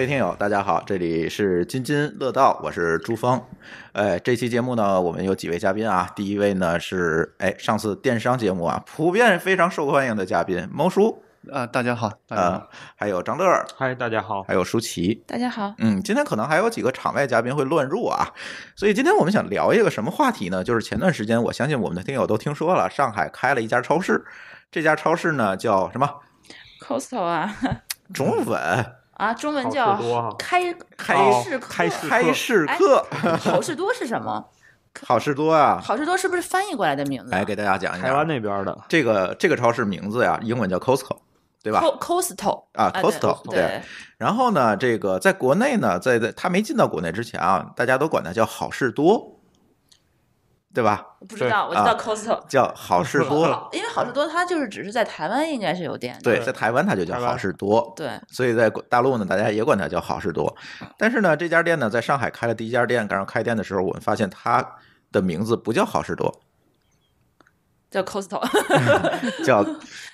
各位听友，大家好，这里是津津乐道，我是朱峰。哎，这期节目呢，我们有几位嘉宾啊。第一位呢是哎，上次电商节目啊，普遍非常受欢迎的嘉宾毛叔。啊，大家好啊。还有张乐，嗨，大家好。还有舒淇，大家好。嗯，今天可能还有几个场外嘉宾会乱入啊。所以今天我们想聊一个什么话题呢？就是前段时间，我相信我们的听友都听说了，上海开了一家超市。这家超市呢叫什么？Costco 啊，中文。啊，中文叫开开市开开市客，好事多是什么？好事多啊？好事多是不是翻译过来的名字？来给大家讲一下，台湾那边的这个这个超市名字呀，英文叫 Costco，对吧？Costco 啊，Costco 对。然后呢，这个在国内呢，在在他没进到国内之前啊，大家都管它叫好事多。对吧？不知道，我知道 Costco 叫好事多，因为好事多它就是只是在台湾应该是有店，对，在台湾它就叫好事多，对，所以在大陆呢，大家也管它叫好事多，但是呢，这家店呢，在上海开了第一家店，赶上开店的时候，我们发现它的名字不叫好事多。叫 Costco，叫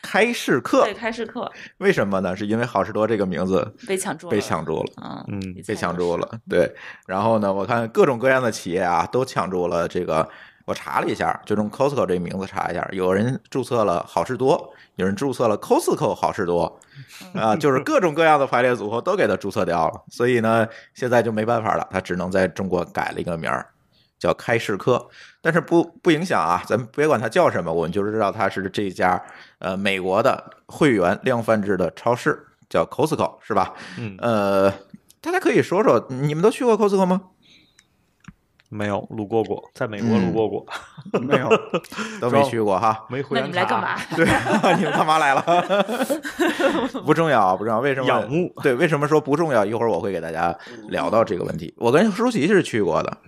开市客，对，开市客。为什么呢？是因为好事多这个名字被抢住，被抢住了，嗯，被抢住了。对，然后呢，我看各种各样的企业啊，都抢住了这个。我查了一下，就从 Costco 这名字查一下，有人注册了好事多，有人注册了 Costco 好事多，啊，就是各种各样的排列组合都给它注册掉了。所以呢，现在就没办法了，他只能在中国改了一个名儿。叫开市客，但是不不影响啊，咱们别管它叫什么，我们就知道它是这家呃美国的会员量贩制的超市，叫 Costco 是吧？嗯，呃，大家可以说说，你们都去过 Costco 吗？没有，路过过，在美国路过过，没有，都没去过哈，没回那你们来干嘛？对，你们干嘛来了？不重要啊，不重要。为什么？对，为什么说不重要？一会儿我会给大家聊到这个问题。我跟舒淇是去过的。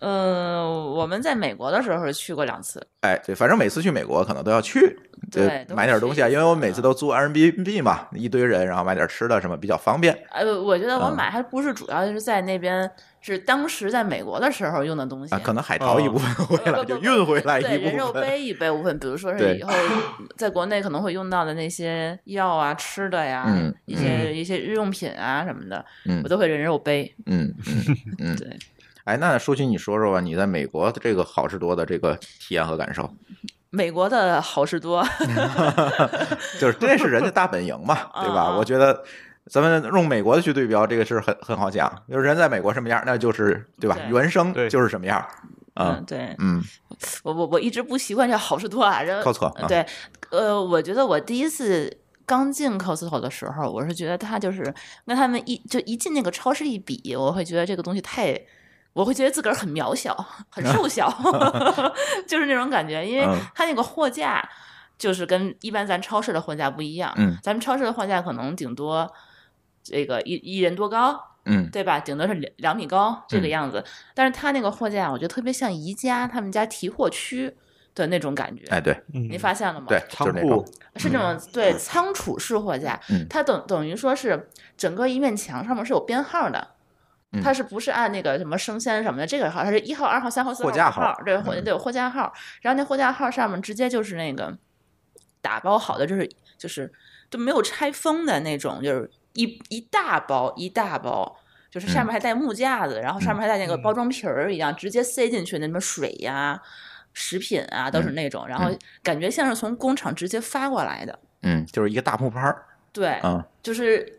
嗯，我们在美国的时候去过两次。哎，对，反正每次去美国可能都要去，对，买点东西啊，因为我每次都租 Airbnb 嘛，一堆人，然后买点吃的什么比较方便。呃，我觉得我买还不是主要是在那边，是当时在美国的时候用的东西啊。可能海淘一部分回来就运回来，对，人肉背一背部分，比如说是以后在国内可能会用到的那些药啊、吃的呀、一些一些日用品啊什么的，我都会人肉背。嗯嗯嗯，对。哎，那舒淇，你说说吧，你在美国这个好事多的这个体验和感受。美国的好事多 就是这是人家大本营嘛，对吧？我觉得咱们用美国的去对标，这个是很很好讲，就是人在美国什么样，那就是对吧？原生就是什么样。嗯，对，嗯，我我我一直不习惯叫好事多啊，Costco。对，呃，我觉得我第一次刚进 Costco 的时候，我是觉得他就是跟他们一就一进那个超市一比，我会觉得这个东西太。我会觉得自个儿很渺小，很瘦小，就是那种感觉。因为它那个货架，就是跟一般咱超市的货架不一样。嗯，咱们超市的货架可能顶多这个一一人多高，嗯，对吧？顶多是两两米高这个样子。但是它那个货架，我觉得特别像宜家他们家提货区的那种感觉。哎，对，您发现了吗？对，仓库是那种对仓储式货架，它等等于说是整个一面墙上面是有编号的。它是不是按那个什么生鲜什么的这个号？它是一号、二号、三号、四号号，对，货对货架号。然后那货架号上面直接就是那个打包好的，就是就是都没有拆封的那种，就是一一大包一大包，就是上面还带木架子，然后上面还带那个包装皮儿一样，直接塞进去，那什么水呀、食品啊都是那种，然后感觉像是从工厂直接发过来的。嗯，就是一个大木盘儿。对，就是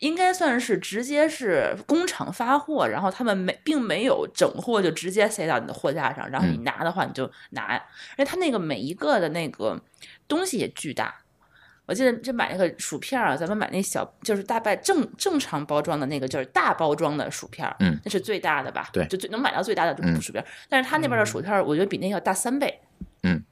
应该算是直接是工厂发货，然后他们没并没有整货就直接塞到你的货架上，然后你拿的话你就拿。而且他那个每一个的那个东西也巨大，我记得就买那个薯片啊，咱们买那小就是大概正正常包装的那个就是大包装的薯片，嗯，那是最大的吧？对，就最能买到最大的就是薯片，但是他那边的薯片我觉得比那要大三倍，嗯。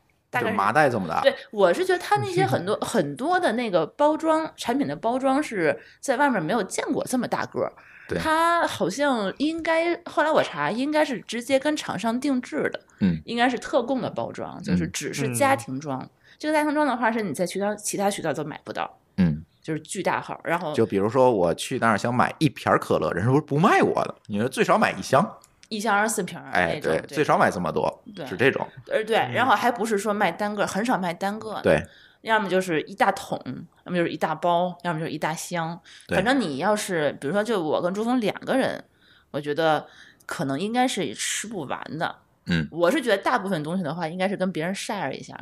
就麻袋这么大，对，我是觉得它那些很多 很多的那个包装产品的包装是在外面没有见过这么大个儿。对，它好像应该后来我查，应该是直接跟厂商定制的，嗯，应该是特供的包装，就是只是家庭装。这个家庭装的话，是你在渠道其他渠道都买不到，嗯，就是巨大号。然后就比如说我去那儿想买一瓶可乐，人是不是不卖我的？你说最少买一箱。一箱二十四瓶儿，哎，对，最少买这么多，是这种。呃，对，然后还不是说卖单个，很少卖单个。对，要么就是一大桶，要么就是一大包，要么就是一大箱。反正你要是，比如说，就我跟朱峰两个人，我觉得可能应该是吃不完的。嗯，我是觉得大部分东西的话，应该是跟别人 share 一下，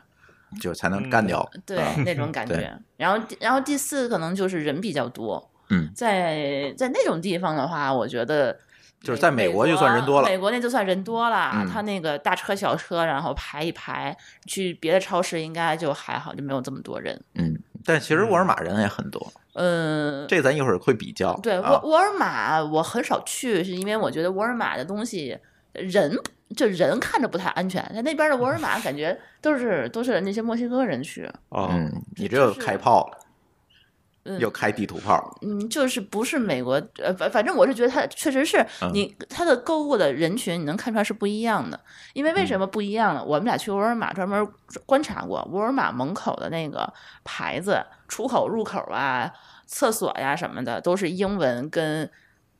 就才能干掉。对，那种感觉。然后，然后第四可能就是人比较多。嗯，在在那种地方的话，我觉得。就是在美国就算人多了，美国那就算人多了，他那个大车小车，然后排一排，去别的超市应该就还好，就没有这么多人。嗯，但其实沃尔玛人也很多。嗯，这咱一会儿会比较。对沃沃尔玛，我很少去，是因为我觉得沃尔玛的东西人，就人看着不太安全。在那边的沃尔玛，感觉都是都是那些墨西哥人去。嗯、你这开炮！又开地图炮，嗯，就是不是美国，呃，反反正我是觉得他确实是你他的购物的人群，你能看出来是不一样的。因为为什么不一样呢？我们俩去沃尔玛专门观察过，沃尔玛门口的那个牌子、出口、入口啊、厕所呀什么的，都是英文跟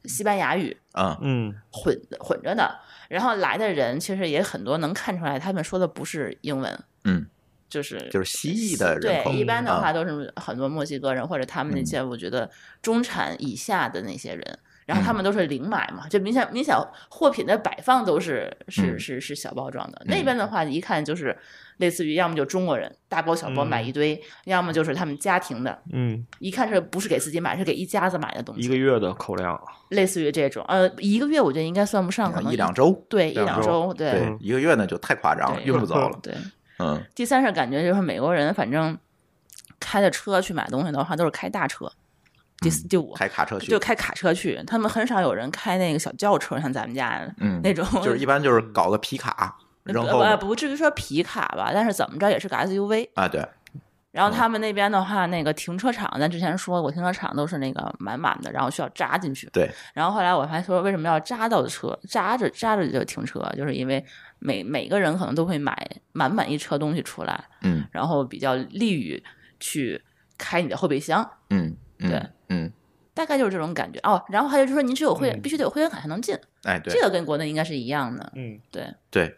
西班牙语啊，嗯，混混着的。然后来的人其实也很多，能看出来他们说的不是英文，嗯。就是就是西蜴的人，对，一般的话都是很多墨西哥人或者他们那些，我觉得中产以下的那些人，然后他们都是零买嘛，就明显明显货品的摆放都是是是是小包装的。那边的话，一看就是类似于要么就中国人大包小包买一堆，要么就是他们家庭的，嗯，一看是不是给自己买，是给一家子买的东西，一个月的口量，类似于这种，呃，一个月我觉得应该算不上，可能一两周，对，一两周，对，一个月呢就太夸张，了，运不走 了，对。嗯，第三是感觉就是美国人，反正开的车去买东西的话，都是开大车。第四、第五，开卡车去，就开卡车去。他们很少有人开那个小轿车，像咱们家那种。就是一般就是搞个皮卡，然后不至于说皮卡吧，但是怎么着也是个 SUV 啊。对。然后他们那边的话，那个停车场，咱之前说过，停车场都是那个满满的，然后需要扎进去。对。然后后来我还说，为什么要扎到车？扎着扎着就停车，就是因为。每每个人可能都会买满满一车东西出来，嗯，然后比较利于去开你的后备箱，嗯，对，嗯，大概就是这种感觉哦。然后还有就是说，您只有会必须得有会员卡才能进，哎，这个跟国内应该是一样的，嗯，对，对，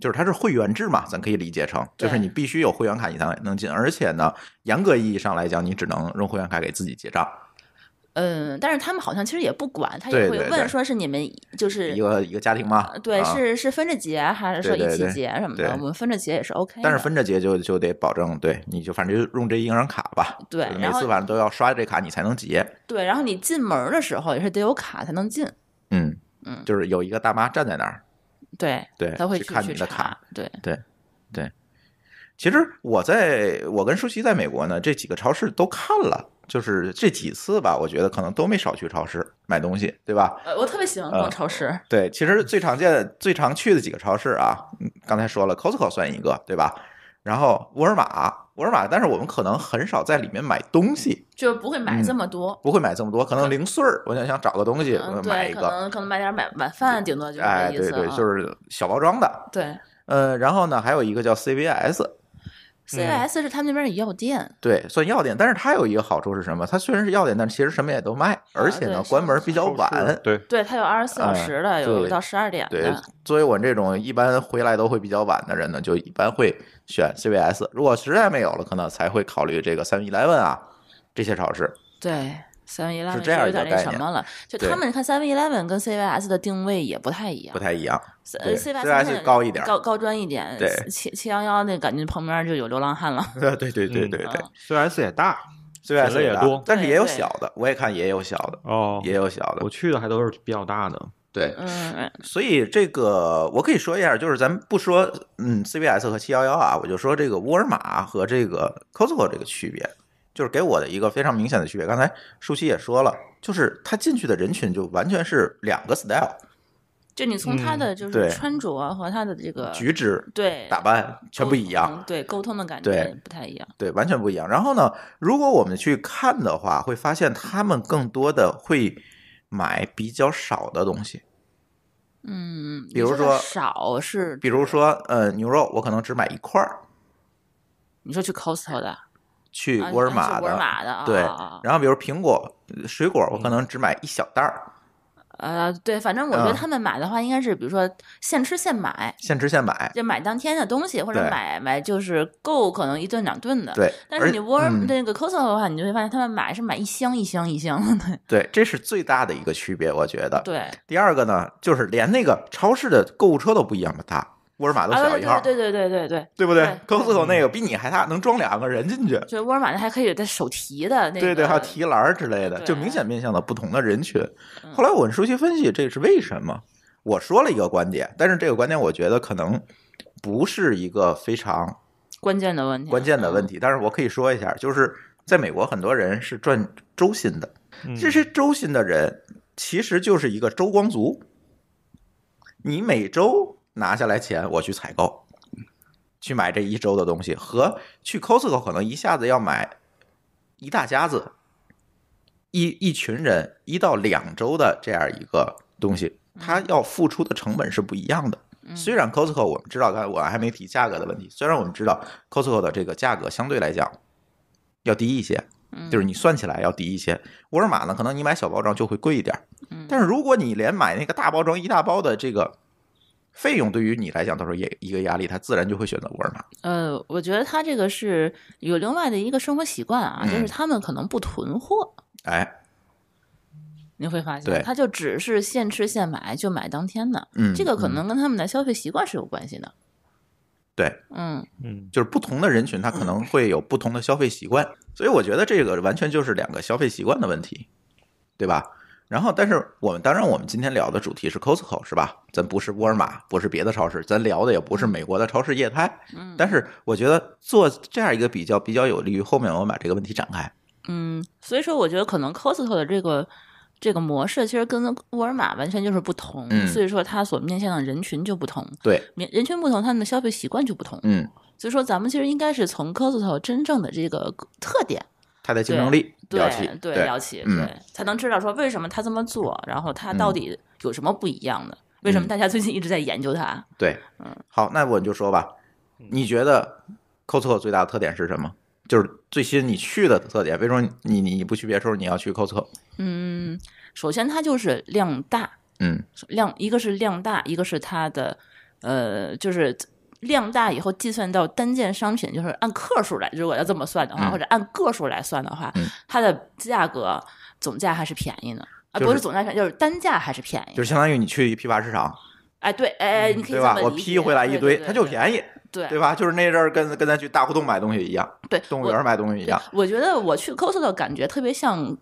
就是它是会员制嘛，咱可以理解成，就是你必须有会员卡你才能进，而且呢，严格意义上来讲，你只能用会员卡给自己结账。嗯，但是他们好像其实也不管，他也会问，说是你们就是一个一个家庭吗？对，是是分着结还是说一起结什么的？我们分着结也是 OK。但是分着结就就得保证，对，你就反正用这银行卡吧。对，每次反正都要刷这卡，你才能结。对，然后你进门的时候也是得有卡才能进。嗯嗯，就是有一个大妈站在那儿，对对，他会看你的卡，对对对。其实我在我跟舒淇在美国呢，这几个超市都看了。就是这几次吧，我觉得可能都没少去超市买东西，对吧？呃，我特别喜欢逛超市。对，其实最常见、最常去的几个超市啊，刚才说了，Costco 算一个，对吧？然后沃尔玛，沃尔玛，但是我们可能很少在里面买东西，就不会买这么多，不会买这么多，可能零碎儿，我想想找个东西买一个，可能可能买点买晚饭，顶多就哎，对对，就是小包装的。对，呃，然后呢，还有一个叫 CVS。C V S 是他们那边的药店，对，算药店。但是它有一个好处是什么？它虽然是药店，但其实什么也都卖。而且呢，关门比较晚。对，对，它有二十四小时的，有到十二点。对，作为我这种一般回来都会比较晚的人呢，就一般会选 C V S。如果实在没有了，可能才会考虑这个 Seven Eleven 啊这些超市。对。Seven Eleven 有点那什么了，就他们看 Seven Eleven 跟 CVS 的定位也不太一样，不太一样。CVS 高一点，高高专一点。对，七七幺幺那感觉旁边就有流浪汉了。对对对对对 c v s 也大，CVS 也多，但是也有小的，我也看也有小的哦，也有小的。我去的还都是比较大的。对，嗯，所以这个我可以说一下，就是咱们不说嗯 CVS 和七幺幺啊，我就说这个沃尔玛和这个 Costco 这个区别。就是给我的一个非常明显的区别。刚才舒淇也说了，就是他进去的人群就完全是两个 style。就你从他的就是穿着和他的这个举止、对打扮全不一样，对沟通的感觉不太一样，对完全不一样。然后呢，如果我们去看的话，会发现他们更多的会买比较少的东西。嗯，比如说少是，比如说呃牛肉，我可能只买一块儿。你说去 costco 的？去沃尔玛的，对。然后比如苹果水果，我可能只买一小袋儿。呃，对，反正我觉得他们买的话，应该是比如说现吃现买，现吃现买，就买当天的东西，或者买买就是够可能一顿两顿的。对。但是你沃尔那个 Costco 的话，你就会发现他们买是买一箱一箱一箱的。对，这是最大的一个区别，我觉得。对。第二个呢，就是连那个超市的购物车都不一样吧，大。沃尔玛的小一号，对对对对对，对不对？c o 口那个比你还大，能装两个人进去。就沃尔玛那还可以带手提的那。对对，还有提篮儿之类的，就明显面向的不同的人群。后来我数据分析这是为什么？我说了一个观点，但是这个观点我觉得可能不是一个非常关键的问题。关键的问题，但是我可以说一下，就是在美国很多人是赚周薪的，这些周薪的人其实就是一个周光族，你每周。拿下来钱，我去采购，去买这一周的东西，和去 Costco 可能一下子要买一大家子、一一群人一到两周的这样一个东西，它要付出的成本是不一样的。虽然 Costco 我们知道，我还没提价格的问题，虽然我们知道 Costco 的这个价格相对来讲要低一些，就是你算起来要低一些。沃尔玛呢，可能你买小包装就会贵一点，但是如果你连买那个大包装一大包的这个。费用对于你来讲，到时候也一个压力，他自然就会选择沃尔玛。呃，我觉得他这个是有另外的一个生活习惯啊，就是他们可能不囤货。哎，你会发现，对，他就只是现吃现买，就买当天的。嗯，这个可能跟他们的消费习惯是有关系的。对，嗯嗯，就是不同的人群，他可能会有不同的消费习惯，所以我觉得这个完全就是两个消费习惯的问题，对吧？然后，但是我们当然，我们今天聊的主题是 Costco，是吧？咱不是沃尔玛，不是别的超市，咱聊的也不是美国的超市业态。嗯。但是我觉得做这样一个比较，比较有利于后面我们把这个问题展开。嗯，所以说我觉得可能 Costco 的这个这个模式其实跟沃尔玛完全就是不同。嗯。所以说它所面向的人群就不同。对。人人群不同，他们的消费习惯就不同。嗯。所以说，咱们其实应该是从 Costco 真正的这个特点。它的竞争力，对对，辽企，对，才能知道说为什么他这么做，然后他到底有什么不一样的？为什么大家最近一直在研究它？对，嗯，好，那我就说吧，你觉得 Costco 最大的特点是什么？就是最新你去的特点？为什么你你不去别处，你要去 Costco？嗯，首先它就是量大，嗯，量一个是量大，一个是它的呃，就是。量大以后计算到单件商品，就是按克数来，如果要这么算的话，或者按个数来算的话，它的价格总价还是便宜呢？啊，不是总价便宜，就是单价还是便宜。就相当于你去批发市场，哎，对，哎，你可以这么对吧？我批回来一堆，它就便宜，对对吧？就是那阵儿跟跟咱去大胡同买东西一样，对，动物园买东西一样。我觉得我去 Costco 感觉特别像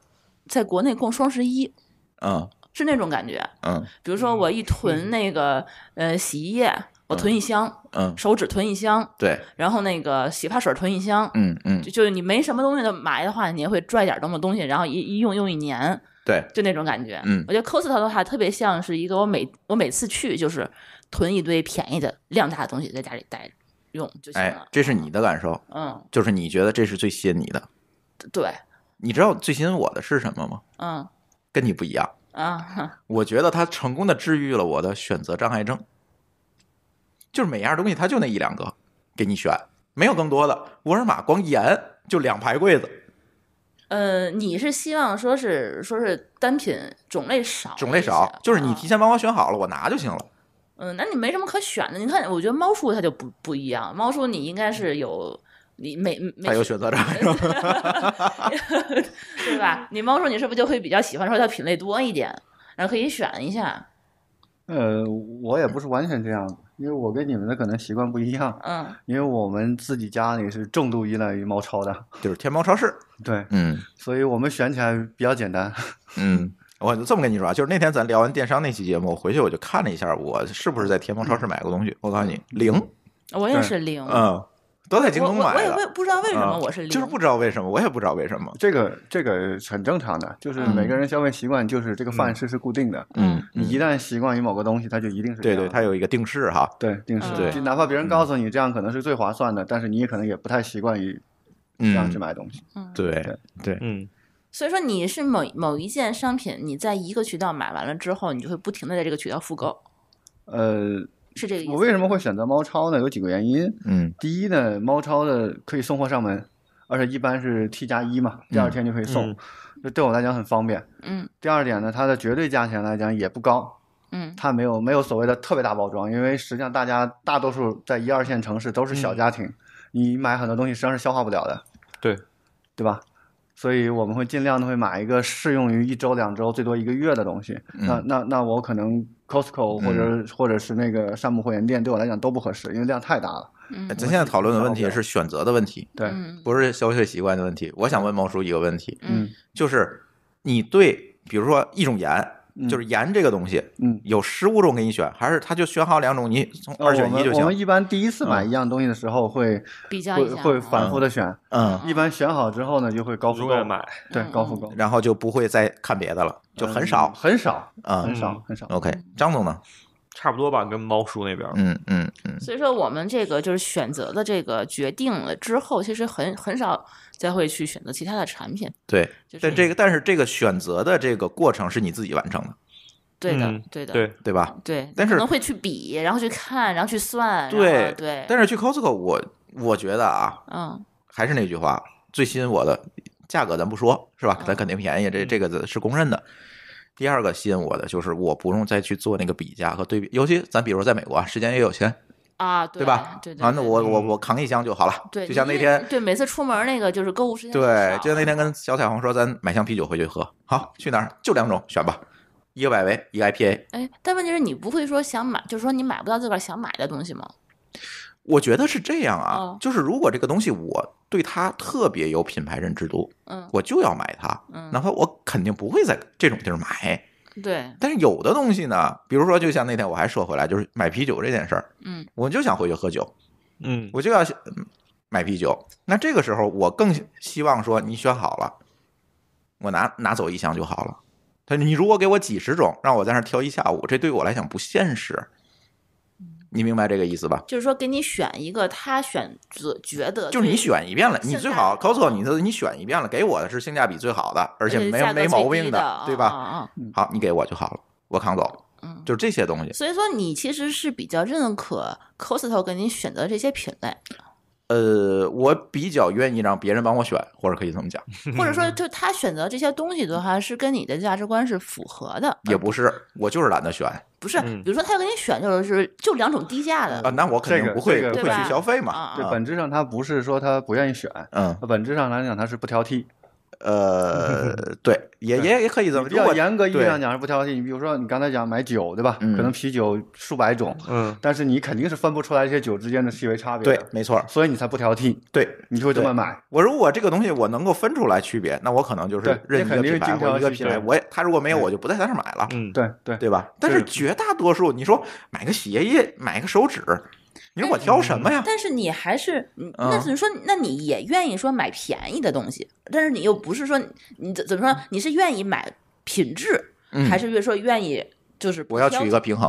在国内逛双十一，嗯，是那种感觉，嗯。比如说我一囤那个呃洗衣液，我囤一箱。嗯，手指囤一箱，对，然后那个洗发水囤一箱，嗯嗯，就就是你没什么东西的买的话，你也会拽点东么东西，然后一一用用一年，对，就那种感觉。嗯，我觉得 Costco 的话特别像是一个我每我每次去就是囤一堆便宜的量大的东西在家里待着用就行了。哎，这是你的感受，嗯，就是你觉得这是最吸引你的，对，你知道最吸引我的是什么吗？嗯，跟你不一样啊，我觉得他成功的治愈了我的选择障碍症。就是每样东西它就那一两个，给你选，没有更多的。沃尔玛光盐就两排柜子。呃，你是希望说是说是单品种类少，种类少，就是你提前帮我选好了，我拿就行了。嗯，那你没什么可选的。你看，我觉得猫叔他就不不一样。猫叔，你应该是有你没没有选择的，是吧？你猫叔，你是不是就会比较喜欢说它品类多一点，然后可以选一下？呃，我也不是完全这样。因为我跟你们的可能习惯不一样，嗯，因为我们自己家里是重度依赖于猫超的，就是天猫超市，对，嗯，所以我们选起来比较简单。嗯，我就这么跟你说，就是那天咱聊完电商那期节目，我回去我就看了一下，我是不是在天猫超市买过东西？我告诉你，零，我也是零，嗯。都在京东买我我也不不知道为什么我是就是不知道为什么我也不知道为什么这个这个很正常的，就是每个人消费习惯就是这个范式是固定的。嗯，你一旦习惯于某个东西，它就一定是对对，它有一个定式哈。对定式，哪怕别人告诉你这样可能是最划算的，但是你也可能也不太习惯于这样去买东西。对对嗯，所以说你是某某一件商品，你在一个渠道买完了之后，你就会不停的在这个渠道复购。呃。我为什么会选择猫超呢？有几个原因。嗯，第一呢，猫超的可以送货上门，而且一般是 T 加一嘛，第二天就可以送，就对我来讲很方便。嗯。第二点呢，它的绝对价钱来讲也不高。嗯。它没有没有所谓的特别大包装，因为实际上大家大多数在一二线城市都是小家庭，你买很多东西实际上是消化不了的。对。对吧？所以我们会尽量的会买一个适用于一周两周最多一个月的东西。那那那我可能。Costco 或者或者是那个山姆会员店，对我来讲都不合适，因为量太大了。咱现在讨论的问题是选择的问题，对，不是消费习惯的问题。我想问毛叔一个问题，嗯，就是你对，比如说一种盐。就是盐这个东西，嗯，有十五种给你选，还是他就选好两种，你从二选一就行。我们一般第一次买一样东西的时候会比较会会反复的选，嗯，一般选好之后呢就会高复购买，对高复购，然后就不会再看别的了，就很少很少啊，很少很少。OK，张总呢？差不多吧，跟猫叔那边。嗯嗯嗯。所以说，我们这个就是选择的这个决定了之后，其实很很少再会去选择其他的产品。对，但这个但是这个选择的这个过程是你自己完成的。对的，对的，对对吧？对，但是可能会去比，然后去看，然后去算。对对。但是去 Costco，我我觉得啊，嗯，还是那句话，最吸引我的价格咱不说，是吧？咱肯定便宜，这这个是是公认的。第二个吸引我的就是，我不用再去做那个比价和对比，尤其咱比如在美国啊，时间也有钱啊，对吧？对对啊，那我我我扛一箱就好了，就像那天对每次出门那个就是购物时间对，就像那天跟小彩虹说，咱买箱啤酒回去喝，好去哪儿就两种选吧，一个百威，一个 IPA。哎，但问题是你不会说想买，就是说你买不到自个儿想买的东西吗？我觉得是这样啊，就是如果这个东西我对它特别有品牌认知度，嗯，我就要买它，嗯，怕我肯定不会在这种地儿买，对。但是有的东西呢，比如说就像那天我还说回来，就是买啤酒这件事儿，嗯，我就想回去喝酒，嗯，我就要买啤酒。那这个时候我更希望说你选好了，我拿拿走一箱就好了。他你如果给我几十种，让我在那挑一下午，这对我来讲不现实。你明白这个意思吧？就是说，给你选一个他选择觉得，就是你选一遍了，你最好 cos o 你你选一遍了，给我的是性价比最好的，而且没没毛病的，对吧？好，你给我就好了，我扛走。嗯，就是这些东西。所以说，你其实是比较认可 cos c o 给你选择这些品类。呃，我比较愿意让别人帮我选，或者可以这么讲？或者说，就他选择这些东西的话，是跟你的价值观是符合的，也不是，我就是懒得选。不是，比如说他要给你选，就是就两种低价的啊，那我肯定不会不会去消费嘛。本质上他不是说他不愿意选，嗯，本质上来讲他是不挑剔。呃，对，也也也可以这么。如果严格意义上讲是不挑剔，你比如说你刚才讲买酒，对吧？嗯，可能啤酒数百种，嗯，但是你肯定是分不出来这些酒之间的细微差别。对，没错，所以你才不挑剔。对，你就这么买。我如果这个东西我能够分出来区别，那我可能就是认一个品牌或一个品牌。我也他如果没有，我就不在他那买了。嗯，对对对吧？但是绝大多数，你说买个洗衣液，买个手纸。你给我挑什么呀？但是你还是，那怎说？那你也愿意说买便宜的东西，但是你又不是说你怎怎么说？你是愿意买品质，还是越说愿意就是我要取一个平衡？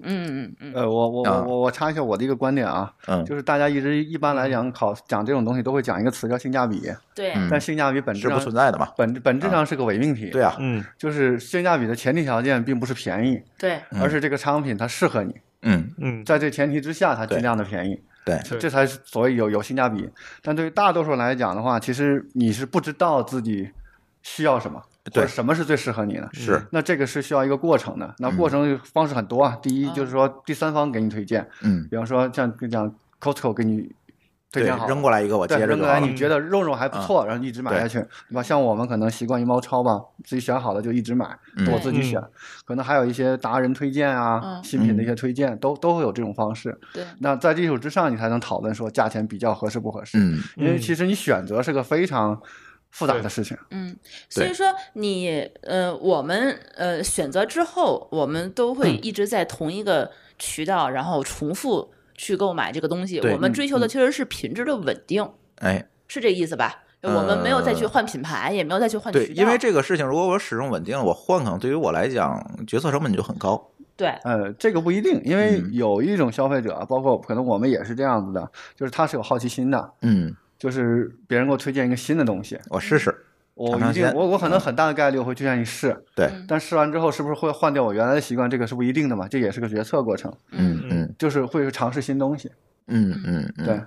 嗯嗯嗯。呃，我我我我插一下我的一个观点啊，嗯，就是大家一直一般来讲考讲这种东西都会讲一个词叫性价比，对，但性价比本质是不存在的嘛，本本质上是个伪命题。对啊，嗯，就是性价比的前提条件并不是便宜，对，而是这个商品它适合你。嗯嗯，在这前提之下，它尽量的便宜，对，这才是所谓有有性价比。但对于大多数来讲的话，其实你是不知道自己需要什么，对，什么是最适合你的，是。那这个是需要一个过程的，那过程方式很多啊。第一就是说第三方给你推荐，嗯，比方说像讲 Costco 给你。对，扔过来一个我接着。扔过来你觉得肉肉还不错，然后一直买下去，对吧？像我们可能习惯于猫超吧，自己选好了就一直买，我自己选。可能还有一些达人推荐啊，新品的一些推荐，都都会有这种方式。对，那在基础之上，你才能讨论说价钱比较合适不合适。嗯。因为其实你选择是个非常复杂的事情。嗯，所以说你呃，我们呃选择之后，我们都会一直在同一个渠道，然后重复。去购买这个东西，我们追求的确实是品质的稳定，哎，是这意思吧？我们没有再去换品牌，也没有再去换。对，因为这个事情，如果我使用稳定，我换可能对于我来讲，决策成本就很高。对，呃，这个不一定，因为有一种消费者，包括可能我们也是这样子的，就是他是有好奇心的，嗯，就是别人给我推荐一个新的东西，我试试。我一定，我我可能很大的概率会去愿意试，对，但试完之后是不是会换掉我原来的习惯？这个是不一定的嘛，这也是个决策过程。嗯嗯，就是会尝试新东西。嗯嗯对。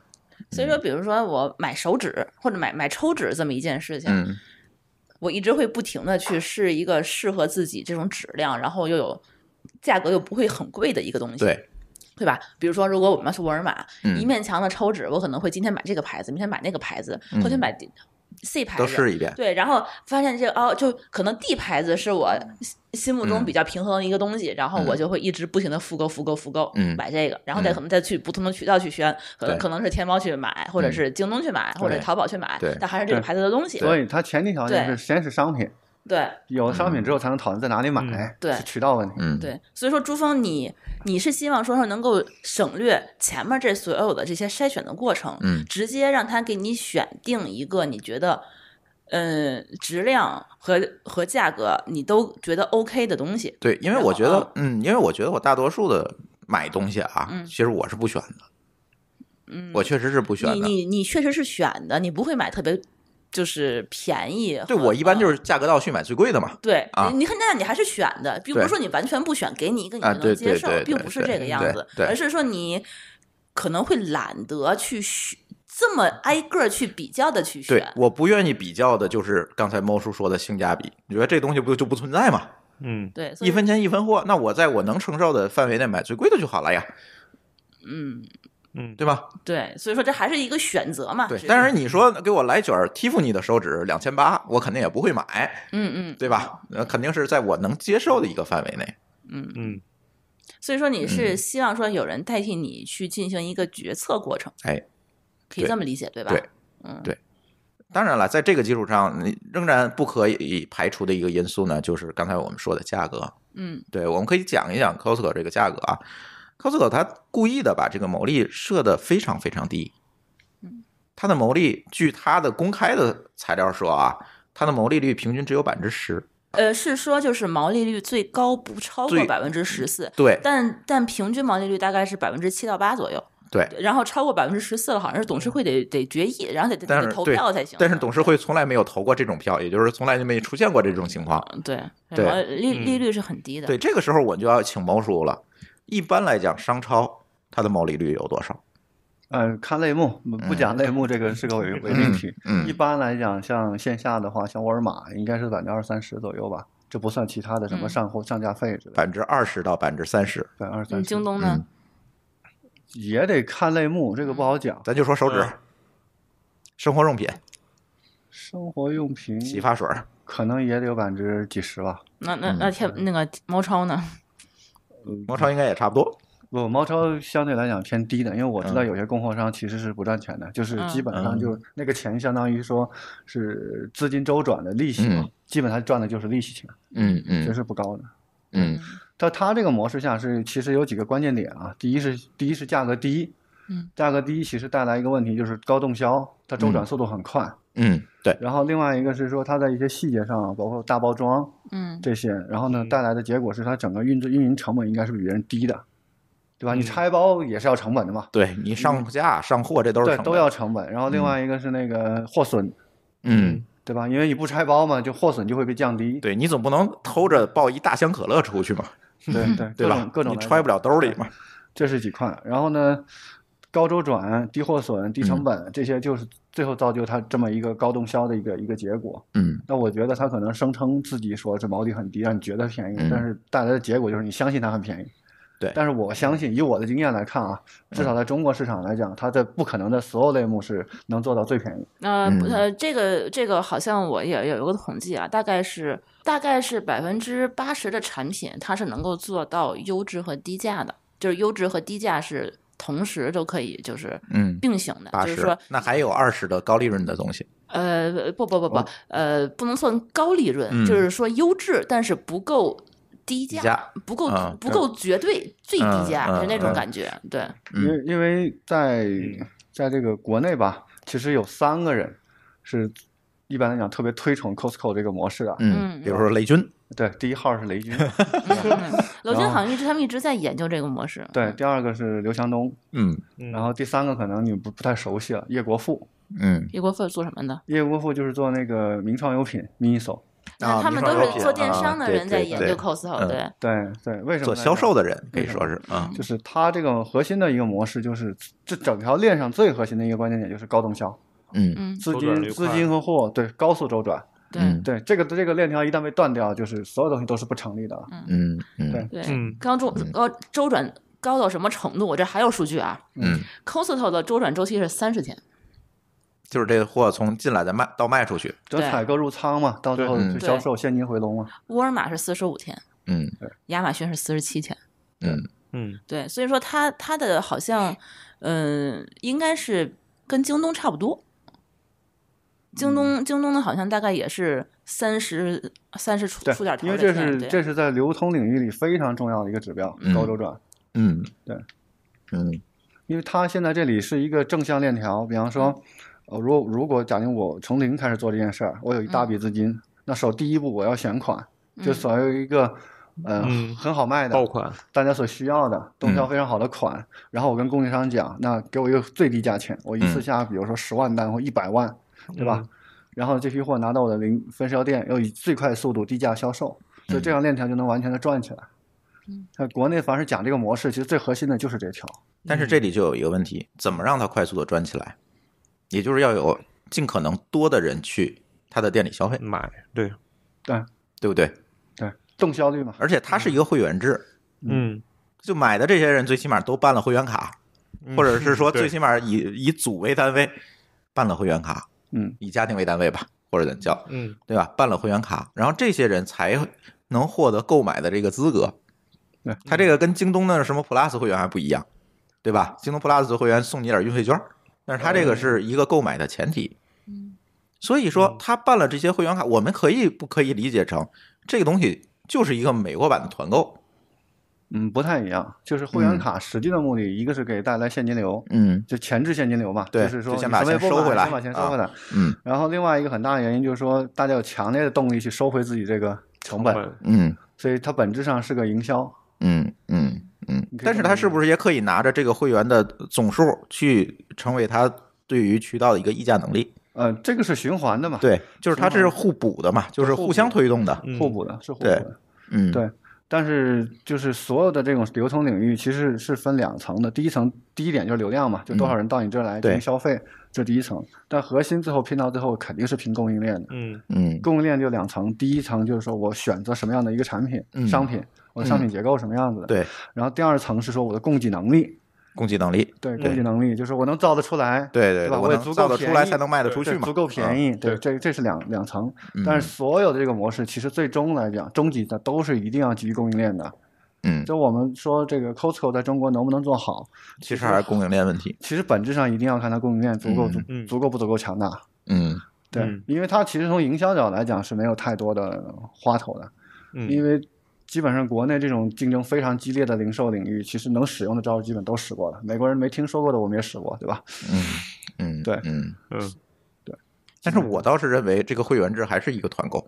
所以说，比如说我买手纸或者买买抽纸这么一件事情，我一直会不停的去试一个适合自己这种质量，然后又有价格又不会很贵的一个东西，对，对吧？比如说，如果我们去沃尔玛，一面墙的抽纸，我可能会今天买这个牌子，明天买那个牌子，后天买。C 牌都试一遍，对，然后发现这个哦，就可能 D 牌子是我心目中比较平衡的一个东西，然后我就会一直不停的复购、复购、复购，嗯，买这个，然后再可能再去不同的渠道去选，可能可能是天猫去买，或者是京东去买，或者淘宝去买，对，但还是这个牌子的东西。所以它前提条件是先是商品。对，有了商品之后才能讨论在哪里买，对渠道问题。嗯，对，所以说朱峰，你你是希望说说能够省略前面这所有的这些筛选的过程，嗯，直接让他给你选定一个你觉得，呃，质量和和价格你都觉得 OK 的东西。对，因为我觉得，嗯，因为我觉得我大多数的买东西啊，其实我是不选的，嗯，我确实是不选。你你你确实是选的，你不会买特别。就是便宜，对我一般就是价格倒序买最贵的嘛。对，你看那你还是选的，并不是说你完全不选，给你一个你能接受，并不是这个样子，而是说你可能会懒得去选，这么挨个去比较的去选。对，我不愿意比较的，就是刚才猫叔说的性价比，你觉得这东西不就不存在嘛？嗯，对，一分钱一分货，那我在我能承受的范围内买最贵的就好了呀。嗯。嗯，对吧？对，所以说这还是一个选择嘛。对，但是你说给我来卷儿踢负你的手指两千八，我肯定也不会买。嗯嗯，对吧？那肯定是在我能接受的一个范围内。嗯嗯，所以说你是希望说有人代替你去进行一个决策过程？哎，可以这么理解对吧？对，嗯对。当然了，在这个基础上，仍然不可以排除的一个因素呢，就是刚才我们说的价格。嗯，对，我们可以讲一讲 Costco 这个价格啊。特斯拉它故意的把这个毛利设的非常非常低，嗯，它的毛利据它的公开的材料说啊，它的毛利率平均只有百分之十，呃，是说就是毛利率最高不超过百分之十四，对，但但平均毛利率大概是百分之七到八左右，对，然后超过百分之十四了，好像是董事会得得决议，然后得得投票才行，但是董事会从来没有投过这种票，也就是从来就没出现过这种情况，对，对，利利率是很低的，对，这个时候我就要请毛叔了。一般来讲，商超它的毛利率有多少？嗯，看类目，不讲类目，这个是个伪伪命题。嗯，一般来讲，像线下的话，像沃尔玛，应该是百分之二三十左右吧，这不算其他的什么上货、上架费之类的。百分之二十到百分之三十。百分之二三，京东呢？也得看类目，这个不好讲。咱就说手指，生活用品。生活用品，洗发水可能也得有百分之几十吧。那那那天那个毛超呢？嗯，猫超应该也差不多。不，猫超相对来讲偏低的，因为我知道有些供货商其实是不赚钱的，就是基本上就那个钱相当于说是资金周转的利息嘛，基本上赚的就是利息钱。嗯嗯，这是不高的。嗯，在他这个模式下是其实有几个关键点啊，第一是第一是价格低，嗯，价格低其实带来一个问题就是高动销，它周转速度很快。嗯，对。然后另外一个是说，它在一些细节上，包括大包装，嗯，这些，然后呢，带来的结果是它整个运制运营成本应该是比别人低的，对吧？你拆包也是要成本的嘛。对你上架上货这都是对都要成本。然后另外一个是那个货损，嗯，对吧？因为你不拆包嘛，就货损就会被降低。对你总不能偷着抱一大箱可乐出去嘛？对对 对吧？各种你揣不了兜里嘛。这是几块？然后呢？高周转、低货损、低成本，这些就是最后造就它这么一个高动销的一个一个结果。嗯，那我觉得他可能声称自己说这毛利很低，让你觉得便宜，但是带来的结果就是你相信它很便宜。对，但是我相信，以我的经验来看啊，至少在中国市场来讲，它的不可能的所有类目是能做到最便宜。那呃，这个这个好像我也有一个统计啊，大概是大概是百分之八十的产品，它是能够做到优质和低价的，就是优质和低价是。同时都可以，就是嗯，并行的，就是说，那还有二十的高利润的东西？呃，不不不不，呃，不能算高利润，就是说优质，但是不够低价，不够不够绝对最低价那种感觉。对，因因为在在这个国内吧，其实有三个人是。一般来讲，特别推崇 Costco 这个模式的，嗯，比如说雷军，对，第一号是雷军，雷军好像一直他们一直在研究这个模式，对，第二个是刘强东，嗯，然后第三个可能你不不太熟悉了，叶国富，嗯，叶国富做什么的？叶国富就是做那个名创优品，Miso，他们都是做电商的人在研究 Costco，对对对，为什么？做销售的人可以说是，啊，就是他这个核心的一个模式，就是这整条链上最核心的一个关键点就是高动销。嗯，资金资金和货对高速周转，对对，这个这个链条一旦被断掉，就是所有东西都是不成立的。嗯嗯，对，嗯，高周高周转高到什么程度？我这还有数据啊。嗯，Costco 的周转周期是三十天，就是这个货从进来再卖到卖出去，就采购入仓嘛，到最后销售现金回笼嘛。沃尔玛是四十五天，嗯，亚马逊是四十七天，嗯嗯，对，所以说它它的好像嗯应该是跟京东差不多。京东，京东的好像大概也是三十三十出出点，因为这是这是在流通领域里非常重要的一个指标，高周转。嗯，对，嗯，因为它现在这里是一个正向链条。比方说，呃，如果如果假定我从零开始做这件事儿，我有一大笔资金，那首第一步我要选款，就所谓一个嗯很好卖的爆款，大家所需要的、动销非常好的款。然后我跟供应商讲，那给我一个最低价钱，我一次下，比如说十万单或一百万。对吧？然后这批货拿到我的零分销店，要以最快的速度低价销售，所以这样链条就能完全的转起来。嗯，那国内凡是讲这个模式，其实最核心的就是这条。但是这里就有一个问题：怎么让它快速的转起来？也就是要有尽可能多的人去他的店里消费买，对对对不对？对，动销率嘛。而且它是一个会员制，嗯，就买的这些人最起码都办了会员卡，或者是说 最起码以以组为单位办了会员卡。嗯，以家庭为单位吧，或者怎么叫？嗯，对吧？办了会员卡，然后这些人才能获得购买的这个资格。他这个跟京东的什么 Plus 会员还不一样，对吧？京东 Plus 会员送你点运费券，但是他这个是一个购买的前提。嗯，所以说他办了这些会员卡，我们可以不可以理解成这个东西就是一个美国版的团购？嗯，不太一样。就是会员卡实际的目的，一个是给带来现金流，嗯，就前置现金流嘛。对，就是说先把钱收回来，先把钱收回来。嗯，然后另外一个很大的原因就是说，大家有强烈的动力去收回自己这个成本。嗯，所以它本质上是个营销。嗯嗯嗯。但是它是不是也可以拿着这个会员的总数去成为它对于渠道的一个溢价能力？嗯，这个是循环的嘛？对，就是它这是互补的嘛？就是互相推动的，互补的，是互补的。嗯，对。但是就是所有的这种流通领域其实是分两层的，第一层第一点就是流量嘛，就多少人到你这来进行消费，这第一层。但核心最后拼到最后肯定是拼供应链的，嗯嗯，供应链就两层，第一层就是说我选择什么样的一个产品商品，我的商品结构什么样子的，对。然后第二层是说我的供给能力。供给能力，对供给能力，就是我能造得出来，对对，我能造得出来才能卖得出去嘛，足够便宜，对，这这是两两层。但是所有的这个模式，其实最终来讲，终极的都是一定要基于供应链的。嗯，就我们说这个 Costco 在中国能不能做好，其实还是供应链问题。其实本质上一定要看它供应链足够足，足够不足够强大。嗯，对，因为它其实从营销角度来讲是没有太多的花头的。嗯，因为。基本上，国内这种竞争非常激烈的零售领域，其实能使用的招基本都使过了。美国人没听说过的，我们也使过，对吧？嗯嗯，对嗯嗯，对。但是我倒是认为，这个会员制还是一个团购。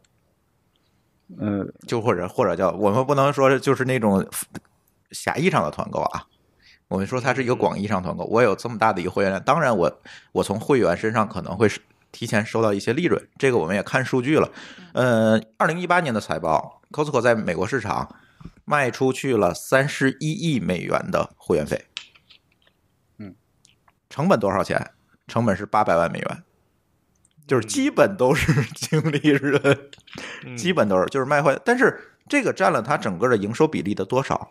嗯，就或者或者叫我们不能说就是那种狭义上的团购啊，我们说它是一个广义上团购。我有这么大的一个会员量，当然我我从会员身上可能会提前收到一些利润，这个我们也看数据了。呃，二零一八年的财报。Costco 在美国市场卖出去了三十一亿美元的会员费，嗯，成本多少钱？成本是八百万美元，就是基本都是净利润，基本都是 就是卖货。但是这个占了它整个的营收比例的多少？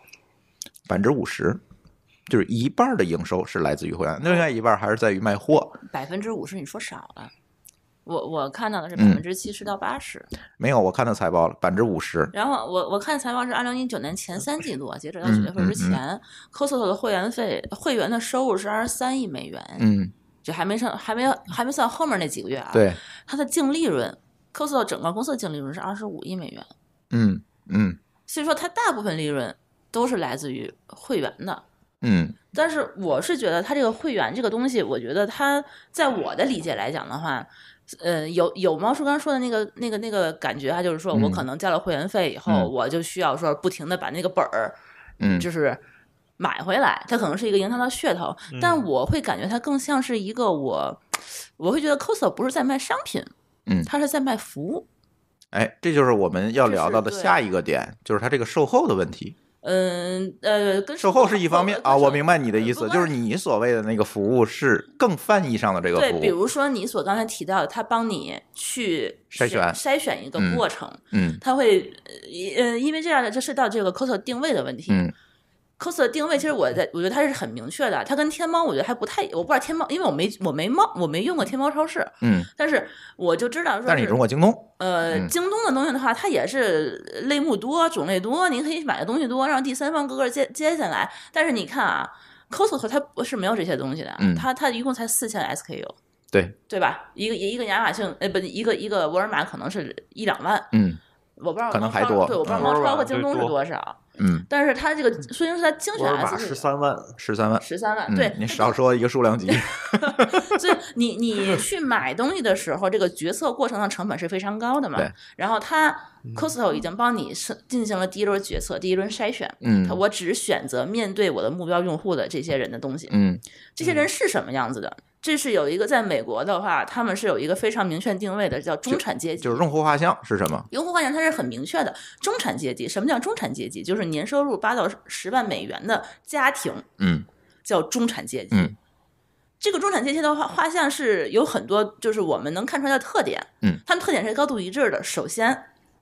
百分之五十，就是一半的营收是来自于会员，另外一半还是在于卖货。百分之五十，你说少了。我我看到的是百分之七十到八十，没有，我看到财报了，百分之五十。然后我我看财报是二零一九年前三季度，截止到九月份之前，Costco 的会员费会员的收入是二十三亿美元，嗯，就还没算还没还没算后面那几个月啊。对，它的净利润，Costco 整个公司的净利润是二十五亿美元，嗯嗯，所以说它大部分利润都是来自于会员的，嗯，但是我是觉得它这个会员这个东西，我觉得它在我的理解来讲的话。呃，有有猫叔刚刚说的那个那个那个感觉啊，就是说我可能交了会员费以后，我就需要说不停的把那个本儿，嗯，就是买回来。它可能是一个营销的噱头，但我会感觉它更像是一个我，我会觉得 Costco 不是在卖商品，嗯，它是在卖服务。哎，这就是我们要聊到的下一个点，就是它这个售后的问题。嗯呃，售后是一方面啊，我明白你的意思，就是你所谓的那个服务是更泛意义上的这个服务。对，比如说你所刚才提到，的，他帮你去筛选筛选一个过程，嗯，他会呃，因为这样的就是到这个 cost 定位的问题，嗯。Costco 的定位，其实我在，我觉得它是很明确的。它跟天猫，我觉得还不太，我不知道天猫，因为我没我没猫，我没用过天猫超市。嗯。但是我就知道说。但是你用过京东。呃，京东的东西的话，它也是类目多、种类多，您可以买的东西多，让第三方各个接接下来。但是你看啊，c t c 和它不是没有这些东西的，它它一共才四千 SKU。对。对吧？一个一个亚马逊，呃，不，一个一个沃尔玛可能是一两万。嗯。我不知道。可能还多。对，我不知道猫超和京东是多少。嗯，但是他这个，虽然说他精选 S 是十三万，十三万，十三万，对，你少说一个数量级。所以你你去买东西的时候，这个决策过程的成本是非常高的嘛。对。然后他 costo 已经帮你进行了第一轮决策，第一轮筛选。嗯。我只选择面对我的目标用户的这些人的东西。嗯。这些人是什么样子的？这是有一个在美国的话，他们是有一个非常明确定位的，叫中产阶级。就是用户画像是什么？用户画像它是很明确的，中产阶级。什么叫中产阶级？就是年收入八到十万美元的家庭。嗯，叫中产阶级。嗯，这个中产阶级的画画像是有很多，就是我们能看出来的特点。嗯，它们特点是高度一致的。首先。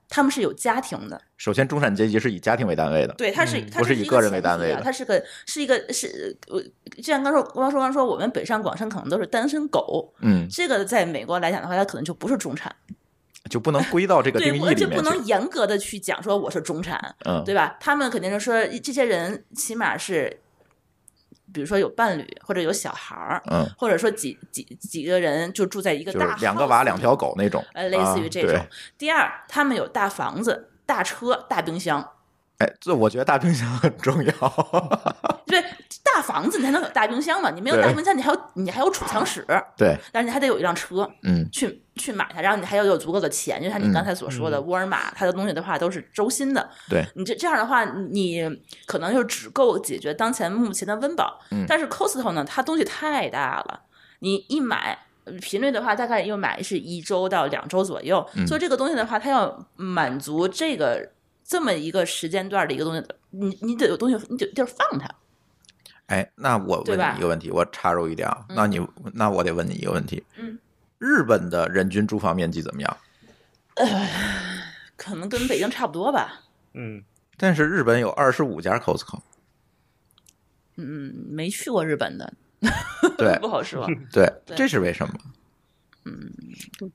他们是有家庭的。首先，中产阶级是以家庭为单位的。对，他是不是以个人为单位的？他是个是一个是，就像刚说，刚说刚说，我们北上广深可能都是单身狗。嗯，这个在美国来讲的话，他可能就不是中产，就不能归到这个 定义里面对，而且不能严格的去讲说我是中产，嗯，对吧？他们肯定是说这些人起码是。比如说有伴侣或者有小孩儿，或者说几几几个人就住在一个大两个娃两条狗那种，呃，类似于这种。第二，他们有大房子、大车、大冰箱。哎，这我觉得大冰箱很重要。对，大房子你才能有大冰箱嘛，你没有大冰箱，你还有你还有储藏室。对，但是你还得有一辆车，嗯，去。去买它，然后你还要有足够的钱，就像你刚才所说的，沃尔玛它的东西的话都是周新的。对你这这样的话，你可能就只够解决当前目前的温饱。但是 Costco 呢，它东西太大了，你一买频率的话，大概又买是一周到两周左右。所以这个东西的话，它要满足这个这么一个时间段的一个东西，你你得有东西，你得地儿放它。哎，那我问你一个问题，我插入一点，那你那我得问你一个问题，嗯。日本的人均住房面积怎么样？可能跟北京差不多吧。嗯，但是日本有二十五家 Costco。嗯，没去过日本的，对，不好说。对，这是为什么？嗯，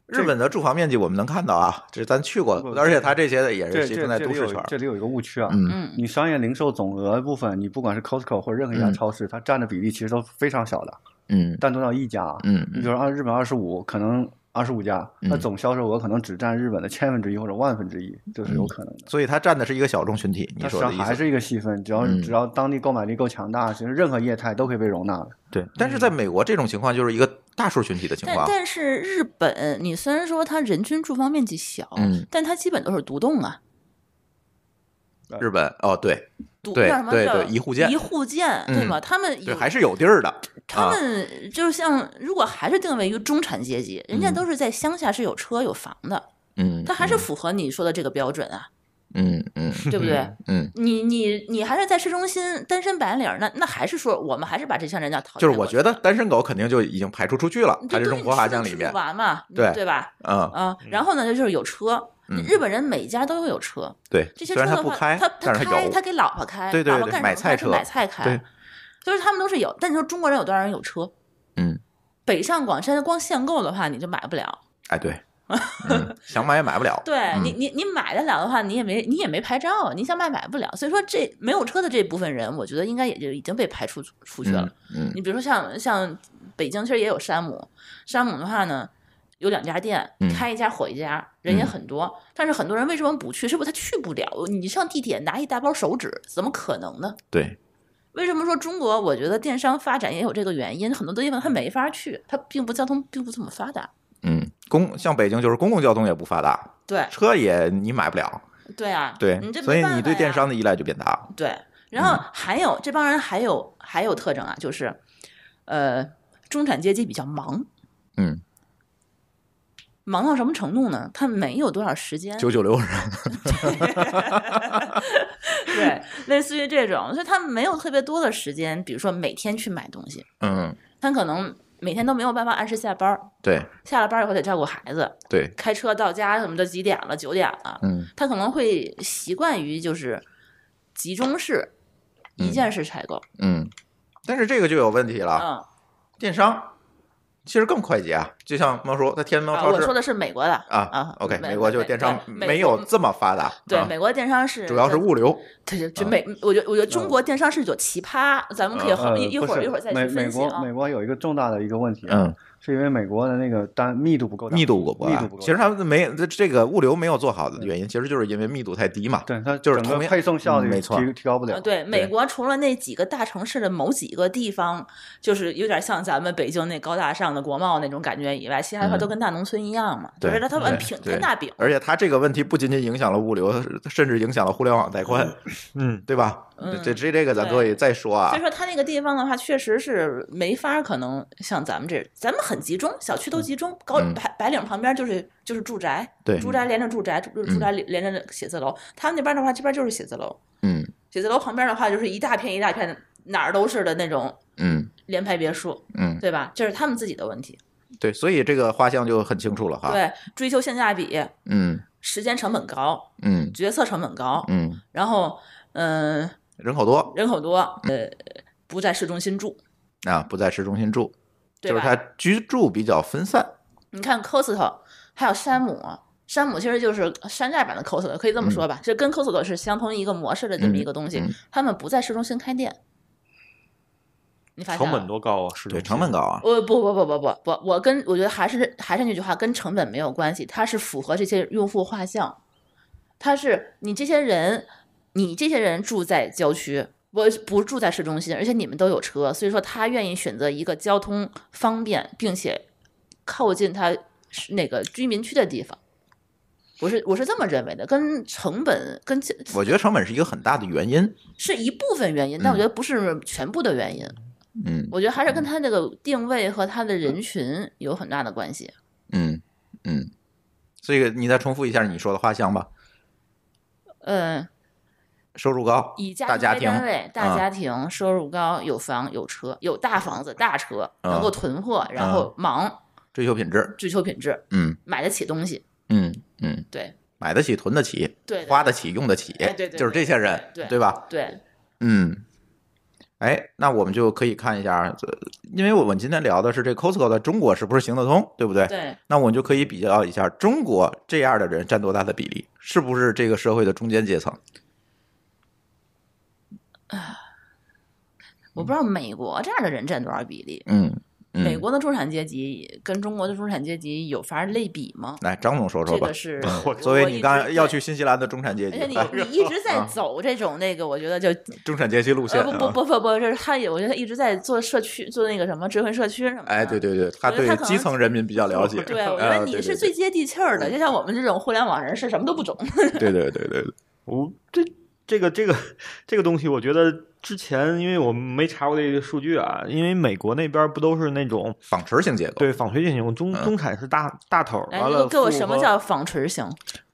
日本的住房面积我们能看到啊，这是咱去过的，而且它这些的也是集中在都市圈。这里有一个误区啊，嗯，你商业零售总额部分，你不管是 Costco 或者任何一家超市，它占的比例其实都非常小的。嗯，占多少一家？嗯，你比如二日本二十五，可能二十五家，那总销售额可能只占日本的千分之一或者万分之一，这是有可能的。所以它占的是一个小众群体。它其实还是一个细分，只要只要当地购买力够强大，其实任何业态都可以被容纳的。对，但是在美国这种情况就是一个大数群体的情况。但是日本，你虽然说它人均住房面积小，嗯，但它基本都是独栋啊。日本哦对，对对对，一户建一户建对吗？他们还是有地儿的。他们就是像，如果还是定位于中产阶级，人家都是在乡下是有车有房的。嗯，他还是符合你说的这个标准啊。嗯嗯，对不对？嗯，你你你还是在市中心单身白领，那那还是说我们还是把这项人叫淘。就是我觉得单身狗肯定就已经排除出去了，在这种国法在里面。不完嘛？对对吧？嗯嗯，然后呢，就是有车。日本人每家都会有车，对这些车的话，他他开他给老婆开，对对对，买菜车买菜开，就是他们都是有。但你说中国人有多少人有车？嗯，北上广深光限购的话，你就买不了。哎，对，想买也买不了。对你，你你买得了的话，你也没你也没牌照啊，你想买买不了。所以说，这没有车的这部分人，我觉得应该也就已经被排除出去了。嗯，你比如说像像北京，其实也有山姆，山姆的话呢。有两家店，开一家火一家，人也很多。但是很多人为什么不去？是不是他去不了？你上地铁拿一大包手纸，怎么可能呢？对。为什么说中国？我觉得电商发展也有这个原因。很多地方他没法去，他并不交通并不怎么发达。嗯，公像北京就是公共交通也不发达。对。车也你买不了。对啊。对。所以你对电商的依赖就变大了。对。然后还有这帮人，还有还有特征啊，就是，呃，中产阶级比较忙。嗯。忙到什么程度呢？他没有多少时间。九九六是吧？对，类似于这种，所以他没有特别多的时间。比如说每天去买东西，嗯，他可能每天都没有办法按时下班儿。对，下了班以后得照顾孩子。对，开车到家什么的几点了？九点了。嗯，他可能会习惯于就是集中式一件式采购。嗯，但是这个就有问题了，电商。其实更快捷啊，就像猫叔说在天猫超市，我说的是美国的啊啊，OK，美国就电商没有这么发达。对，美国电商是主要是物流。它就美，我觉得我觉得中国电商是一种奇葩，咱们可以后、一一会儿一会儿再去分析啊。美国美国有一个重大的一个问题，嗯。是因为美国的那个单密度不够，密度不够，密度不够。其实他们没这个物流没有做好的原因，其实就是因为密度太低嘛。对，它就是整个配送效率提提高不了。对，美国除了那几个大城市的某几个地方，就是有点像咱们北京那高大上的国贸那种感觉以外，其他的话都跟大农村一样嘛。对，他他平摊大饼。而且他这个问题不仅仅影响了物流，甚至影响了互联网带宽，嗯，对吧？嗯，这这这个咱可以再说啊。所以说他那个地方的话，确实是没法可能像咱们这，咱们。很集中，小区都集中，高白白领旁边就是就是住宅，对，住宅连着住宅，住住宅连着写字楼。他们那边的话，这边就是写字楼，嗯，写字楼旁边的话就是一大片一大片，的，哪儿都是的那种，嗯，联排别墅，嗯，对吧？这是他们自己的问题，对，所以这个画像就很清楚了哈。对，追求性价比，嗯，时间成本高，嗯，决策成本高，嗯，然后嗯，人口多，人口多，呃，不在市中心住，啊，不在市中心住。就是它居住比较分散。你看 Costco，还有山姆，山姆其实就是山寨版的 Costco，可以这么说吧，就跟 Costco 是相同一个模式的这么一个东西。他们不在市中心开店，你发现成本多高啊！对，成本高啊！呃，不不不不不不，我跟我觉得还是还是那句话，跟成本没有关系，它是符合这些用户画像，它是你这些人，你这些人住在郊区。我不住在市中心，而且你们都有车，所以说他愿意选择一个交通方便并且靠近他那个居民区的地方。我是我是这么认为的，跟成本跟我觉得成本是一个很大的原因，是一部分原因，但我觉得不是全部的原因。嗯，我觉得还是跟他那个定位和他的人群有很大的关系。嗯嗯，这个你再重复一下你说的花行吧？嗯。收入高，以家庭为单位，大家庭收入高，有房有车，有大房子大车，能够囤货，然后忙，追求品质，追求品质，嗯，买得起东西，嗯嗯，对，买得起囤得起，对，花得起用得起，对，就是这些人，对对吧？对，嗯，哎，那我们就可以看一下，因为我们今天聊的是这 Costco 在中国是不是行得通，对不对？对，那我们就可以比较一下，中国这样的人占多大的比例，是不是这个社会的中间阶层？啊，我不知道美国这样的人占多少比例。嗯，美国的中产阶级跟中国的中产阶级有法儿类比吗？来，张总说说吧。是，作为你刚要去新西兰的中产阶级。而且你你一直 在走这种那个，我觉得就中产阶级路线。不不不不不，这是他，我觉得他一直在做社区，做那个什么智慧社区什么。哎，对对对，他对基层人民比较了解。对，我觉得你是最接地气儿的。就像我们这种互联网人士，什么都不懂。对对对对，我这。这个这个这个东西，我觉得之前，因为我们没查过这个数据啊，因为美国那边不都是那种纺锤型结构？对，纺锤型结构，中中产是大大头。完了，给我什么叫纺锤型？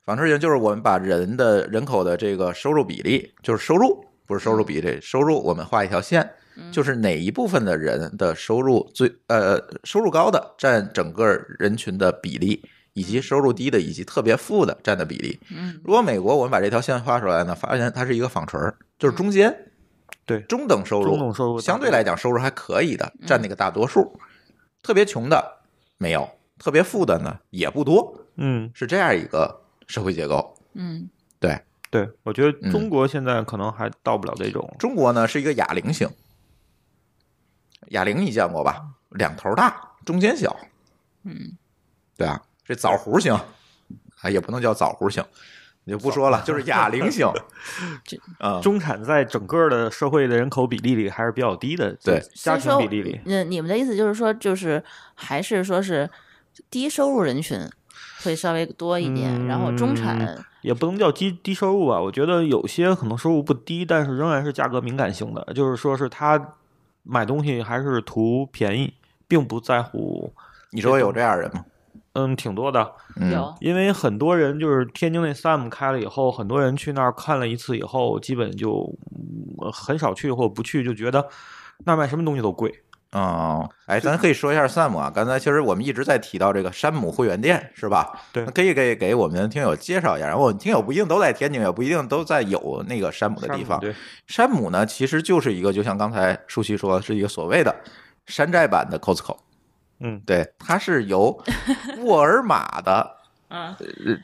纺锤型就是我们把人的人口的这个收入比例，就是收入，不是收入比，这收入，我们画一条线，就是哪一部分的人的收入最呃收入高的占整个人群的比例。以及收入低的以及特别富的占的比例。嗯，如果美国我们把这条线画出来呢，发现它是一个纺锤就是中间，对中等收入、中等收入相对来讲收入还可以的占那个大多数，特别穷的没有，特别富的呢也不多。嗯，是这样一个社会结构。嗯，对对，我觉得中国现在可能还到不了这种。中国呢是一个哑铃型，哑铃你见过吧？两头大，中间小。嗯，对啊。这枣核型，啊，也不能叫枣核型，你就不说了，就是哑铃型。这啊，中产在整个的社会的人口比例里还是比较低的，对家庭比例里。那你们的意思就是说，就是还是说是低收入人群会稍微多一点，然后中产也不能叫低低收入吧？我觉得有些可能收入不低，但是仍然是价格敏感性的，就是说是他买东西还是图便宜，并不在乎。你说有这样人吗？嗯，挺多的，有，因为很多人就是天津那 Sam 开了以后，很多人去那儿看了一次以后，基本就很少去或不去，就觉得那儿卖什么东西都贵。啊，哎，咱可以说一下 Sam 啊，刚才其实我们一直在提到这个山姆会员店，是吧？对，可以给给我们听友介绍一下。然后，听友不一定都在天津，也不一定都在有那个山姆的地方。山姆呢，其实就是一个，就像刚才舒淇说，是一个所谓的山寨版的 Costco。嗯，对，它是由 沃尔玛的 嗯，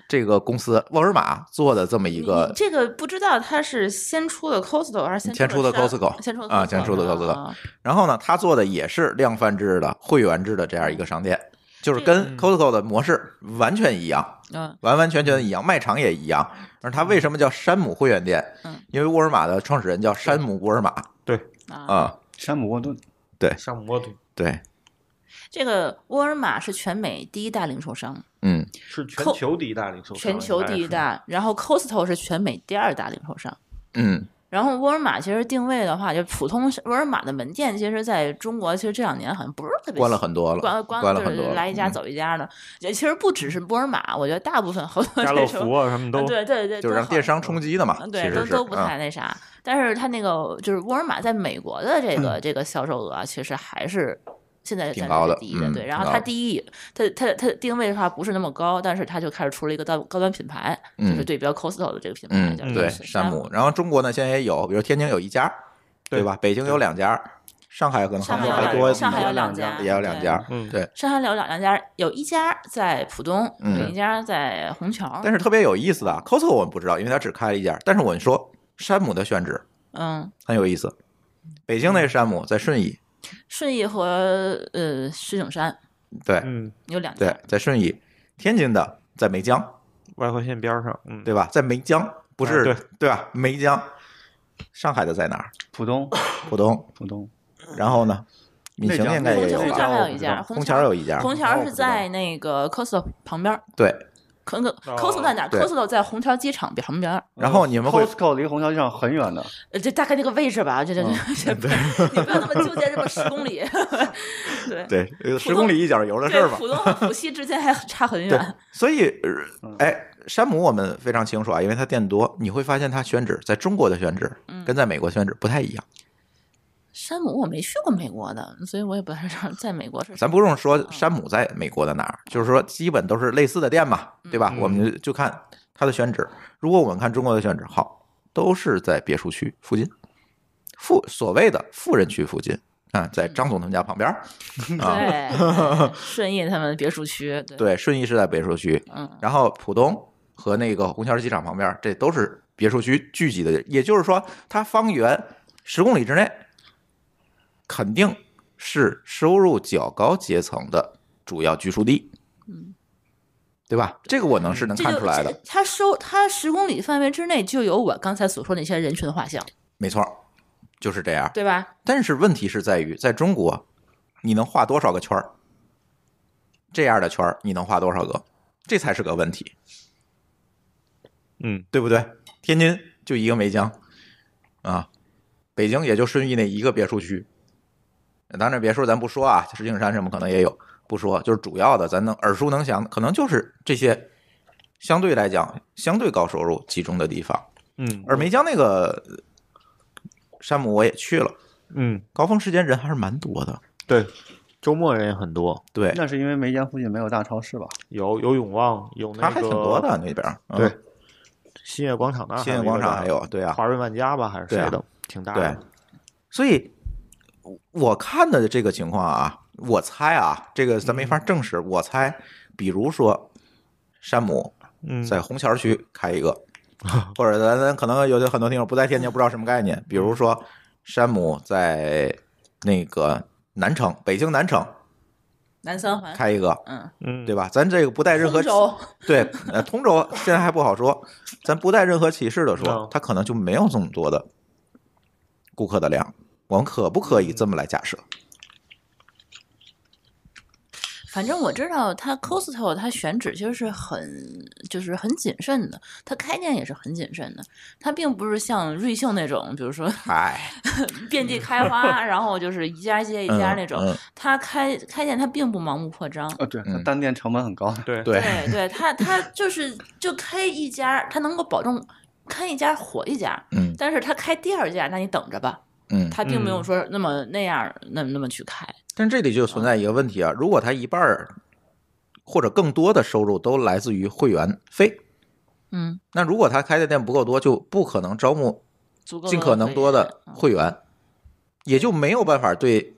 这个公司沃尔玛做的这么一个，这个不知道它是先出的 Costco 还是先出的 Costco，先出的啊，先出的 Costco。然后呢，它做的也是量贩制的会员制的这样一个商店，就是跟 Costco 的模式完全一样，嗯，完完全全一样，卖场也一样。那它为什么叫山姆会员店？嗯，因为沃尔玛的创始人叫山姆·沃尔玛，对，啊，山姆·沃顿，对，山姆·沃顿，对。这个沃尔玛是全美第一大零售商，嗯，是全球第一大零售商，全球第一大。然后 Costco 是全美第二大零售商，嗯。然后沃尔玛其实定位的话，就普通沃尔玛的门店，其实在中国，其实这两年好像不是特别关了很多了，关关了很多，来一家走一家的。也其实不只是沃尔玛，我觉得大部分好多家乐福啊什么，都对对对，就是电商冲击的嘛，对，都都不太那啥。但是它那个就是沃尔玛在美国的这个这个销售额其实还是。现在挺高的，嗯，对，然后它第一，它它它定位的话不是那么高，但是它就开始出了一个高高端品牌，就是对标 Costco 的这个品牌，对，山姆。然后中国呢，现在也有，比如天津有一家，对吧？北京有两家，上海可能还多，上海有两家，也有两家，嗯，对。上海有两两家，有一家在浦东，有一家在虹桥。但是特别有意思的 Costco 我们不知道，因为它只开了一家。但是我说山姆的选址，嗯，很有意思。北京那山姆在顺义。顺义和呃石景山，对，嗯，有两家，在顺义，天津的在梅江外环线边上，嗯，对吧？在梅江，不是对对吧？梅江，上海的在哪儿？浦东，浦东，浦东。然后呢？闵行应该有吧？虹桥还有一家，虹桥有一家，虹桥是在那个 c o s t a 旁边，对。可可 Costco 在哪？Costco 在虹桥机场旁边。然后你们 Costco 离虹桥机场很远的。呃，大概那个位置吧，就就就，你不要那么纠结，这么十公里。对对，十公里一脚油的事儿吧。浦东和浦西之间还差很远。所以，哎，山姆我们非常清楚啊，因为它店多，你会发现它选址在中国的选址跟在美国选址不太一样。山姆我没去过美国的，所以我也不太知道在美国是。咱不用说山姆在美国的哪儿，就是说基本都是类似的店嘛，对吧？我们就看它的选址。如果我们看中国的选址，好，都是在别墅区附近，富所谓的富人区附近啊，在张总他们家旁边啊，顺义他们别墅区，对，顺义是在别墅区，嗯，然后浦东和那个虹桥机场旁边，这都是别墅区聚集的，也就是说，它方圆十公里之内。肯定是收入较高阶层的主要居住地，嗯，对吧？这个我能是能看出来的。它收它十公里范围之内就有我刚才所说那些人群画像，没错，就是这样，对吧？但是问题是在于，在中国，你能画多少个圈儿？这样的圈儿你能画多少个？这才是个问题，嗯，对不对？天津就一个梅江，啊，北京也就顺义那一个别墅区。咱这别说，咱不说啊，石景山什么可能也有，不说，就是主要的，咱能耳熟能详的，可能就是这些，相对来讲，相对高收入集中的地方。嗯，而梅江那个山姆我也去了，嗯，高峰时间人还是蛮多的。对，周末人也很多。对。那是因为梅江附近没有大超市吧？有有永旺，有那个。还挺多的那边。对。新业广场的，新业广场还有，对啊，华润万家吧，还是谁的？挺大的。对。所以。我看的这个情况啊，我猜啊，这个咱没法证实。我猜，比如说山姆在红桥区开一个，或者咱可能有的很多听众不在天津，不知道什么概念。比如说山姆在那个南城，北京南城南三环开一个，嗯，嗯，对吧？咱这个不带任何对呃，通州，现在还不好说。咱不带任何歧视的说，他可能就没有这么多的顾客的量。我们可不可以这么来假设？反正我知道，它 Costco 它选址其实是很就是很谨慎的，它开店也是很谨慎的。它并不是像瑞幸那种，比如说 遍地开花，然后就是一家接一家那种。它开开店，它并不盲目扩张。呃，对，单店成本很高。对对对，它它就是就开一家，它能够保证开一家火一家。嗯，但是它开第二家，那你等着吧。嗯，他并没有说那么那样，那那么去开。但这里就存在一个问题啊，如果他一半或者更多的收入都来自于会员费，嗯，那如果他开的店不够多，就不可能招募尽可能多的会员，也就没有办法对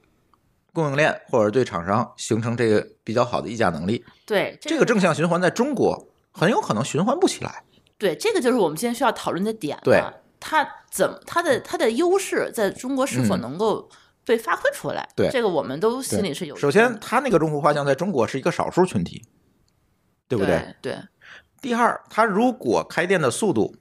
供应链或者对厂商形成这个比较好的议价能力。对，这个正向循环在中国很有可能循环不起来。对，这个就是我们今天需要讨论的点了。他怎他的他的优势在中国是否能够被发挥出来？对这个我们都心里是有。首先，他那个中国画像在中国是一个少数群体，对不对？对。第二，他如果开店的速度，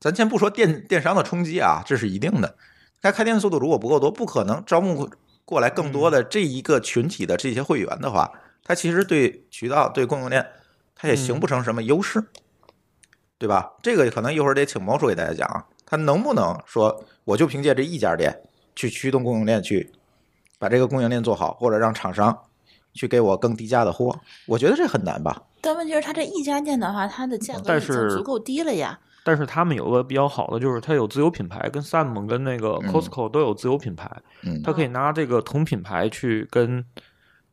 咱先不说电电商的冲击啊，这是一定的。他开店的速度如果不够多，不可能招募过来更多的这一个群体的这些会员的话，他其实对渠道、对供应链，他也形不成什么优势，对吧？这个可能一会儿得请毛叔给大家讲啊。他能不能说，我就凭借这一家店去驱动供应链，去把这个供应链做好，或者让厂商去给我更低价的货？我觉得这很难吧。但问题是，他这一家店的话，它的价格已经足够低了呀。但是他们有个比较好的，就是他有自有品牌，跟 Sam、跟那个 Costco 都有自有品牌，他可以拿这个同品牌去跟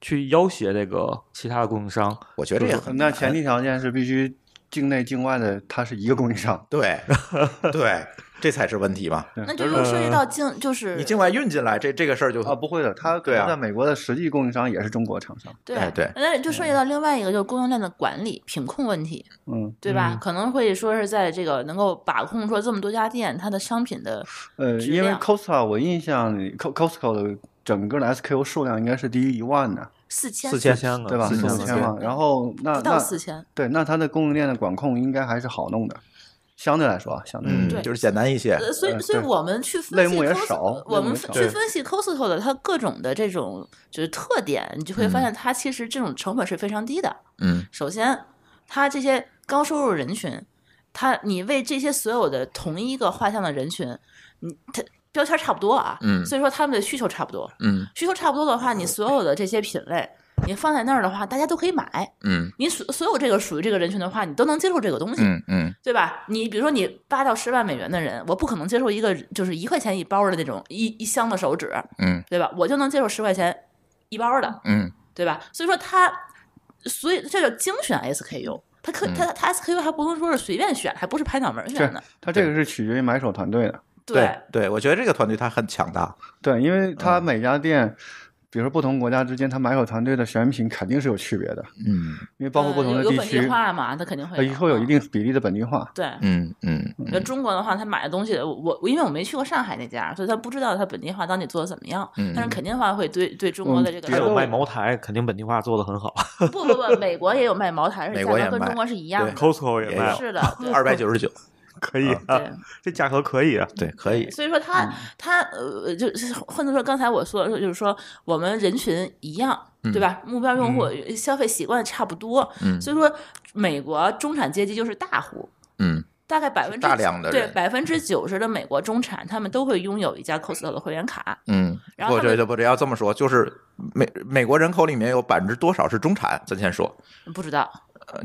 去要挟这个其他的供应商。我觉得这很那前提条件是必须境内境外的他是一个供应商。对对。这才是问题嘛？那就又涉及到境，就是你境外运进来这这个事儿就啊不会的，它对啊，在美国的实际供应商也是中国厂商。对对，那就涉及到另外一个就是供应链的管理、品控问题，嗯，对吧？可能会说是在这个能够把控说这么多家店它的商品的呃，因为 Costa 我印象 Costco 的整个的 SKU 数量应该是低于一万的，四千四千个对吧？四千嘛，然后那不到千，对那它的供应链的管控应该还是好弄的。相对来说，相对就是简单一些。所以，所以我们去分析 cos，我们去分析 cosco 的它各种的这种就是特点，你就会发现它其实这种成本是非常低的。嗯，首先，它这些高收入人群，它你为这些所有的同一个画像的人群，你它标签差不多啊。嗯，所以说他们的需求差不多。嗯，需求差不多的话，你所有的这些品类。你放在那儿的话，大家都可以买。嗯，你所所有这个属于这个人群的话，你都能接受这个东西。嗯嗯，对吧？你比如说你八到十万美元的人，我不可能接受一个就是一块钱一包的那种一一箱的手纸。嗯，对吧？我就能接受十块钱一包的。嗯，对吧？所以说他，所以这叫精选 SKU。他可他他 SKU 还不能说是随便选，还不是拍脑门选的。他这个是取决于买手团队的。对对，我觉得这个团队他很强大。对，因为他每家店。比如说不同国家之间，他买手团队的选品肯定是有区别的，嗯，因为包括不同的地区，有本地化嘛，他肯定会。他以后有一定比例的本地化，对，嗯嗯。那中国的话，他买的东西，我我因为我没去过上海那家，所以他不知道他本地化到底做的怎么样。嗯。但是肯定话会对对中国的这个。还有卖茅台，肯定本地化做的很好。不不不，美国也有卖茅台，美国也跟中国是一样的，Costco 也卖。是的，二百九十九。可以啊，这价格可以啊，对，可以。所以说，他他呃，就是换作说，刚才我说的就是说，我们人群一样，对吧？目标用户消费习惯差不多。嗯，所以说，美国中产阶级就是大户，嗯，大概百分之大量的对百分之九十的美国中产，他们都会拥有一家 Costco 的会员卡。嗯，我觉得，不觉得要这么说，就是美美国人口里面有百分之多少是中产？咱先说，不知道。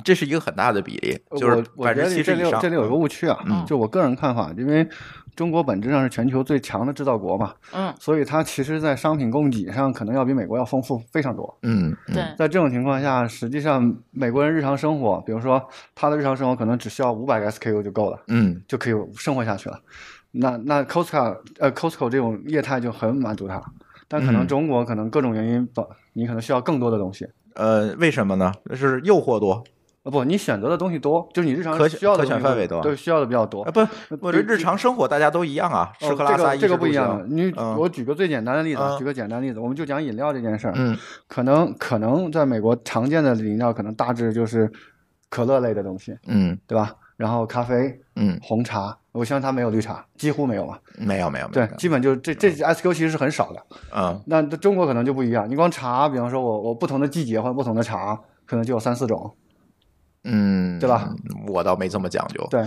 这是一个很大的比例，就是我这里这里这里有一个误区啊，就我个人看法，因为中国本质上是全球最强的制造国嘛，嗯，所以它其实，在商品供给上可能要比美国要丰富非常多，嗯，对，在这种情况下，实际上美国人日常生活，比如说他的日常生活可能只需要五百个 SKU 就够了，嗯，就可以生活下去了，那那 Costco 呃 Costco 这种业态就很满足他，但可能中国可能各种原因，你可能需要更多的东西，呃，为什么呢？是诱惑多。啊不，你选择的东西多，就是你日常可可选范围多，对，需要的比较多。啊不，我觉日常生活大家都一样啊，吃喝拉撒这个不一样。你我举个最简单的例子，举个简单例子，我们就讲饮料这件事儿。嗯，可能可能在美国常见的饮料，可能大致就是可乐类的东西，嗯，对吧？然后咖啡，嗯，红茶，我相信它没有绿茶，几乎没有嘛，没有没有没有。对，基本就这这 SQ 其实是很少的。嗯，那中国可能就不一样。你光茶，比方说我我不同的季节换不同的茶，可能就有三四种。嗯，对吧？我倒没这么讲究。对，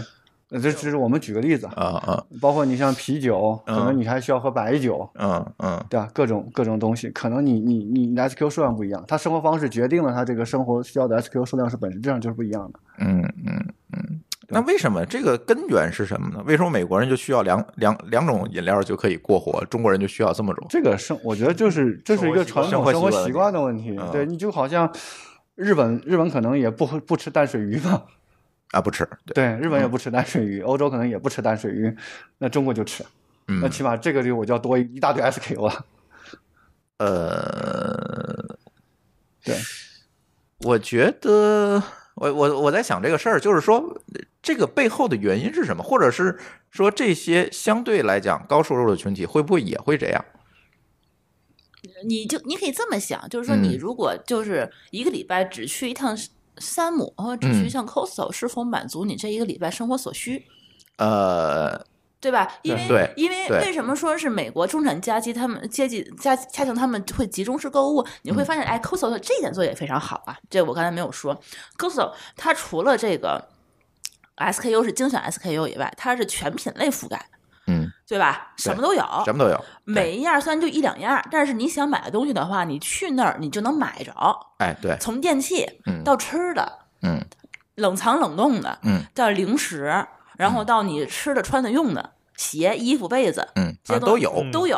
这只是我们举个例子啊啊！包括你像啤酒，可能你还需要喝白酒。嗯嗯，对吧？各种各种东西，可能你你你 S Q 数量不一样，他生活方式决定了他这个生活需要的 S Q 数量是本质，这样就是不一样的。嗯嗯嗯。那为什么这个根源是什么呢？为什么美国人就需要两两两种饮料就可以过活，中国人就需要这么种？这个生我觉得就是这是一个传统生活习惯的问题。对你就好像。日本日本可能也不不吃淡水鱼吧？啊，不吃。对，日本也不吃淡水鱼，欧洲可能也不吃淡水鱼，那中国就吃。嗯，那起码这个就我就要多一大堆 SKU 了。呃，对，我觉得我我我在想这个事儿，就是说这个背后的原因是什么，或者是说这些相对来讲高收入的群体会不会也会这样？你就你可以这么想，就是说，你如果就是一个礼拜只去一趟山姆，或、后只去一趟 Costco，是否满足你这一个礼拜生活所需？呃，对吧？因为因为为什么说是美国中产阶级他们阶级家家庭他们会集中式购物？你会发现，哎，Costco 这一点做的也非常好啊。这我刚才没有说，Costco 它除了这个 SKU 是精选 SKU 以外，它是全品类覆盖。对吧？什么都有，什么都有。每一样虽然就一两样，但是你想买的东西的话，你去那儿你就能买着。哎，对，从电器到吃的，嗯，冷藏冷冻的，嗯，到零食，然后到你吃的、穿的、用的，鞋、衣服、被子，嗯，都有都有。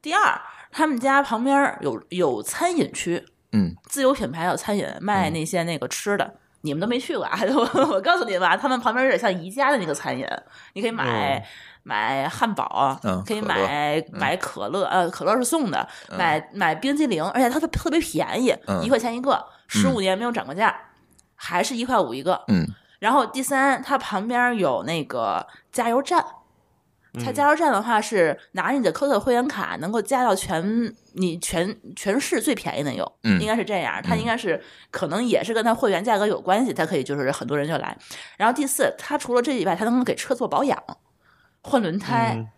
第二，他们家旁边有有餐饮区，嗯，自有品牌有餐饮卖那些那个吃的。你们都没去过，我我告诉你吧，他们旁边有点像宜家的那个餐饮，你可以买买汉堡，可以买买可乐，呃，可乐是送的，买买冰激凌，而且它特别便宜，一块钱一个，十五年没有涨过价，还是一块五一个。嗯，然后第三，它旁边有那个加油站。他加油站的话是拿你的科特会员卡能够加到全你全全市最便宜的油，应该是这样。他应该是可能也是跟他会员价格有关系，他可以就是很多人就来。然后第四，他除了这以外，他能够给车做保养、换轮胎，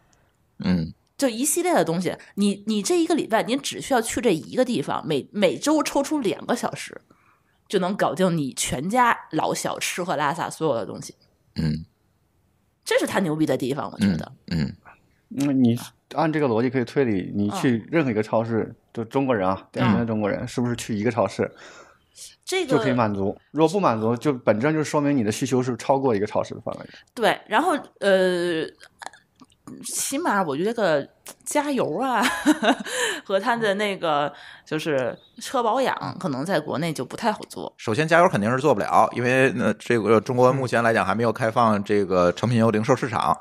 嗯，就一系列的东西。你你这一个礼拜，你只需要去这一个地方，每每周抽出两个小时，就能搞定你全家老小吃喝拉撒所有的东西。嗯。这是他牛逼的地方，我觉得。嗯，那你按这个逻辑可以推理，你去任何一个超市，就中国人啊，典型的中国人，是不是去一个超市，这个就可以满足？如果不满足，就本质上就说明你的需求是超过一个超市的范围。对，然后呃。起码我觉得加油啊 和他的那个就是车保养可能在国内就不太好做。首先，加油肯定是做不了，因为那这个中国目前来讲还没有开放这个成品油零售市场，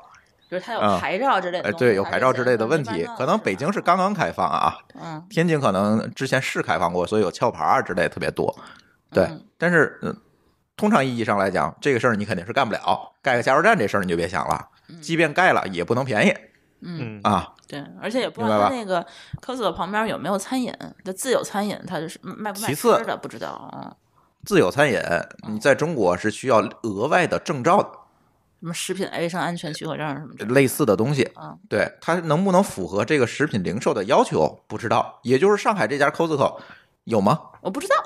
就是它有牌照之类。的。对，有牌照之类的问题，可能北京是刚刚开放啊，嗯，天津可能之前是开放过，所以有壳牌啊之类特别多，对。但是通常意义上来讲，这个事儿你肯定是干不了，盖个加油站这事儿你就别想了。即便盖了也不能便宜，嗯啊，对，而且也不知道那个 Costco 旁边有没有餐饮的自有餐饮，它就是卖不卖吃的不知道。自有餐饮，你在中国是需要额外的证照的，什么食品卫生安全许可证什么的，类似的东西。嗯，对，它能不能符合这个食品零售的要求不知道。也就是上海这家 Costco 有吗？我不知道。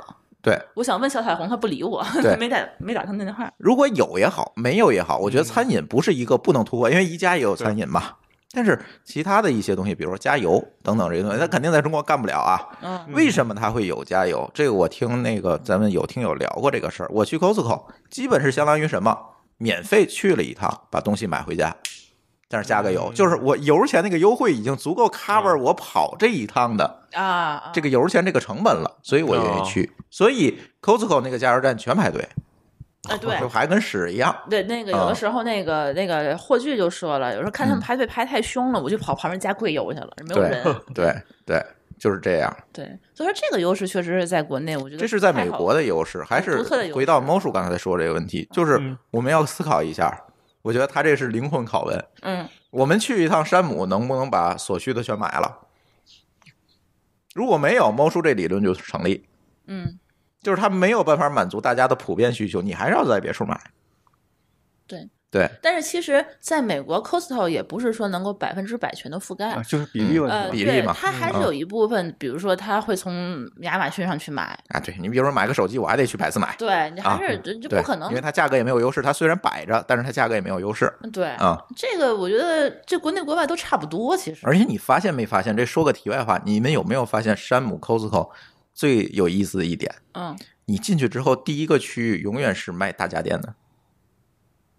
对，我想问小彩虹，他不理我，没打没打他那电话。如果有也好，没有也好，我觉得餐饮不是一个不能突破，因为宜家也有餐饮嘛。但是其他的一些东西，比如说加油等等这些东西，他肯定在中国干不了啊。为什么他会有加油？这个我听那个咱们有听友聊过这个事儿。我去 Costco，基本是相当于什么？免费去了一趟，把东西买回家。但是加个油，就是我油钱那个优惠已经足够 cover 我跑这一趟的啊，这个油钱这个成本了，所以我愿意去。所以 Costco 那个加油站全排队啊，对，就排跟屎一样。对，那个有的时候那个那个霍炬就说了，有时候看他们排队排太凶了，我就跑旁边加贵油去了，没有人。对对对，就是这样。对，所以说这个优势确实是在国内，我觉得这是在美国的优势，还是回到猫叔刚才说这个问题，就是我们要思考一下。我觉得他这是灵魂拷问。嗯，我们去一趟山姆，能不能把所需的全买了？如果没有，猫叔这理论就成立。嗯，就是他没有办法满足大家的普遍需求，你还是要在别处买。对，但是其实在美国，Costco 也不是说能够百分之百全都覆盖，就是比例，比例嘛。它还是有一部分，比如说它会从亚马逊上去买啊。对你，比如说买个手机，我还得去百思买。对你还是就不可能，因为它价格也没有优势。它虽然摆着，但是它价格也没有优势。对啊，这个我觉得这国内国外都差不多，其实。而且你发现没发现？这说个题外话，你们有没有发现山姆 Costco 最有意思的一点？嗯，你进去之后，第一个区域永远是卖大家电的。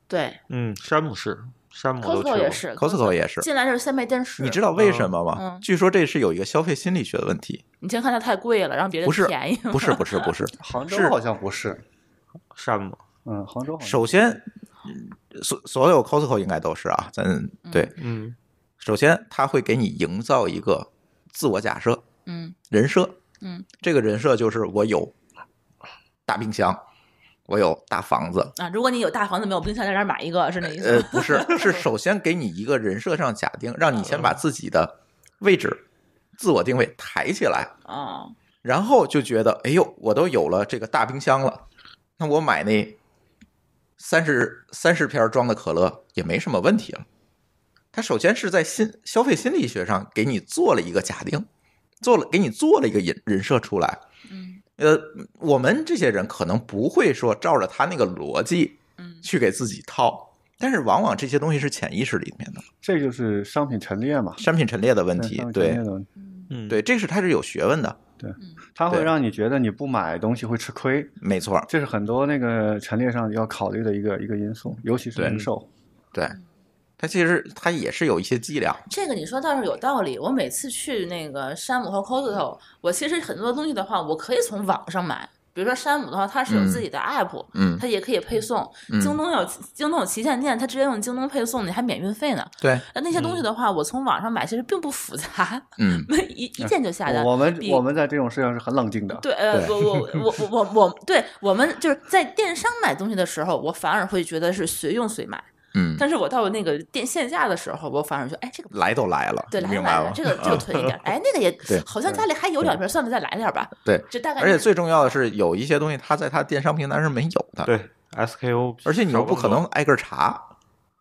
对，嗯，山姆是山姆，Costco 也是，Costco 也是，进来就是先卖电视。你知道为什么吗？据说这是有一个消费心理学的问题。你先看它太贵了，让别人便宜。不是，不是，不是，杭州好像不是山姆，嗯，杭州。首先，所所有 Costco 应该都是啊，咱对，嗯，首先他会给你营造一个自我假设，嗯，人设，嗯，这个人设就是我有大冰箱。我有大房子啊！如果你有大房子，没有冰箱，在儿买一个是那意思？呃，不是，是首先给你一个人设上假定，让你先把自己的位置、自我定位抬起来啊，然后就觉得，哎呦，我都有了这个大冰箱了，那我买那三十三十瓶装的可乐也没什么问题了。他首先是在心消费心理学上给你做了一个假定，做了给你做了一个人人设出来，嗯。呃，我们这些人可能不会说照着他那个逻辑，嗯，去给自己套，但是往往这些东西是潜意识里面的，这就是商品陈列嘛，商品陈列的问题，对，嗯，对，这是他是有学问的，对，他会让你觉得你不买东西会吃亏，没错，这是很多那个陈列上要考虑的一个一个因素，尤其是零售，对。他其实他也是有一些伎俩，这个你说倒是有道理。我每次去那个山姆和 Costco，我其实很多东西的话，我可以从网上买。比如说山姆的话，它是有自己的 app，嗯，它也可以配送。京东有京东有旗舰店，它直接用京东配送你还免运费呢。对，那那些东西的话，我从网上买其实并不复杂，嗯，一一键就下单。我们我们在这种事情是很冷静的。对，呃，我我 我我我，对，我们就是在电商买东西的时候，我反而会觉得是随用随买。嗯，但是我到了那个店线下的时候，我反而说，哎，这个来都来了，对，来了，这个这 个囤一点，哎，那个也好像家里还有两瓶，算了，再来点吧。对，就大概。而且最重要的是，有一些东西它在它电商平台是没有的，对，S K O。而且你又不可能挨个查，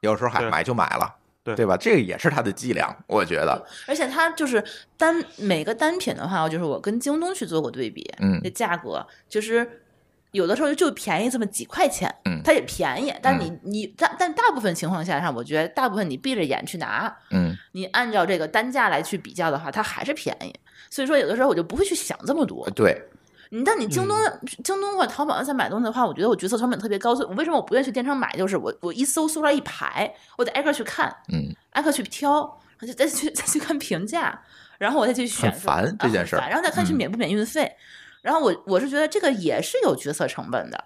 有时候还买就买了，对对吧？这个也是他的伎俩，我觉得。而且他就是单每个单品的话，就是我跟京东去做过对比，嗯，这价格就是。有的时候就便宜这么几块钱，嗯，它也便宜，但你你但但大部分情况下上，我觉得大部分你闭着眼去拿，嗯，你按照这个单价来去比较的话，它还是便宜。所以说有的时候我就不会去想这么多，对。你但你京东京东或淘宝上买东西的话，我觉得我决策成本特别高，所以为什么我不愿意去电商买？就是我我一搜搜出来一排，我得挨个去看，嗯，挨个去挑，然后再去再去看评价，然后我再去选，很烦这件事儿，然后再看是免不免运费。然后我我是觉得这个也是有决策成本的，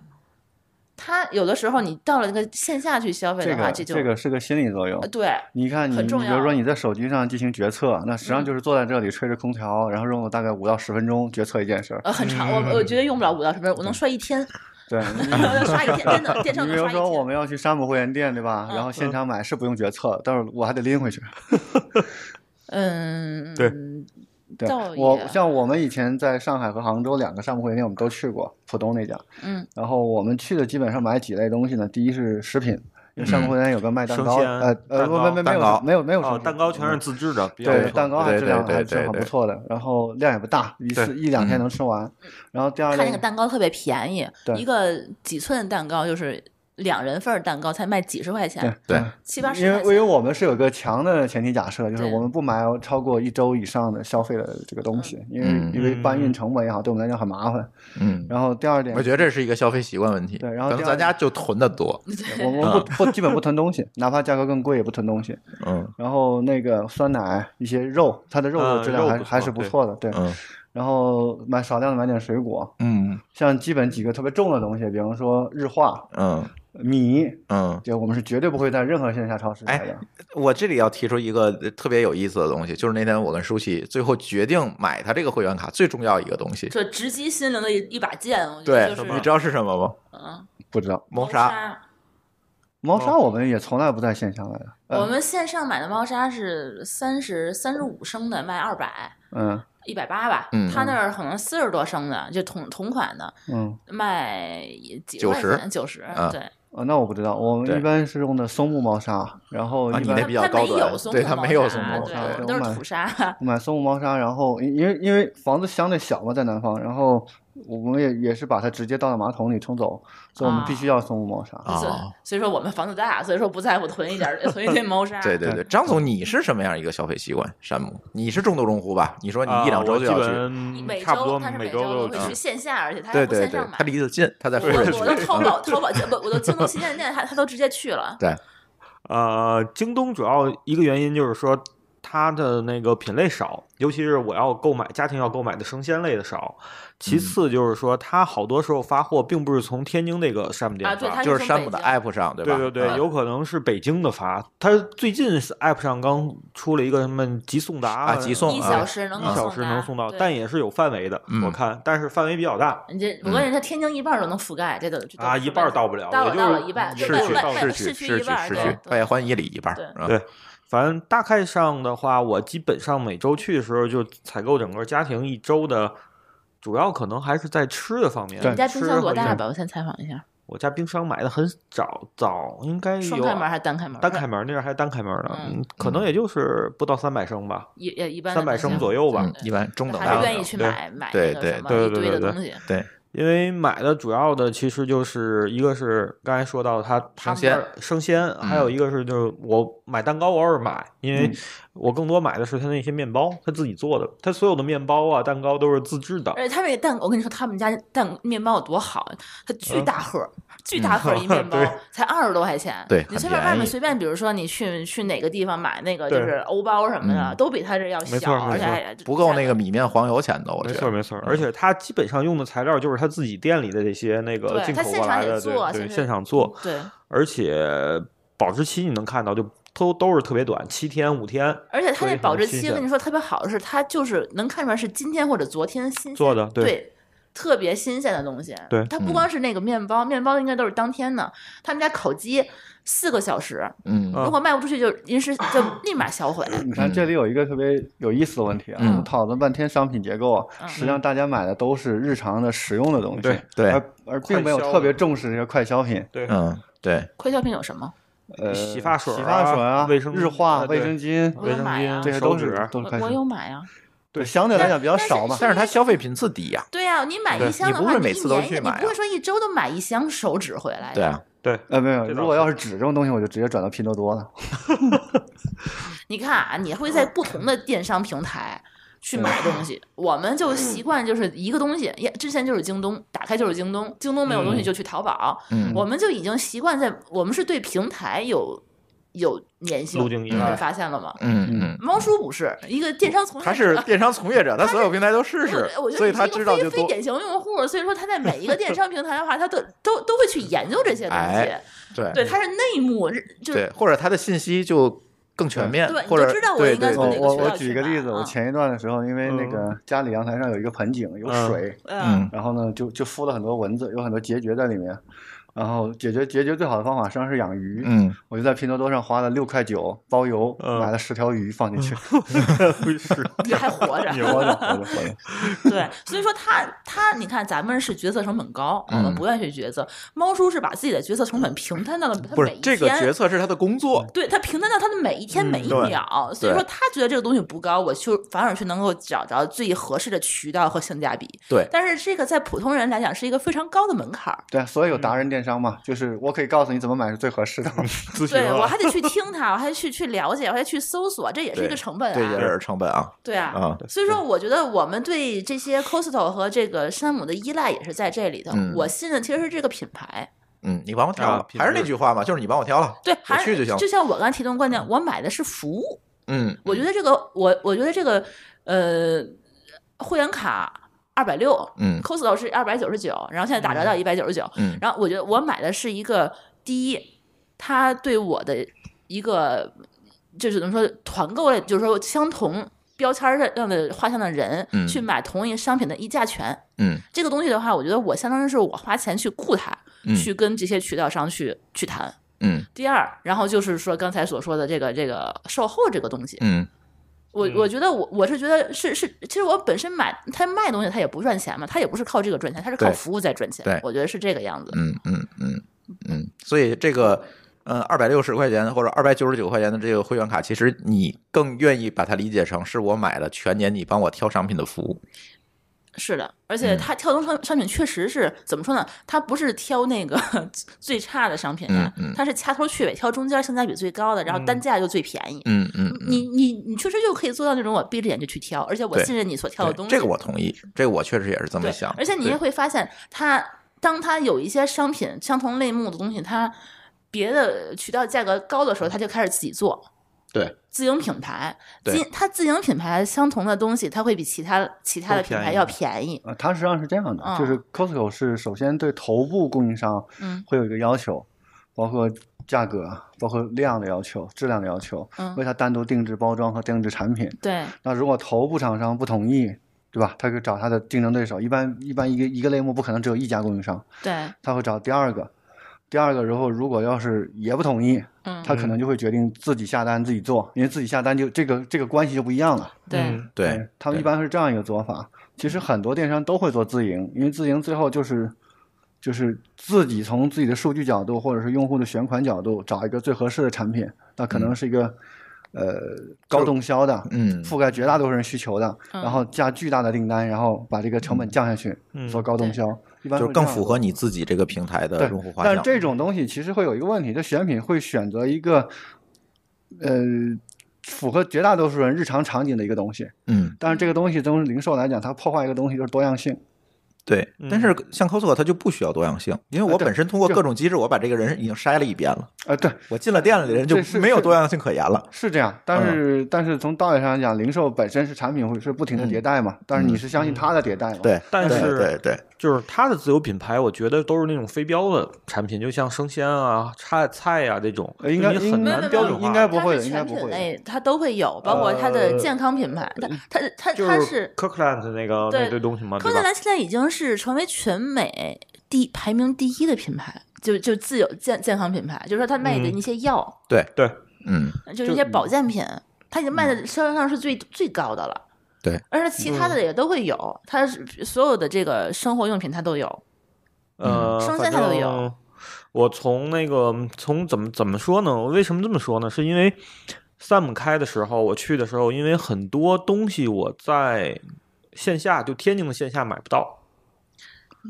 他有的时候你到了那个线下去消费的话，这就这个是个心理作用。对，你看你比如说你在手机上进行决策，那实际上就是坐在这里吹着空调，然后用了大概五到十分钟决策一件事儿。呃，很长，我我觉得用不了五到十分钟，我能睡一天。对，刷一天呢。你比如说我们要去山姆会员店，对吧？然后现场买是不用决策，但是我还得拎回去。嗯。对。我像我们以前在上海和杭州两个商务会店，我们都去过浦东那家。嗯，然后我们去的基本上买几类东西呢？第一是食品，因为商务会店有个卖蛋糕，呃呃，没没没有没有没有，蛋糕全是自制的，对，蛋糕还质量还非常不错的。然后量也不大，一次一两天能吃完。然后第二，它那个蛋糕特别便宜，一个几寸蛋糕就是。两人份蛋糕才卖几十块钱，对，七八十。因为因为我们是有个强的前提假设，就是我们不买超过一周以上的消费的这个东西，因为因为搬运成本也好，对我们来讲很麻烦。嗯。然后第二点，我觉得这是一个消费习惯问题。对，然后咱家就囤的多，我们不不基本不囤东西，哪怕价格更贵也不囤东西。嗯。然后那个酸奶，一些肉，它的肉的质量还还是不错的。对。然后买少量的买点水果。嗯。像基本几个特别重的东西，比方说日化。嗯。米，嗯，对，我们是绝对不会在任何线下超市买的。我这里要提出一个特别有意思的东西，就是那天我跟舒淇最后决定买他这个会员卡，最重要一个东西，这直击心灵的一一把剑。对，你知道是什么吗？嗯，不知道。猫砂，猫砂我们也从来不在线下买的。我们线上买的猫砂是三十三十五升的，卖二百，嗯，一百八吧。他那儿可能四十多升的，就同同款的，嗯，卖几十，九十，对。啊，那我不知道，我们一般是用的松木猫砂，然后一般它没有松木猫砂，都是土买松木猫砂，然后因为因为房子相对小嘛，在南方，然后。我们也也是把它直接倒到马桶里冲走，所以我们必须要送猫砂。啊，所以说我们房子大，所以说不在乎囤一点囤一点猫砂。对对对，张总，你是什么样一个消费习惯？山姆，你是重度用户吧？你说你一两周就要去，差不多每周都会去线下，而且他线上买。对对对，他离得近，他在。附我我都淘宝 淘宝不，我都京东旗舰店，他他都直接去了。对，呃，京东主要一个原因就是说。它的那个品类少，尤其是我要购买家庭要购买的生鲜类的少。其次就是说，它好多时候发货并不是从天津那个山姆店，就是山姆的 app 上，对吧？对对对，有可能是北京的发。它最近 app 上刚出了一个什么急送达啊，急送，一小时能一小时能送到，但也是有范围的，我看，但是范围比较大。你这我问人它天津一半都能覆盖，这都啊，一半到不了，到了到了一半，市区市区市区市区外环以里一半，对。反正大概上的话，我基本上每周去的时候就采购整个家庭一周的，主要可能还是在吃的方面。你家冰箱多大吧？我先采访一下。我家冰箱买的很早，早应该有双开门还是单开门？单开门，那时候还单开门呢，可能也就是不到三百升吧，也一般三百升左右吧，一般中等大小。他愿意去买买对对对。对对对对。因为买的主要的其实就是一个是刚才说到他他鲜，生鲜，还有一个是就是我买蛋糕偶尔买，因为我更多买的是他那些面包，他自己做的，他所有的面包啊蛋糕都是自制的。而且他个蛋，我跟你说他们家蛋面包有多好，它巨大盒。巨大份一面包才二十多块钱，你随便外面随便，比如说你去去哪个地方买那个就是欧包什么的，都比他这要小，而且不够那个米面黄油钱的。我没错没错，而且他基本上用的材料就是他自己店里的这些那个进口过来的，对现场做，对，而且保质期你能看到就都都是特别短，七天五天。而且他那保质期，跟你说特别好的是，他就是能看出来是今天或者昨天新做的，对。特别新鲜的东西，对，它不光是那个面包，面包应该都是当天的。他们家烤鸡四个小时，嗯，如果卖不出去就临时就立马销毁。你看这里有一个特别有意思的问题啊，讨论半天商品结构，实际上大家买的都是日常的实用的东西，对对，而并没有特别重视这些快消品。对，嗯对，快消品有什么？呃，洗发水、洗发水啊，卫生日化、卫生巾、卫生巾，这些都是都是我有买呀。对，相对来讲比较少嘛，但是它消费频次低呀。对呀，你买一箱的话，你不会每次都去买，你不会说一周都买一箱手纸回来。对啊，对，呃，没有，如果要是纸这种东西，我就直接转到拼多多了。你看啊，你会在不同的电商平台去买东西，我们就习惯就是一个东西，也之前就是京东，打开就是京东，京东没有东西就去淘宝，我们就已经习惯在我们是对平台有。有粘性，你发现了吗？嗯嗯，猫叔不是一个电商从业，他是电商从业者，他所有平台都试试，所以他知道就非典型用户，所以说他在每一个电商平台的话，他都 都都会去研究这些东西。对对，他是内幕，就或者他的信息就更全面。或者知道我应该我我举一个例子，我前一段的时候，因为那个家里阳台上有一个盆景，有水，嗯，然后呢，就就孵了很多蚊子，有很多孑孓在里面。然后解决解决最好的方法实际上是养鱼，嗯，我就在拼多多上花了六块九包邮买了十条鱼放进去，还活着，活着，对，所以说他他你看咱们是决策成本高，我们不愿意去决策，猫叔是把自己的决策成本平摊到了不是这个决策是他的工作，对他平摊到他的每一天每一秒，所以说他觉得这个东西不高，我就反而去能够找着最合适的渠道和性价比，对，但是这个在普通人来讲是一个非常高的门槛对，所以有达人店。商嘛，就是我可以告诉你怎么买是最合适的。对我还得去听他，我还去去了解，我还去搜索，这也是一个成本啊。这也是成本啊。对啊，所以说我觉得我们对这些 Costco 和这个山姆的依赖也是在这里头。我信的其实是这个品牌。嗯，你帮我挑，还是那句话嘛，就是你帮我挑了，对，是去就行。就像我刚才提的观点，我买的是服务。嗯，我觉得这个，我我觉得这个，呃，会员卡。二百六，Costco 是二百九十九，然后现在打折到一百九十九。然后我觉得我买的是一个第一，他对我的一个就是怎么说团购类，就是说相同标签的样的画像的人去买同一商品的议价权。嗯，这个东西的话，我觉得我相当于是我花钱去雇他，去跟这些渠道商去去谈。嗯，第二，然后就是说刚才所说的这个这个售后这个东西。嗯。我我觉得我我是觉得是是，其实我本身买他卖东西他也不赚钱嘛，他也不是靠这个赚钱，他是靠服务在赚钱。对，我觉得是这个样子。嗯嗯嗯嗯。所以这个，嗯，二百六十块钱或者二百九十九块钱的这个会员卡，其实你更愿意把它理解成是我买了全年你帮我挑商品的服务。是的，而且它跳动商商品确实是怎么说呢？它不是挑那个 最差的商品呀，它是掐头去尾，挑中间性价比最高的，然后单价又最便宜。嗯嗯，你你你确实就可以做到那种我闭着眼就去挑，而且我信任你所挑的东西。这个我同意，这个我确实也是这么想。而且你也会发现，它当它有一些商品相同类目的东西，它别的渠道价格高的时候，它就开始自己做。对。自营品牌，金它自营品牌相同的东西，它会比其他其他的品牌要便宜。啊，它实际上是这样的，就是 Costco 是首先对头部供应商，嗯，会有一个要求，包括价格，包括量的要求，质量的要求，为它单独定制包装和定制产品。对，那如果头部厂商不同意，对吧？他就找他的竞争对手，一般一般一个一个类目不可能只有一家供应商，对，他会找第二个。第二个，然后如果要是也不同意，嗯，他可能就会决定自己下单自己做，因为自己下单就这个这个关系就不一样了。对对，他们一般是这样一个做法。其实很多电商都会做自营，因为自营最后就是就是自己从自己的数据角度或者是用户的选款角度找一个最合适的产品，那可能是一个呃高动销的，嗯，覆盖绝大多数人需求的，然后加巨大的订单，然后把这个成本降下去，做高动销。一般就是更符合你自己这个平台的用户画像。但这种东西其实会有一个问题，就选品会选择一个，呃，符合绝大多数人日常场景的一个东西。嗯，但是这个东西从零售来讲，它破坏一个东西就是多样性。对，但是像 COS c o 它就不需要多样性，因为我本身通过各种机制，我把这个人已经筛了一遍了。呃，对，我进了店里的人就没有多样性可言了。是这样，但是但是从道理上讲，零售本身是产品会是不停的迭代嘛？但是你是相信它的迭代嘛。对，但是对对。就是他的自有品牌，我觉得都是那种非标的产品，就像生鲜啊、菜菜呀这种，应该很难标准化。应该不会，应该不会。都会有，包括它的健康品牌，它它它它是 c o 兰的 l a n 那个对的东西吗？c o o l a n 现在已经是成为全美第排名第一的品牌，就就自有健健康品牌，就是说他卖的那些药，对对，嗯，就是一些保健品，他已经卖的销量上是最最高的了。对，而且其他的也都会有，它所有的这个生活用品它都有，呃，生鲜它都有。我从那个从怎么怎么说呢？我为什么这么说呢？是因为 Sam 开的时候，我去的时候，因为很多东西我在线下，就天津的线下买不到，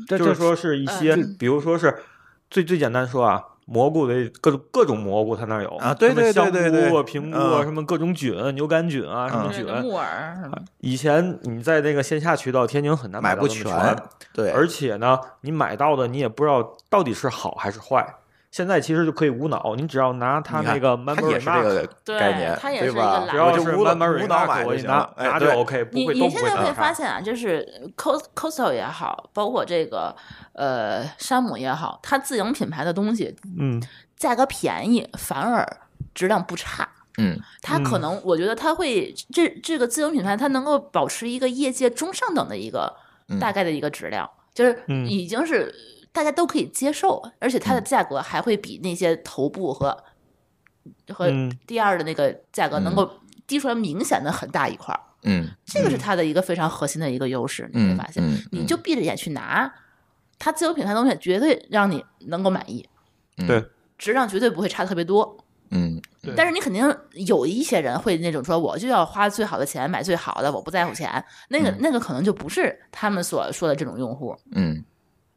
这就是说是一些，比如说是最最简单说啊。蘑菇的各种各种蘑菇，他那有啊，对对对对对，香菇啊，平菇啊，什么各种菌，牛肝菌啊，什么菌，木耳以前你在那个线下渠道，天津很难买不全，对，而且呢，你买到的你也不知道到底是好还是坏。现在其实就可以无脑，你只要拿它那个，它也是这个概念，对吧？只要是无脑买就行，哎，对，你你现在会发现啊，就是 c o s t o l 也好，包括这个呃山姆也好，它自营品牌的东西，嗯，价格便宜，反而质量不差，嗯，它可能我觉得它会这这个自营品牌，它能够保持一个业界中上等的一个大概的一个质量，就是已经是。大家都可以接受，而且它的价格还会比那些头部和和第二的那个价格能够低出来明显的很大一块儿。嗯，这个是它的一个非常核心的一个优势。你会发现，你就闭着眼去拿它，自有品牌东西绝对让你能够满意。对，质量绝对不会差特别多。嗯，但是你肯定有一些人会那种说，我就要花最好的钱买最好的，我不在乎钱。那个那个可能就不是他们所说的这种用户。嗯。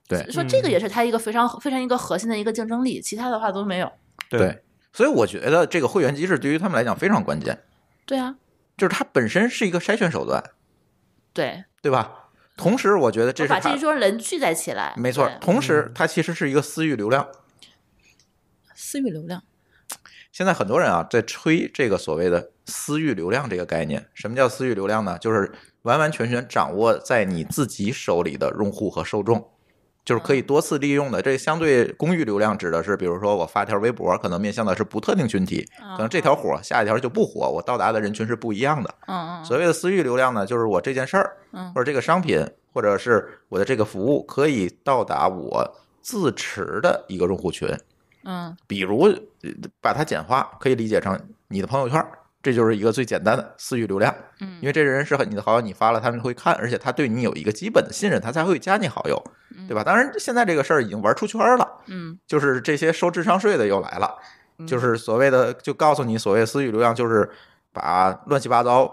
对，说这个也是它一个非常非常一个核心的一个竞争力，其他的话都没有。对，所以我觉得这个会员机制对于他们来讲非常关键。对啊，就是它本身是一个筛选手段。对，对吧？同时，我觉得这是把这一桌人聚在起来，没错。同时，它其实是一个私域流量。私域流量，现在很多人啊在吹这个所谓的私域流量这个概念。什么叫私域流量呢？就是完完全全掌握在你自己手里的用户和受众。就是可以多次利用的，这相对公域流量指的是，比如说我发条微博，可能面向的是不特定群体，可能这条火，下一条就不火，我到达的人群是不一样的。所谓的私域流量呢，就是我这件事儿，或者这个商品，或者是我的这个服务，可以到达我自持的一个用户群。嗯，比如把它简化，可以理解成你的朋友圈。这就是一个最简单的私域流量，嗯，因为这人是你的好友，你发了他们会看，而且他对你有一个基本的信任，他才会加你好友，对吧？当然，现在这个事儿已经玩出圈了，嗯，就是这些收智商税的又来了，就是所谓的就告诉你，所谓私域流量就是把乱七八糟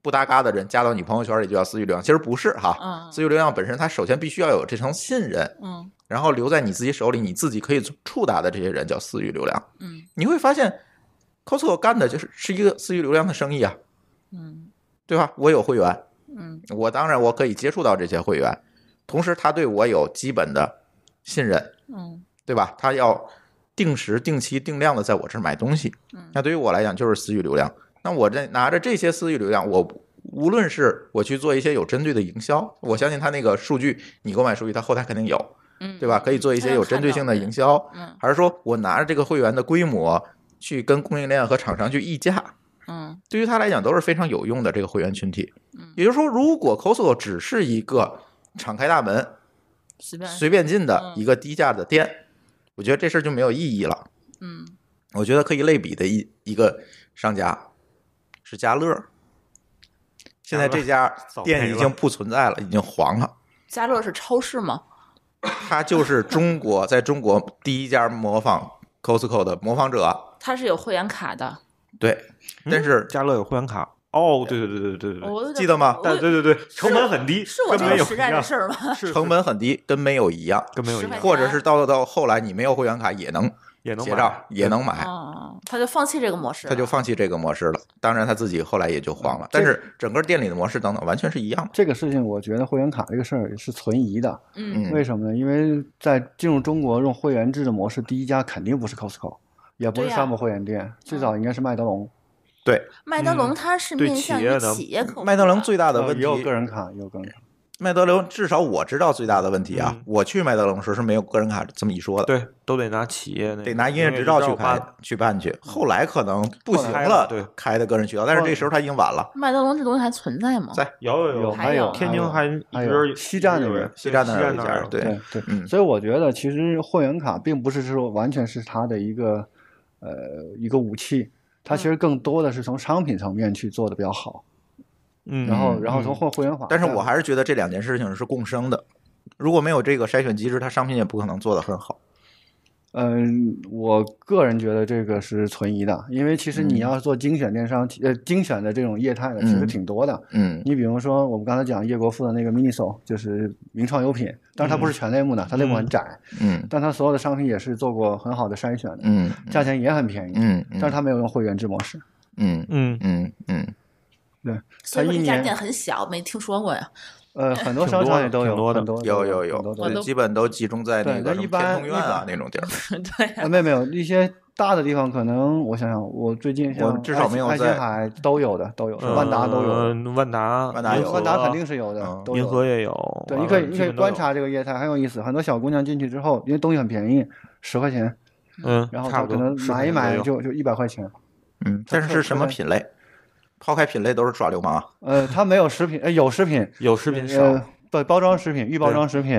不搭嘎的人加到你朋友圈里就叫私域流量，其实不是哈，嗯，私域流量本身它首先必须要有这层信任，嗯，然后留在你自己手里，你自己可以触达的这些人叫私域流量，嗯，你会发现。他所干的就是是一个私域流量的生意啊，嗯，对吧？我有会员，嗯，我当然我可以接触到这些会员，同时他对我有基本的信任，嗯，对吧？他要定时、定期、定量的在我这儿买东西，那对于我来讲就是私域流量。那我这拿着这些私域流量，我无论是我去做一些有针对的营销，我相信他那个数据，你购买数据，他后台肯定有，嗯，对吧？可以做一些有针对性的营销，嗯，还是说我拿着这个会员的规模？去跟供应链和厂商去议价，嗯，对于他来讲都是非常有用的这个会员群体。嗯，也就是说，如果 Costco 只是一个敞开大门、随便随便进的一个低价的店，我觉得这事儿就没有意义了。嗯，我觉得可以类比的一一个商家是家乐，现在这家店已经不存在了，已经黄了。家乐是超市吗？它就是中国，在中国第一家模仿 Costco 的模仿者。它是有会员卡的，对，但是家乐有会员卡哦，对对对对对对，记得吗？但对对对，成本很低，是我讲有，战的事儿吗？成本很低，跟没有一样，跟没有一样，或者是到到后来你没有会员卡也能也能结账，也能买，他就放弃这个模式，他就放弃这个模式了。当然他自己后来也就黄了，但是整个店里的模式等等完全是一样的。这个事情我觉得会员卡这个事儿是存疑的，嗯，为什么呢？因为在进入中国用会员制的模式第一家肯定不是 Costco。也不是山姆会员店，最早应该是麦德龙，对，麦德龙它是面向企业客户。麦德龙最大的问题也有个人卡，也有个人卡。麦德龙，至少我知道最大的问题啊，我去麦德龙时是没有个人卡这么一说的。对，都得拿企业那得拿营业执照去开去办去。后来可能不行了，对，开的个人渠道，但是这时候他已经晚了。麦德龙这东西还存在吗？在，有有有，还有天津还一边西站那边西站那一家，对对。所以我觉得其实会员卡并不是说完全是他的一个。呃，一个武器，它其实更多的是从商品层面去做的比较好，嗯，然后然后从货货源。法，但是我还是觉得这两件事情是共生的，如果没有这个筛选机制，它商品也不可能做的很好。嗯，我个人觉得这个是存疑的，因为其实你要是做精选电商，呃，精选的这种业态呢，其实挺多的。嗯，你比如说我们刚才讲叶国富的那个 mini s o 就是名创优品，但是它不是全类目的，它类目很窄。嗯，但它所有的商品也是做过很好的筛选的，嗯，价钱也很便宜，嗯，但是它没有用会员制模式。嗯嗯嗯嗯，对，所以一家店很小，没听说过呀。呃，很多商场也都有，很多的有，有有基本都集中在那个天通苑的那种地儿。对，啊，没没有一些大的地方可能，我想想，我最近像开心海都有的，都有，万达都有，万达万达万达肯定是有的，银河也有。对，你可以你可以观察这个业态很有意思，很多小姑娘进去之后，因为东西很便宜，十块钱，嗯，然后可能买一买就就一百块钱，嗯，但是是什么品类？抛开品类，都是耍流氓。呃，它没有食品，呃，有食品，有食品少，对，包装食品、预包装食品，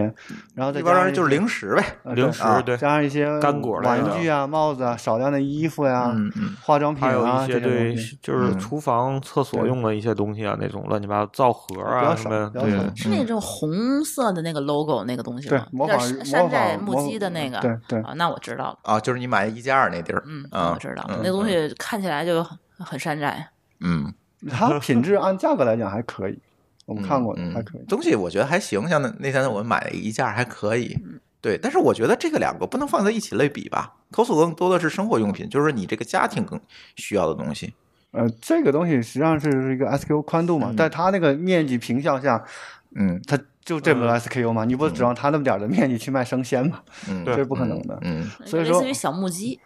然后再包装就是零食呗，零食，对，加上一些干果玩具啊、帽子啊、少量的衣服呀、化妆品啊一些对，就是厨房、厕所用的一些东西啊，那种乱七八糟皂盒啊什么，对，是那种红色的那个 logo 那个东西，模仿山寨木鸡的那个，对对，那我知道了啊，就是你买一加二那地儿，嗯，我知道了，那东西看起来就很很山寨。嗯，它品质按价格来讲还可以，我们看过，还可以。东西我觉得还行，像那那天我们买一件还可以。对，但是我觉得这个两个不能放在一起类比吧。口所更多的是生活用品，就是你这个家庭更需要的东西。呃，这个东西实际上是一个 SKU 宽度嘛，在它那个面积平效下，嗯，它就这么 SKU 嘛，你不是指望它那么点的面积去卖生鲜嘛？嗯，这是不可能的。嗯，所以说类似于小木鸡。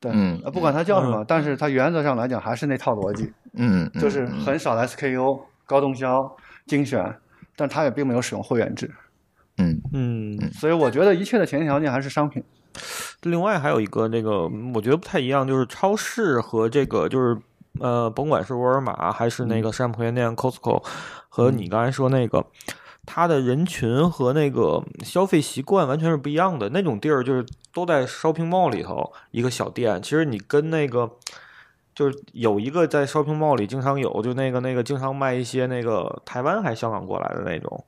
对，不管它叫什么，但是它原则上来讲还是那套逻辑，嗯，就是很少 SKU、高动销、精选，但它也并没有使用会员制，嗯嗯，所以我觉得一切的前提条件还是商品。另外还有一个，这个我觉得不太一样，就是超市和这个就是，呃，甭管是沃尔玛还是那个山姆会员店、Costco 和你刚才说那个。它的人群和那个消费习惯完全是不一样的。那种地儿就是都在 shopping mall 里头一个小店。其实你跟那个，就是有一个在 shopping mall 里经常有，就那个那个经常卖一些那个台湾还是香港过来的那种，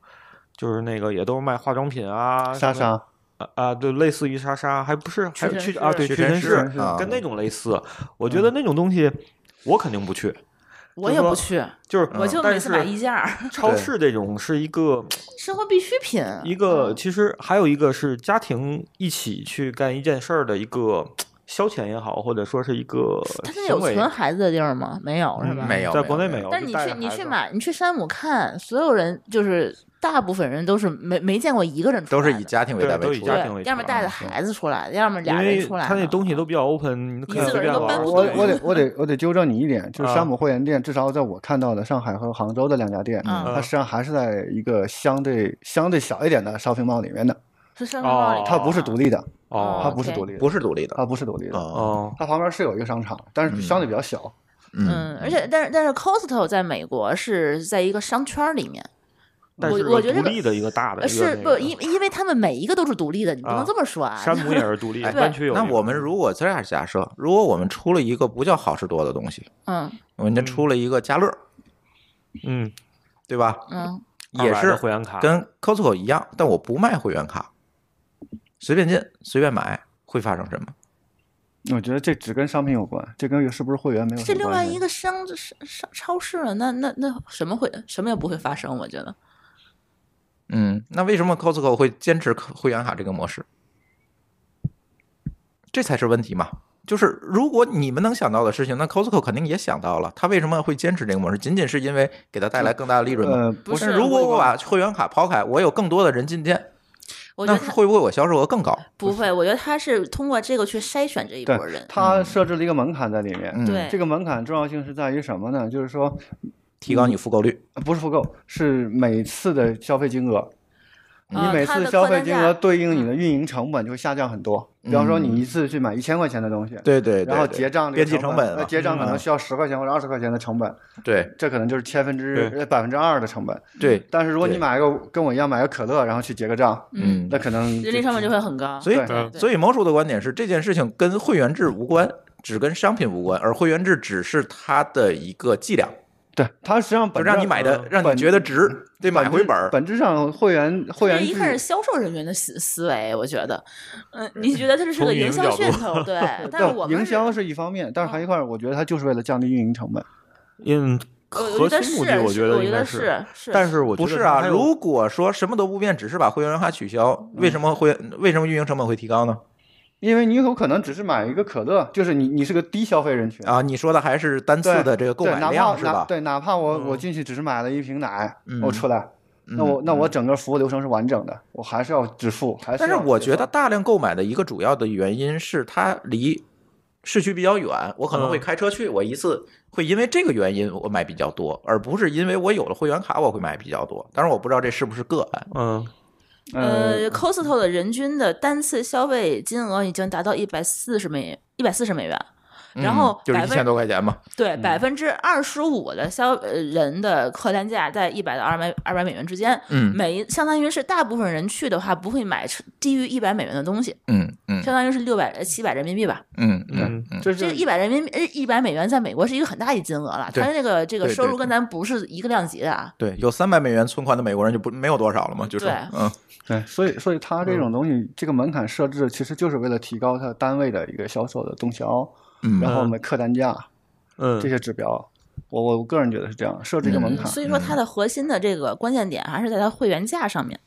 就是那个也都是卖化妆品啊，莎莎啊对，类似于莎莎，还不是还去啊，对，屈臣氏跟那种类似。我觉得那种东西，我肯定不去。我也不去，就是我就每次买衣架。超市这种是一个生活必需品，一个其实还有一个是家庭一起去干一件事儿的一个。消遣也好，或者说是一个……他现在有存孩子的地儿吗？没有，是吧？没有，在国内没有。但你去，你去买，你去山姆看，所有人就是大部分人都是没没见过一个人出来，都是以家庭为单位，对，都家庭为单位，要么带着孩子出来，要么俩人出来。他那东西都比较 open，你可以随便玩。我我得我得我得纠正你一点，就是山姆会员店，至少在我看到的上海和杭州的两家店，它实际上还是在一个相对相对小一点的 shopping mall 里面的。是商场里，它不是独立的，哦，它不是独立，不是独立的，它不是独立的，哦，它旁边是有一个商场，但是相对比较小。嗯，而且但是但是，Costco 在美国是在一个商圈里面，我我觉得独立的一个大的是不因因为他们每一个都是独立的，你不能这么说啊。山姆也是独立，的、那我们如果这样假设，如果我们出了一个不叫好事多的东西，嗯，我们就出了一个家乐，嗯，对吧？嗯，也是会员卡跟 Costco 一样，但我不卖会员卡。随便进，随便买，会发生什么？我觉得这只跟商品有关，这跟是不是会员没有这另外一个商商超市了。那那那什么会什么也不会发生，我觉得。嗯，那为什么 Costco 会坚持会员卡这个模式？这才是问题嘛。就是如果你们能想到的事情，那 Costco 肯定也想到了。他为什么会坚持这个模式？仅仅是因为给他带来更大的利润吗？不是。如果我把会员卡抛开，我有更多的人进店。那会不会我销售额更高？不会，我觉得他是通过这个去筛选这一波人，他设置了一个门槛在里面。对这个门槛重要性是在于什么呢？就是说，提高你复购率，不是复购，是每次的消费金额。你每次消费金额对应你的运营成本就会下降很多。比方说，你一次去买一千块钱的东西，对对，然后结账，编辑成本，那结账可能需要十块钱或者二十块钱的成本，对，这可能就是千分之呃百分之二的成本，对。但是如果你买一个跟我一样买个可乐，然后去结个账，嗯，那可能人力成本就会很高。所以，所以毛叔的观点是，这件事情跟会员制无关，只跟商品无关，而会员制只是它的一个伎俩。对，它实际上本让你买的让你觉得值，对吧？回本。本质上，会员会员一开是销售人员的思思维，我觉得。嗯，你觉得这是个营销噱头，对？但是，营销是一方面，但是还一块，我觉得它就是为了降低运营成本。嗯，核心目的我觉得应该是但是我得。不是啊。如果说什么都不变，只是把会员卡取消，为什么会为什么运营成本会提高呢？因为你有可能只是买一个可乐，就是你你是个低消费人群啊。你说的还是单次的这个购买量是吧？对，哪怕我我进去只是买了一瓶奶，我出来，那我那我整个服务流程是完整的，我还是要支付。但是我觉得大量购买的一个主要的原因是它离市区比较远，我可能会开车去，我一次会因为这个原因我买比较多，而不是因为我有了会员卡我会买比较多。但是我不知道这是不是个案。嗯。呃，Costco 的人均的单次消费金额已经达到一百四十美一百四十美元。然后就是一千多块钱嘛，对，百分之二十五的消人的客单价在一百到二百二百美元之间，嗯，每相当于是大部分人去的话不会买低于一百美元的东西，嗯嗯，相当于是六百七百人民币吧，嗯嗯，就是这一百人民一百美元在美国是一个很大一金额了，它那个这个收入跟咱不是一个量级的啊，对，有三百美元存款的美国人就不没有多少了嘛，就是，嗯，对，所以所以他这种东西这个门槛设置其实就是为了提高他单位的一个销售的动销。然后我们客单价，嗯，这些指标，我我个人觉得是这样，设置一个门槛。所以说它的核心的这个关键点还是在它会员价上面，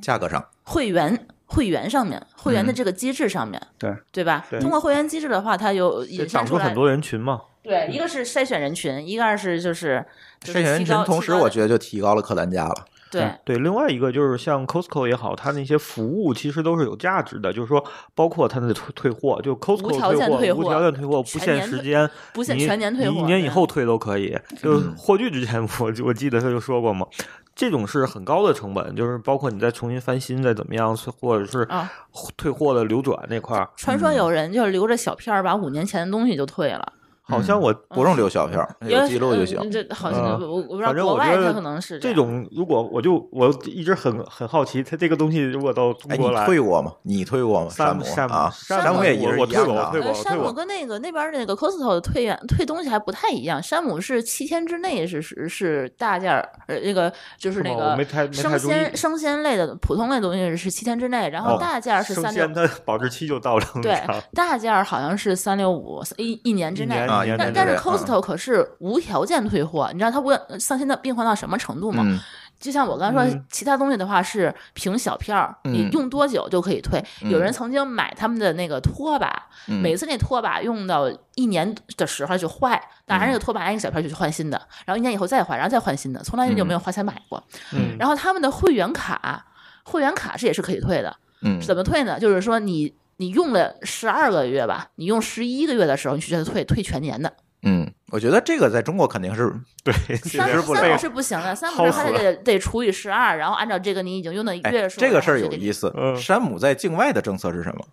价格上，会员会员上面，会员的这个机制上面，对对吧？通过会员机制的话，它有引出很多人群嘛？对，一个是筛选人群，一个二是就是筛选人群，同时我觉得就提高了客单价了。对对，另外一个就是像 Costco 也好，它那些服务其实都是有价值的，就是说，包括它的退退货，就 Costco 退货，无条件退货，无条件退货，不限时间，不限全年退货，一年以后退都可以。就货具之前，我我记得他就说过嘛，这种是很高的成本，就是包括你再重新翻新，再怎么样，或者是退货的流转那块儿。传说有人就是留着小片儿，把五年前的东西就退了。好像我不用留小票，有记录就行。这好像我不知道外，正可能是这种如果我就我一直很很好奇，它这个东西如果到中国来退过吗？你退过吗？山姆啊，山姆也一样。山姆跟那个那边那个 Costco 退退东西还不太一样。山姆是七天之内是是是大件儿，呃，那个就是那个生鲜生鲜类的普通类东西是七天之内，然后大件儿是三六。生鲜它保质期就到了。对，大件儿好像是三六五一一年之内啊。但但是 Costco 可是无条件退货，你知道他问丧心的病换到什么程度吗？就像我刚才说，其他东西的话是凭小票，你用多久就可以退。有人曾经买他们的那个拖把，每次那拖把用到一年的时候就坏，但是那个拖把挨个小票就去换新的，然后一年以后再换，然后再换新的，从来就没有花钱买过。然后他们的会员卡，会员卡是也是可以退的。嗯，怎么退呢？就是说你。你用了十二个月吧？你用十一个月的时候，你去退退全年的。嗯，我觉得这个在中国肯定是对，确 实不三三是不行的，三五还得得除以十二，然后按照这个你已经用的月数。这个事儿有意思。山姆在境外的政策是什么？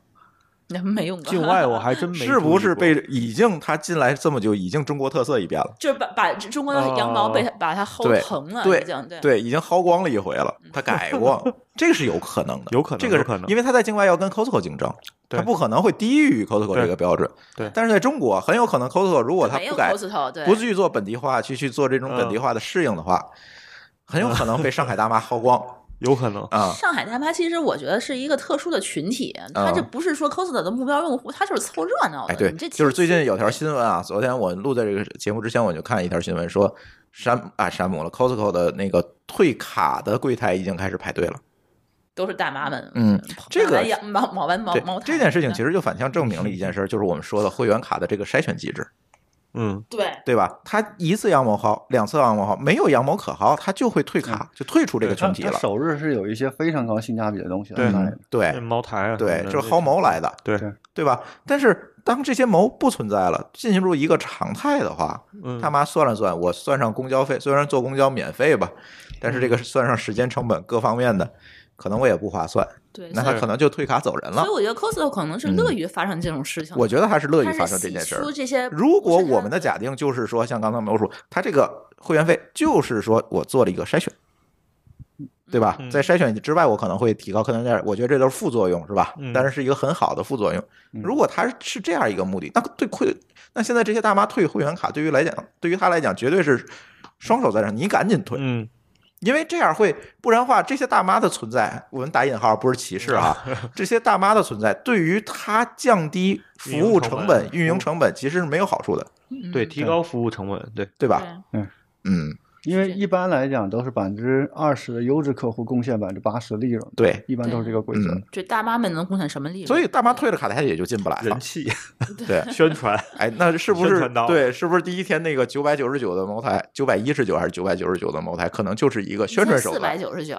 那 没用的。境外我还真没。是不是被已经他进来这么久，已经中国特色一遍了，就是把把中国的羊毛被他、把它薅疼了，对对对，已经薅光了一回了，他改过，这个是有可能的，有可能这个是可能，因为他在境外要跟 Costco 竞争，他不可能会低于 Costco 这个标准，对。但是在中国，很有可能 Costco 如果他不改，不去做本地化，去去做这种本地化的适应的话，很有可能被上海大妈薅光。有可能啊，上海大妈其实我觉得是一个特殊的群体，它这不是说 Costco 的目标用户，它就是凑热闹。哎，对，这就是最近有条新闻啊，昨天我录在这个节目之前，我就看一条新闻说，山啊山姆了 Costco 的那个退卡的柜台已经开始排队了，都是大妈们。嗯，这个毛毛毛毛，这件事情其实就反向证明了一件事，就是我们说的会员卡的这个筛选机制。嗯，对对吧？他一次羊毛薅，两次羊毛薅，没有羊毛可薅，他就会退卡，就退出这个群体了。首日是有一些非常高性价比的东西，对对，茅台啊，对，就是薅毛来的，对对吧？但是当这些毛不存在了，进行入一个常态的话，他妈算了算，我算上公交费，虽然坐公交免费吧，但是这个算上时间成本各方面的。可能我也不划算，对，那他可能就退卡走人了。所以我觉得 Costo 可能是乐于发生这种事情。我觉得他是乐于发生这件事儿。出这些，如果我们的假定就是说，像刚才我们他这个会员费就是说我做了一个筛选，对吧？在筛选之外，我可能会提高客单价。我觉得这都是副作用，是吧？但是是一个很好的副作用。如果他是这样一个目的，那对亏，那现在这些大妈退会员卡，对于来讲，对于他来讲，绝对是双手在上，你赶紧退。嗯。因为这样会，不然话，这些大妈的存在，我们打引号，不是歧视啊，这些大妈的存在，对于他降低服务成本、运营成本，其实是没有好处的，对，提高服务成本，对，对吧？嗯，嗯。因为一般来讲都是百分之二十的优质客户贡献百分之八十利润，对，一般都是这个规则。这大妈们能贡献什么利润？所以大妈退了卡，他也就进不来。人气，对，宣传。哎，那是不是对？是不是第一天那个九百九十九的茅台，九百一十九还是九百九十九的茅台？可能就是一个宣传手段。四百九十九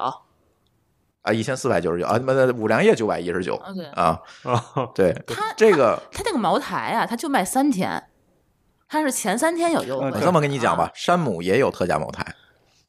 啊，一千四百九十九啊，那那五粮液九百一十九啊，对，他这个他那个茅台啊，他就卖三天，他是前三天有优惠，我这么跟你讲吧，山姆也有特价茅台，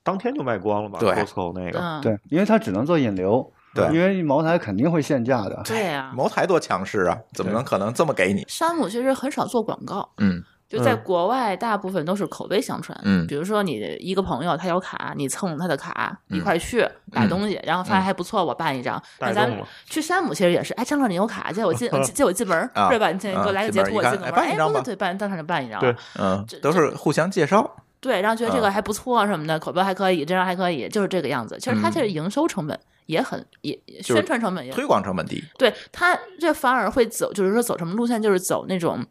当天就卖光了吧？对，那个，对，因为他只能做引流，对，因为茅台肯定会限价的，对呀，茅台多强势啊，怎么能可能这么给你？山姆其实很少做广告，嗯。就在国外，大部分都是口碑相传。嗯，比如说你一个朋友他有卡，你蹭他的卡一块去买东西，然后发现还不错，我办一张。那咱去山姆其实也是，哎，张哥你有卡，借我进，借我进门儿，是不是？把给我来个截图，我进门儿。哎，对，办当场就办一张。对，嗯，都是互相介绍。对，然后觉得这个还不错什么的，口碑还可以，这张还可以，就是这个样子。其实它的营收成本也很也宣传成本也推广成本低。对，它这反而会走，就是说走什么路线，就是走那种。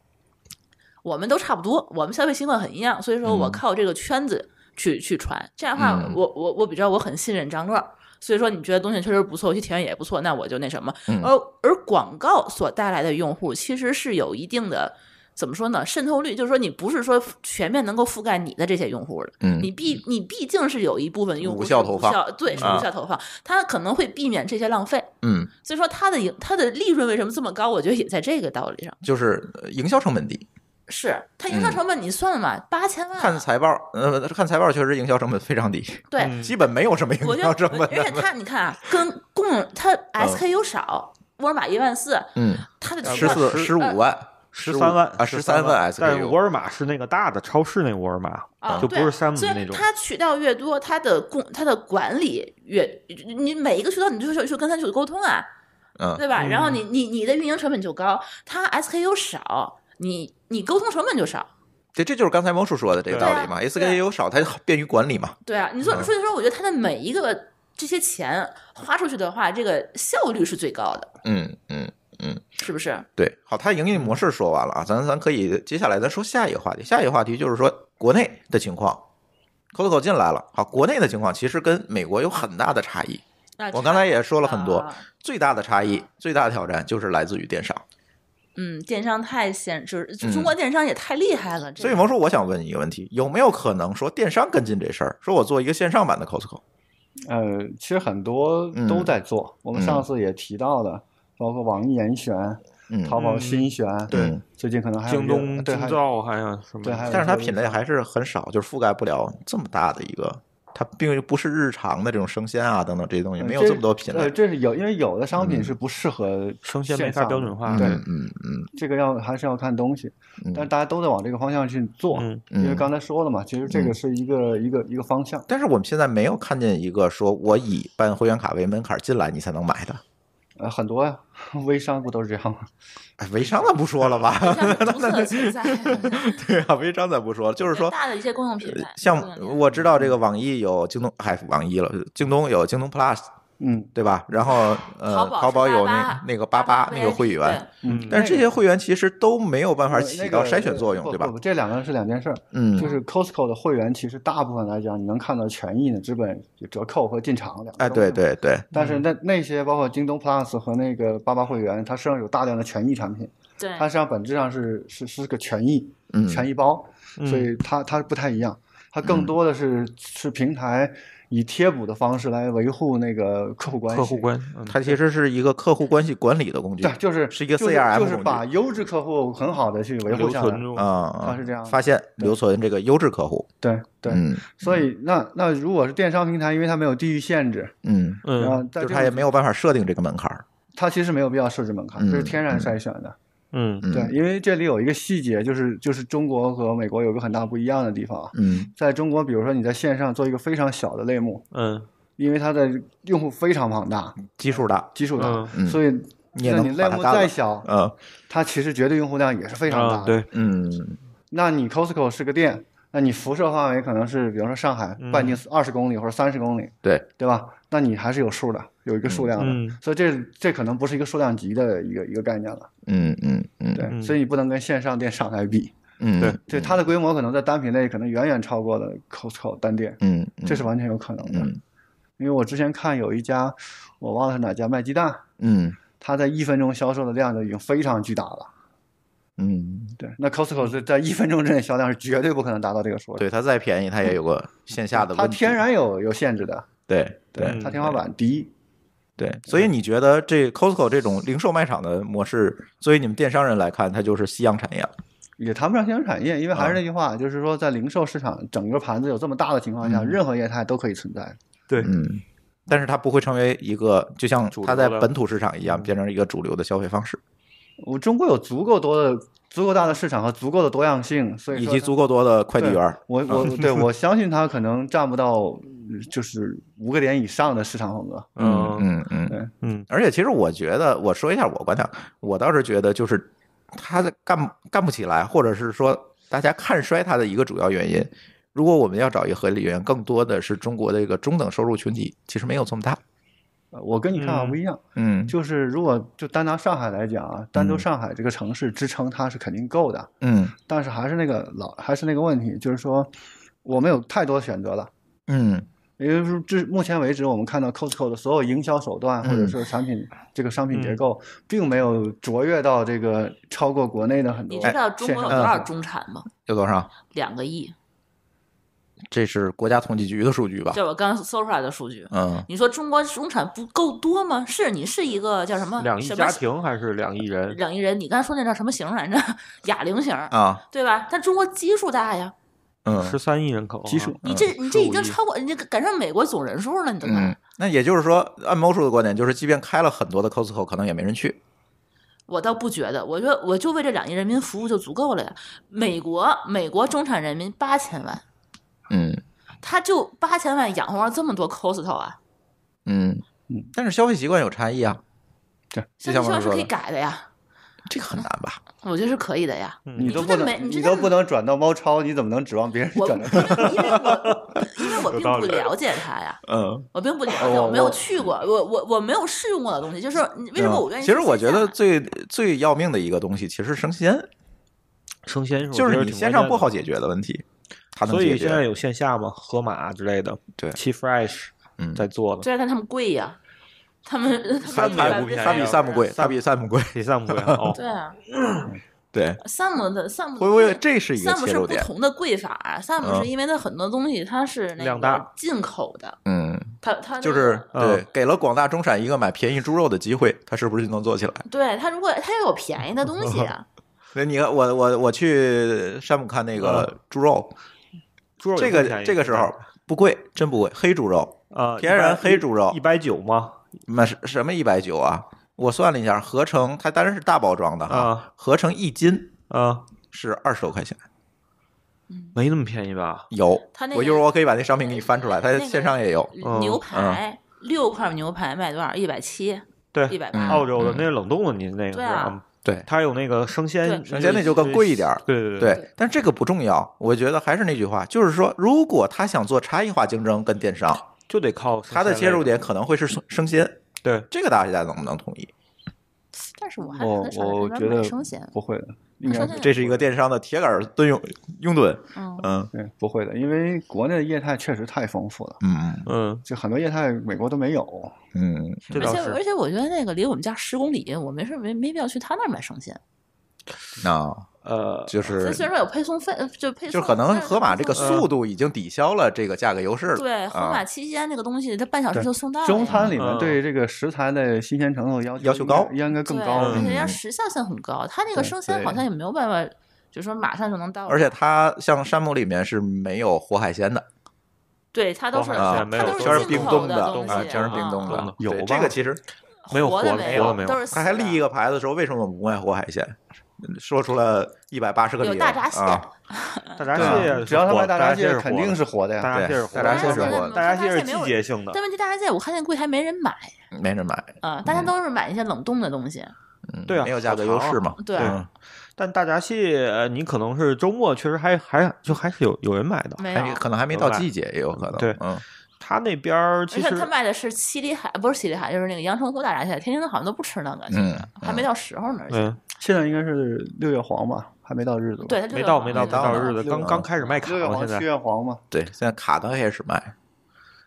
我们都差不多，我们消费习惯很一样，所以说我靠这个圈子去去传这样的话，我我我比较我很信任张乐，所以说你觉得东西确实不错，我去体验也不错，那我就那什么。而而广告所带来的用户其实是有一定的怎么说呢渗透率，就是说你不是说全面能够覆盖你的这些用户的，你毕你毕竟是有一部分用户无效投放，对是无效投放，它可能会避免这些浪费。嗯，所以说它的营它的利润为什么这么高？我觉得也在这个道理上，就是营销成本低。是他营销成本，你算了吗？八千万？看财报，呃，看财报确实营销成本非常低，对，基本没有什么营销成本。而且他，你看啊，跟供他 SKU 少，沃尔玛一万四，嗯，他的十四十五万，十三万啊，十三万 SKU。但沃尔玛是那个大的超市，那沃尔玛就不是三五那种。他渠道越多，他的供他的管理越你每一个渠道，你就是去跟他去沟通啊，嗯，对吧？然后你你你的运营成本就高，他 SKU 少，你。你沟通成本就少，对，这就是刚才王叔说的这个道理嘛。SKU 少，它便于管理嘛。对啊，你说，所以说，我觉得它的每一个这些钱花出去的话，这个效率是最高的。嗯嗯嗯，是不是？对，好，它盈利模式说完了啊，咱咱可以接下来咱说下一个话题。下一个话题就是说国内的情况，口 c 口进来了。好，国内的情况其实跟美国有很大的差异。我刚才也说了很多，最大的差异、最大的挑战就是来自于电商。嗯，电商太现，就是中国电商也太厉害了。所以，王叔，我想问你一个问题，有没有可能说电商跟进这事儿？说我做一个线上版的 Costco？呃，其实很多都在做。我们上次也提到的，包括网易严选、淘宝新选，对，最近可能京东、京造还有什么？对，但是它品类还是很少，就是覆盖不了这么大的一个。它并不是日常的这种生鲜啊等等这些东西，没有这么多品类。呃，这是有，因为有的商品是不适合生鲜没法标准化。对，嗯嗯嗯。这个要还是要看东西，但是大家都在往这个方向去做，因为刚才说了嘛，其实这个是一个一个一个方向。但是我们现在没有看见一个说我以办会员卡为门槛进来你才能买的。呃，很多呀，微商不都是这样吗？哎，微商咱不说了吧，对啊，微商咱不说了，就是说大的一些公用品牌，像我知道这个网易有京东，哎，网易了，京东有京东 Plus。嗯，对吧？然后，呃，淘宝有那那个八八那个会员，嗯，但是这些会员其实都没有办法起到筛选作用，对吧？这两个是两件事，嗯，就是 Costco 的会员其实大部分来讲，你能看到权益呢，基本折扣和进场两。哎，对对对。但是那那些包括京东 Plus 和那个八八会员，它身上有大量的权益产品，对，它实际上本质上是是是个权益，嗯，权益包，所以它它不太一样，它更多的是是平台。以贴补的方式来维护那个客户关系，客户关系，它其实是一个客户关系管理的工具，对，就是是一个 CRM 工具，就是把优质客户很好的去维护下来啊，它是这样，发现留存这个优质客户，对对，嗯，所以那那如果是电商平台，因为它没有地域限制，嗯嗯，就是它也没有办法设定这个门槛儿，它其实没有必要设置门槛，这是天然筛选的。嗯，对，因为这里有一个细节，就是就是中国和美国有个很大不一样的地方啊。嗯，在中国，比如说你在线上做一个非常小的类目，嗯，因为它的用户非常庞大，基数大，基数大，所以你类目再小，嗯，它其实绝对用户量也是非常大，对，嗯，那你 Costco 是个店，那你辐射范围可能是，比如说上海半径二十公里或者三十公里，对，对吧？那你还是有数的，有一个数量的，所以这这可能不是一个数量级的一个一个概念了。嗯嗯嗯，对，所以你不能跟线上电商来比。嗯，对，对，它的规模可能在单品类可能远远超过了 Costco 单店。嗯这是完全有可能的，因为我之前看有一家，我忘了是哪家卖鸡蛋。嗯，它在一分钟销售的量就已经非常巨大了。嗯，对，那 Costco 是在一分钟之内销量是绝对不可能达到这个数的。对，它再便宜，它也有个线下的。它天然有有限制的。对对，它天花板低，对，所以你觉得这 Costco 这种零售卖场的模式，作为你们电商人来看，它就是夕阳产业？也谈不上夕阳产业，因为还是那句话，就是说在零售市场整个盘子有这么大的情况下，任何业态都可以存在。对，嗯，但是它不会成为一个，就像它在本土市场一样，变成一个主流的消费方式。我中国有足够多的、足够大的市场和足够的多样性，以及足够多的快递员我我对 我相信它可能占不到，就是五个点以上的市场份额。嗯嗯嗯，嗯，而且其实我觉得，我说一下我观点，我倒是觉得就是它的干干不起来，或者是说大家看衰它的一个主要原因。如果我们要找一个合理原因，更多的是中国的一个中等收入群体其实没有这么大。我跟你看法不一样，嗯，就是如果就单拿上海来讲啊，单独上海这个城市支撑它是肯定够的，嗯，但是还是那个老，还是那个问题，就是说我们有太多选择了，嗯，也就是至目前为止，我们看到 Costco 的所有营销手段或者是产品这个商品结构，并没有卓越到这个超过国内的很，多。你知道中国有多少中产吗？有多少？两个亿。这是国家统计局的数据吧？就我刚搜出来的数据。嗯，你说中国中产不够多吗？是你是一个叫什么两亿家庭还是两亿人？两亿人，你刚才说那叫什么型来着？哑铃型啊，对吧？但中国基数大呀，嗯，十三亿人口基数。你这你这已经超过，你赶上美国总人数了，你都么？那也就是说，按猫叔的观点，就是即便开了很多的 Costco，可能也没人去。我倒不觉得，我说我就为这两亿人民服务就足够了呀。美国美国中产人民八千万。嗯，他就八千万养活了这么多 costo 啊？嗯，但是消费习惯有差异啊，这消费习惯是可以改的呀，这个很难吧？我觉得是可以的呀，你都不能，你都不能转到猫超，你怎么能指望别人转呢？因为我 并不了解他呀，嗯，我并不了解，我没有去过，我我我没有试用过的东西，就是为什么我愿意？其实我觉得最最要命的一个东西，其实生鲜，生鲜就是你线上不好解决的问题。所以现在有线下吗？盒马之类的，对，七 fresh，嗯，在做。虽然说他们贵呀，他们他比他比 Sam 贵，他比 Sam 贵，比 Sam 贵。对啊，对。Sam 的 Sam 会不会这是一个切入点？不同的贵法，Sam 是因为它很多东西它是那个进口的，嗯，它它就是对给了广大中产一个买便宜猪肉的机会，它是不是就能做起来？对，它如果它要有便宜的东西啊，所以你看，我我我去山姆看那个猪肉。这个这个时候不贵，真不贵，黑猪肉啊，天然黑猪肉，一百九吗？那是什么一百九啊？我算了一下，合成它当然是大包装的哈，合成一斤啊是二十多块钱，没那么便宜吧？有，我一会儿我可以把那商品给你翻出来，它线上也有牛排，六块牛排卖多少？一百七，对，一百八，澳洲的那冷冻的，您那个是。对，它有那个生鲜，生鲜那就更贵一点儿。对对对，但这个不重要。我觉得还是那句话，就是说，如果他想做差异化竞争跟电商，就得靠他的切入点可能会是生鲜。对，这个大家能不能同意？但是我还觉得生鲜不会。的。应该，这是一个电商的铁杆蹲用用蹲，嗯，对，不会的，因为国内的业态确实太丰富了，嗯嗯，就很多业态美国都没有，嗯，而且而且我觉得那个离我们家十公里，我没事没没必要去他那儿买生鲜啊。呃，就是，虽然说有配送费，就配送，就可能盒马这个速度已经抵消了这个价格优势了。对，盒马七鲜那个东西，它半小时就送到。中餐里面对这个食材的新鲜程度要要求高，应该更高，而且人家时效性很高，它那个生鲜好像也没有办法，就是说马上就能到。而且它像山姆里面是没有活海鲜的，对，它都是啊，没有全是冰冻的啊，全是冰冻的。有这个其实没有活的，没有，都是它还立一个牌子说，为什么不爱活海鲜？说出了一百八十个理由啊！大闸蟹，只要他卖大闸蟹，肯定是活的呀。大闸蟹是活的，大闸蟹是季节性的。但问题，大闸蟹我看见柜台没人买，没人买啊！大家都是买一些冷冻的东西，对啊，没有价格优势嘛。对，但大闸蟹你可能是周末，确实还还就还是有有人买的，没可能还没到季节，也有可能。对，嗯，他那边其实他卖的是七里海，不是七里海，就是那个阳澄湖大闸蟹。天津的好像都不吃那个，嗯，还没到时候呢。现在应该是六月黄吧，还没到日子，对，没到没到没到日子，刚刚开始卖卡了。现在六月黄嘛，对，现在卡刚开始卖，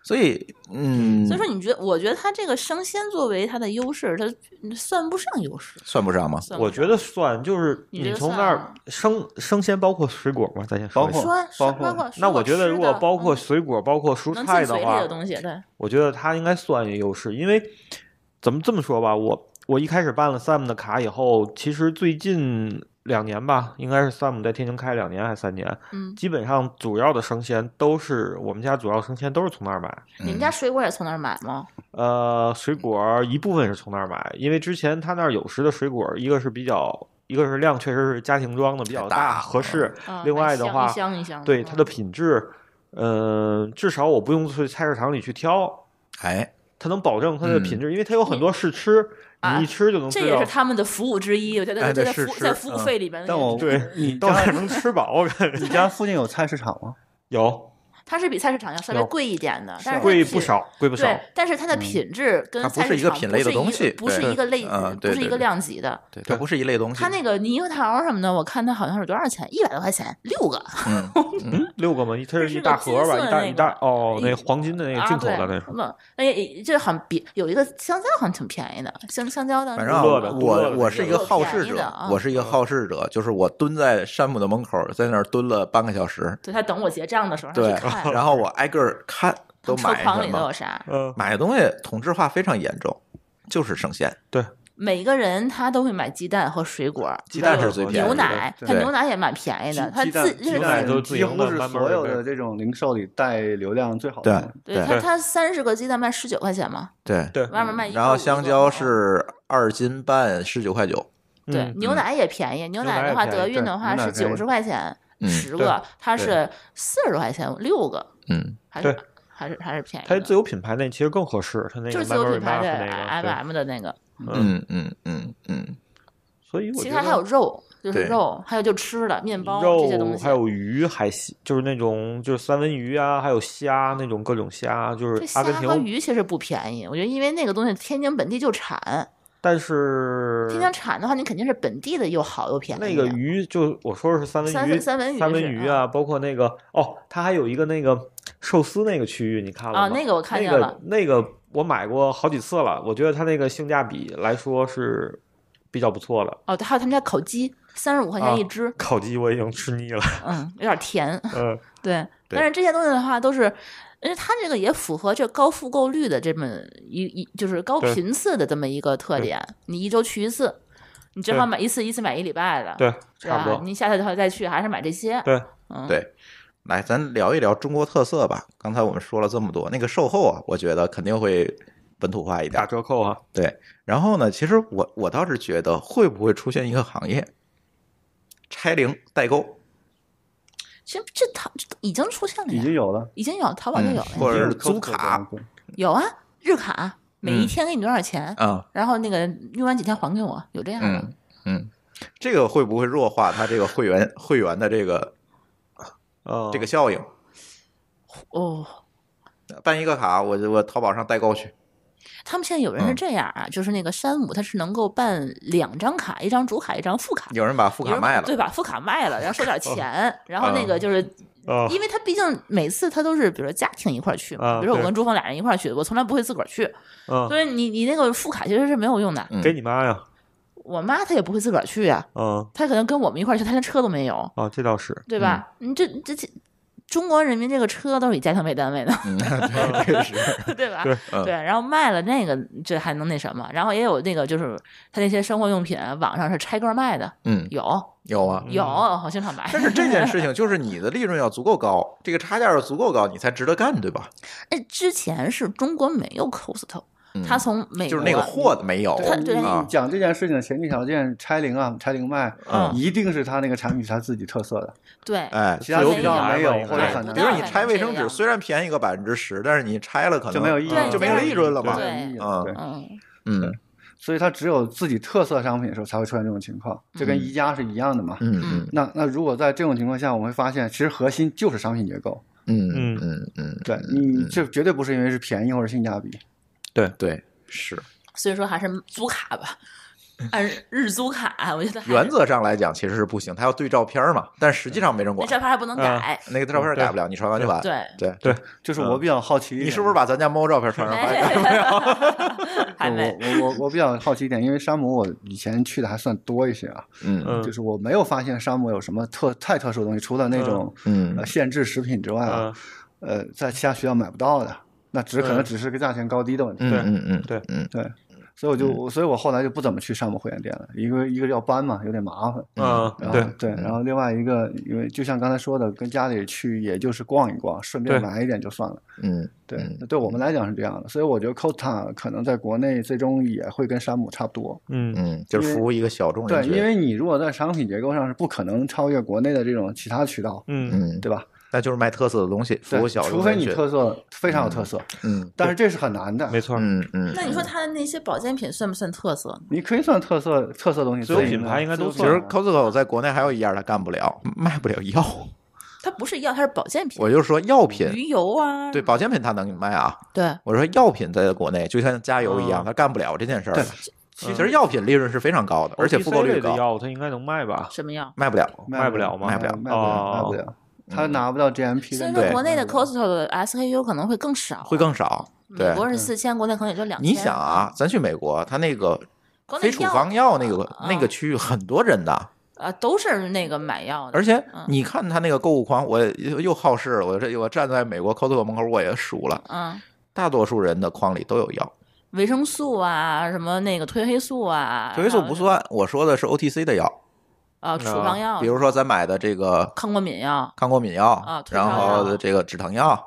所以嗯，所以说你觉得，我觉得它这个生鲜作为它的优势，它算不上优势，算不上吗？我觉得算，就是你从那儿生生鲜包括水果嘛，咱先包括包括，那我觉得如果包括水果，包括蔬菜的话，我觉得它应该算优势，因为怎么这么说吧，我。我一开始办了 Sam 的卡以后，其实最近两年吧，应该是 Sam 在天津开两年还是三年？嗯，基本上主要的生鲜都是我们家主要生鲜都是从那儿买。你们家水果也从那儿买吗？呃，水果一部分是从那儿买，因为之前他那儿有的水果，一个是比较，一个是量确实是家庭装的比较大合适。另外的话，对它的品质，呃，至少我不用去菜市场里去挑。哎，它能保证它的品质，因为它有很多试吃。你一吃就能，这也是他们的服务之一，我觉得在在服务费里边。但我对你到是能吃饱。你家附近有菜市场吗？有。它是比菜市场要稍微贵一点的，但是贵不少，贵不少。但是它的品质跟不是一个品类的东西，不是一个类，不是一个量级的。它不是一类东西。它那个猕猴桃什么的，我看它好像是多少钱？一百多块钱六个，六个嘛，它是一大盒吧，一大一大哦，那黄金的那个进口的那。那这很比有一个香蕉好像挺便宜的，香香蕉的。反正我我是一个好事者，我是一个好事者，就是我蹲在山姆的门口，在那儿蹲了半个小时。对他等我结账的时候，对。然后我挨个看都买什么？嗯，买东西同质化非常严重，就是生鲜。对，每个人他都会买鸡蛋和水果，鸡蛋是最便宜的，牛奶它牛奶也蛮便宜的，它自就是几乎都是所有的这种零售里带流量最好的。对对，它它三十个鸡蛋卖十九块钱嘛，对对，外面卖。然后香蕉是二斤半十九块九，对，牛奶也便宜，牛奶的话德运的话是九十块钱。十个，它是四十多块钱六个，嗯，还是还是还是便宜。它自有品牌那其实更合适，它那个就是自有品牌的 M M 的那个，嗯嗯嗯嗯。所以其实它还有肉，就是肉，还有就吃的面包这些东西。还有鱼，海就是那种就是三文鱼啊，还有虾那种各种虾，就是阿根廷鱼其实不便宜，我觉得因为那个东西天津本地就产。但是新疆产的话，你肯定是本地的，又好又便宜。那个鱼就我说的是三文鱼，三文鱼三文鱼啊，包括那个哦，它还有一个那个寿司那个区域，你看了吗？啊，那个我看见了，那个我买过好几次了，我觉得它那个性价比来说是比较不错的。哦，还有他们家烤鸡。三十五块钱一只烤鸡，我已经吃腻了。嗯，有点甜。嗯，对。但是这些东西的话，都是因为它这个也符合这高复购率的这么一一就是高频次的这么一个特点。你一周去一次，你正好买一次，一次买一礼拜的，对，差不多。你下次话再去还是买这些，对。嗯，对。来，咱聊一聊中国特色吧。刚才我们说了这么多，那个售后啊，我觉得肯定会本土化一点，打折扣啊。对。然后呢，其实我我倒是觉得会不会出现一个行业？拆零代购，其实这都已经出现了，已经有了，已经有淘宝就有了，或者是租卡有啊，日卡，每一天给你多少钱啊，然后那个用完几天还给我，有这样，嗯，这个会不会弱化他这个会员会员的这个这个效应？哦，办一个卡，我就我淘宝上代购去。他们现在有人是这样啊，就是那个山姆，他是能够办两张卡，一张主卡，一张副卡。有人把副卡卖了，对，把副卡卖了，然后收点 钱。然后那个就是，因为他毕竟每次他都是，比如说家庭一块去嘛，比如说我跟朱峰俩人一块去，我从来不会自个儿去，所以你你那个副卡其实是没有用的。给你妈呀，我妈她也不会自个儿去呀，嗯，她可能跟我们一块去，她连车都没有啊，这倒是，对吧？你这这这。中国人民这个车都是以家庭为单位的，对吧？对，然后卖了那个，这还能那什么？然后也有那个，就是他那些生活用品，网上是拆个卖的，嗯，有，有啊，有，我经常买。但是这件事情 就是你的利润要足够高，这个差价要足够高，你才值得干，对吧？哎，之前是中国没有 costo。他从美国就是那个货没有，他讲这件事情的前提条件，拆零啊，拆零卖，一定是他那个产品他自己特色的。对，哎，其他渠道没有或者很，比如你拆卫生纸，虽然便宜个百分之十，但是你拆了可能就没有意义，就没有利润了吧？嗯嗯嗯，所以它只有自己特色商品的时候才会出现这种情况，就跟宜家是一样的嘛。嗯嗯，那那如果在这种情况下，我们会发现，其实核心就是商品结构。嗯嗯嗯嗯，对你这绝对不是因为是便宜或者性价比。对对是，所以说还是租卡吧，按日租卡，我觉得原则上来讲其实是不行，他要对照片嘛，但实际上没人管。照片还不能改，那个照片改不了，你传完就完。对对对，就是我比较好奇，你是不是把咱家猫照片传上来了？没有，我我我我比较好奇一点，因为山姆我以前去的还算多一些啊，嗯，就是我没有发现山姆有什么特太特殊的东西，除了那种嗯限制食品之外啊，呃，在其他学校买不到的。那只可能只是个价钱高低的问题。对，嗯嗯，对嗯对，所以我就，所以我后来就不怎么去山姆会员店了。一个一个要搬嘛，有点麻烦。啊，对对。然后另外一个，因为就像刚才说的，跟家里去也就是逛一逛，顺便买一点就算了。嗯，对。那对我们来讲是这样的，所以我觉得 Costa 可能在国内最终也会跟山姆差不多。嗯嗯，就是服务一个小众对，因为你如果在商品结构上是不可能超越国内的这种其他渠道。嗯嗯，对吧？那就是卖特色的东西，服务小。除非你特色非常有特色，嗯，但是这是很难的，没错。嗯嗯。那你说他的那些保健品算不算特色？你可以算特色，特色东西。所有品牌应该都算。其实，Costco 在国内还有一样他干不了，卖不了药。它不是药，它是保健品。我就说药品。鱼油啊。对保健品他能卖啊。对。我说药品在国内就像加油一样，他干不了这件事儿。对。其实药品利润是非常高的，而且复购率高。他应该能卖吧？什么药？卖不了，卖不了吗？卖不了，卖不了。他拿不到 GMP。所以说，国内的 Costco 的 SKU 可能会更少。会更少。美国是四千，国内可能也就两千。你想啊，咱去美国，他那个非处方药那个那个区域很多人的。啊，都是那个买药的。而且你看他那个购物筐，我又又好事，我这我站在美国 Costco 门口我也数了，嗯，大多数人的筐里都有药，维生素啊，什么那个褪黑素啊。褪黑素不算，我说的是 OTC 的药。啊，处方药，比如说咱买的这个抗过敏药，抗过敏药啊，然后这个止疼药，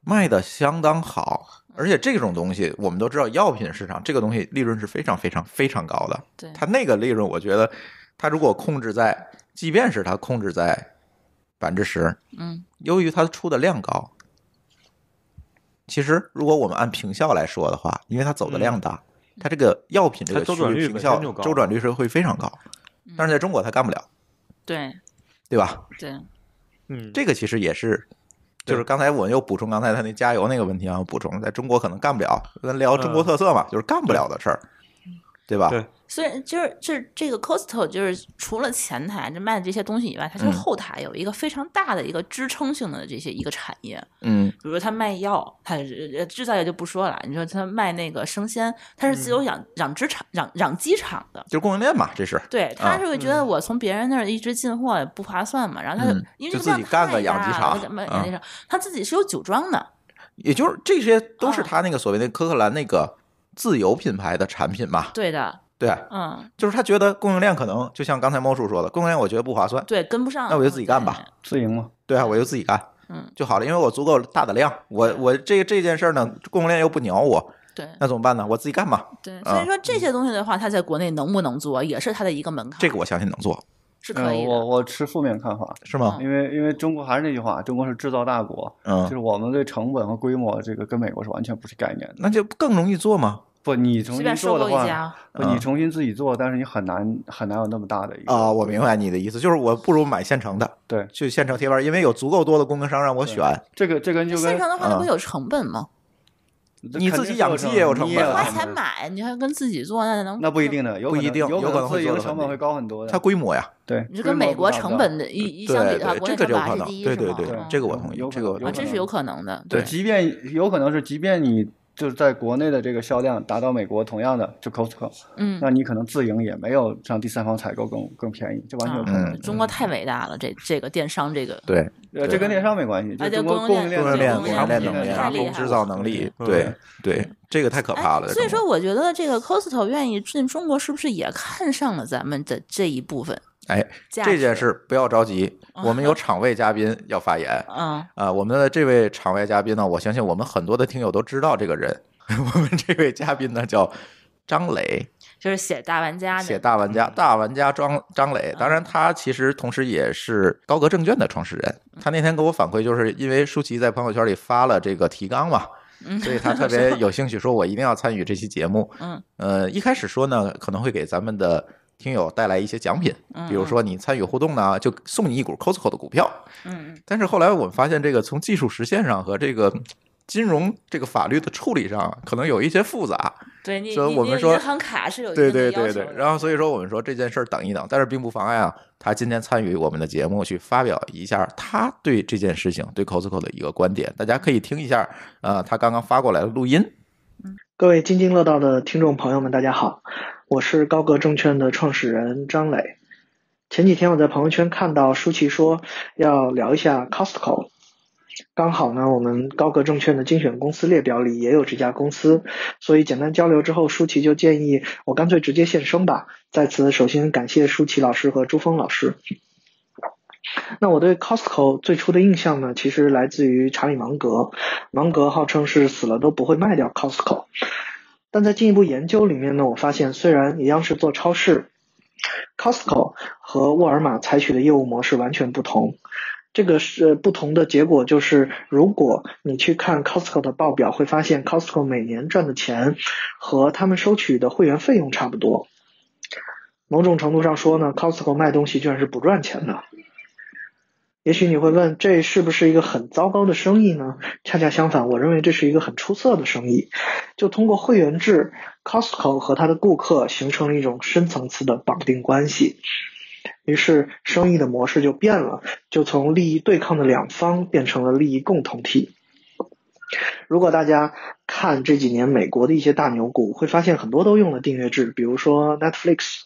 卖的相当好。而且这种东西，我们都知道，药品市场这个东西利润是非常非常非常高的。对，它那个利润，我觉得它如果控制在，即便是它控制在百分之十，嗯，由于它出的量高，其实如果我们按平效来说的话，因为它走的量大，它这个药品这个平效周转率是会非常高。但是在中国他干不了，对，对吧？对，嗯，这个其实也是，就是刚才我又补充刚才他那加油那个问题啊，补充在中国可能干不了，咱聊中国特色嘛，就是干不了的事儿，对吧？对。所以就是就是这个 Costco 就是除了前台就卖的这些东西以外，它就后台有一个非常大的一个支撑性的这些一个产业。嗯，比如它卖药，它制造业就不说了。你说它卖那个生鲜，它是自有养养殖场、养养鸡场的，就供应链嘛，这是。对，他是会觉得我从别人那儿一直进货不划算嘛，然后他就因为自己干个养鸡场，养鸡场，他自己是有酒庄的，也就是这些都是他那个所谓的科克兰那个自由品牌的产品嘛。对的。对，嗯，就是他觉得供应链可能就像刚才猫叔说的，供应链我觉得不划算，对，跟不上，那我就自己干吧，自营嘛，对啊，我就自己干，嗯，就好了，因为我足够大的量，我我这这件事儿呢，供应链又不鸟我，对，那怎么办呢？我自己干吧，对，所以说这些东西的话，它在国内能不能做，也是它的一个门槛，这个我相信能做，是可以，我我持负面看法，是吗？因为因为中国还是那句话，中国是制造大国，嗯，就是我们对成本和规模这个跟美国是完全不是概念，那就更容易做吗？不，你重新做的话，不，你重新自己做，但是你很难很难有那么大的一个啊。我明白你的意思，就是我不如买现成的，对，去现成贴 V 因为有足够多的供应商让我选。这个这个就跟现成的话，它不有成本吗？你自己养鸡也有成本，花钱买，你还跟自己做，那能？那不一定呢，不一定，有可能有的成本会高很多。它规模呀，对，你就跟美国成本的一一相比的话，个就有可能，对对对，这个我同意，这个啊，这是有可能的。对，即便有可能是，即便你。就是在国内的这个销量达到美国同样的，就 Costco，嗯，那你可能自营也没有像第三方采购更更便宜，就完全可能。中国太伟大了，这这个电商这个。对，这跟电商没关系，中国供应链、供应链、制造能力，对对，这个太可怕了。所以说，我觉得这个 Costco 愿意进中国，是不是也看上了咱们的这一部分？哎，这件事不要着急，我们有场外嘉宾要发言。嗯，啊，我们的这位场外嘉宾呢，我相信我们很多的听友都知道这个人。我们这位嘉宾呢叫张磊，就是写大玩家，写大玩家，大玩家张张磊。当然，他其实同时也是高格证券的创始人。他那天给我反馈，就是因为舒淇在朋友圈里发了这个提纲嘛，所以他特别 有兴趣，说我一定要参与这期节目。嗯，呃，一开始说呢，可能会给咱们的。听友带来一些奖品，比如说你参与互动呢，就送你一股 cosco 的股票。嗯嗯。但是后来我们发现，这个从技术实现上和这个金融这个法律的处理上，可能有一些复杂。对你，我们说银行卡是有对对对对。然后所以说我们说这件事儿等一等，但是并不妨碍啊，他今天参与我们的节目，去发表一下他对这件事情对 cosco 的一个观点，大家可以听一下。呃，他刚刚发过来的录音。各位津津乐道的听众朋友们，大家好。我是高格证券的创始人张磊。前几天我在朋友圈看到舒淇说要聊一下 Costco，刚好呢，我们高格证券的精选公司列表里也有这家公司，所以简单交流之后，舒淇就建议我干脆直接现身吧。在此，首先感谢舒淇老师和朱峰老师。那我对 Costco 最初的印象呢，其实来自于查理芒格，芒格号称是死了都不会卖掉 Costco。但在进一步研究里面呢，我发现虽然一样是做超市，Costco 和沃尔玛采取的业务模式完全不同。这个是不同的结果就是，如果你去看 Costco 的报表，会发现 Costco 每年赚的钱和他们收取的会员费用差不多。某种程度上说呢，Costco 卖东西居然是不赚钱的。也许你会问，这是不是一个很糟糕的生意呢？恰恰相反，我认为这是一个很出色的生意。就通过会员制，Costco 和他的顾客形成了一种深层次的绑定关系，于是生意的模式就变了，就从利益对抗的两方变成了利益共同体。如果大家看这几年美国的一些大牛股，会发现很多都用了订阅制，比如说 Netflix。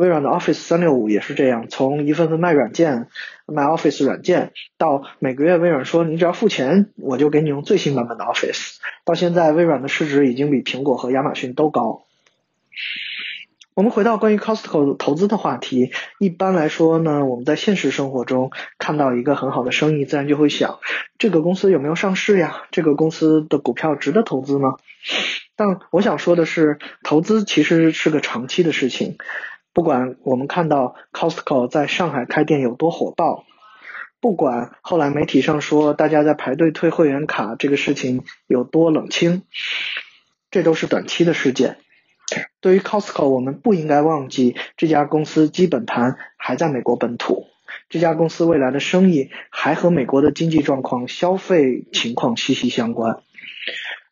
微软的 Office 三六五也是这样，从一份份卖软件、卖 Office 软件，到每个月微软说你只要付钱，我就给你用最新版本的 Office，到现在微软的市值已经比苹果和亚马逊都高。我们回到关于 Costco 投资的话题，一般来说呢，我们在现实生活中看到一个很好的生意，自然就会想，这个公司有没有上市呀？这个公司的股票值得投资吗？但我想说的是，投资其实是个长期的事情。不管我们看到 Costco 在上海开店有多火爆，不管后来媒体上说大家在排队退会员卡这个事情有多冷清，这都是短期的事件。对于 Costco，我们不应该忘记这家公司基本盘还在美国本土，这家公司未来的生意还和美国的经济状况、消费情况息息相关。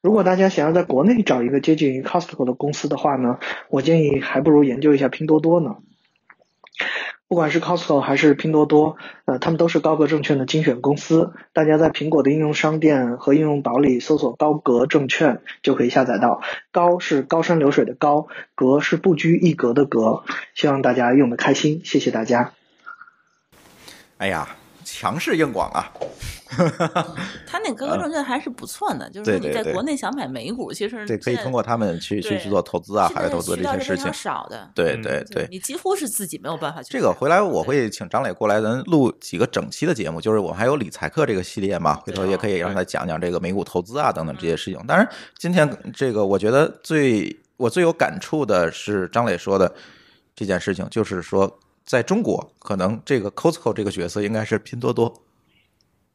如果大家想要在国内找一个接近于 Costco 的公司的话呢，我建议还不如研究一下拼多多呢。不管是 Costco 还是拼多多，呃，他们都是高格证券的精选公司。大家在苹果的应用商店和应用宝里搜索“高格证券”就可以下载到。高是高山流水的高，格是不拘一格的格。希望大家用的开心，谢谢大家。哎呀。强势硬广啊！他那哥哥证券还是不错的，就是你在国内想买美股，其实对，可以通过他们去去去做投资啊，海外投资这些事情少的，对对对，你几乎是自己没有办法。这个回来我会请张磊过来，咱录几个整期的节目，就是我们还有理财课这个系列嘛，回头也可以让他讲讲这个美股投资啊等等这些事情。当然，今天这个我觉得最我最有感触的是张磊说的这件事情，就是说。在中国，可能这个 Costco 这个角色应该是拼多多。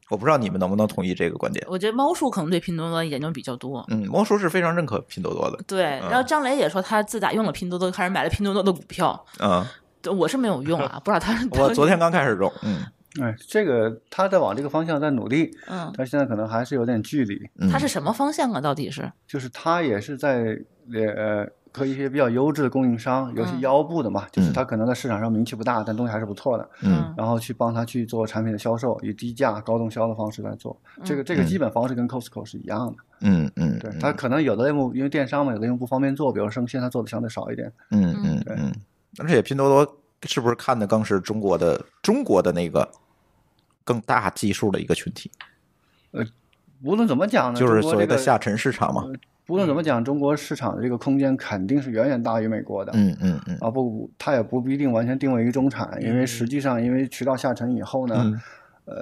我不知道你们能不能同意这个观点。我觉得猫叔可能对拼多多研究比较多。嗯，猫叔是非常认可拼多多的。对，然后张磊也说他自打用了拼多多，开始买了拼多多的股票。啊，我是没有用啊，不知道他。我昨天刚开始用。嗯，哎，这个他在往这个方向在努力。嗯。他现在可能还是有点距离。他是什么方向啊？到底是？就是他也是在呃。和一些比较优质的供应商，尤其腰部的嘛，就是他可能在市场上名气不大，但东西还是不错的。嗯，然后去帮他去做产品的销售，以低价高动销的方式来做，这个这个基本方式跟 Costco 是一样的。嗯嗯，对。他可能有的类目，因为电商嘛，有的因为不方便做，比如说生鲜，他做的相对少一点。嗯嗯嗯。而且拼多多是不是看的更是中国的中国的那个更大基数的一个群体？呃，无论怎么讲呢，就是所谓的下沉市场嘛。不论怎么讲，中国市场的这个空间肯定是远远大于美国的。嗯嗯嗯。啊不，它也不一定完全定位于中产，因为实际上，因为渠道下沉以后呢，呃，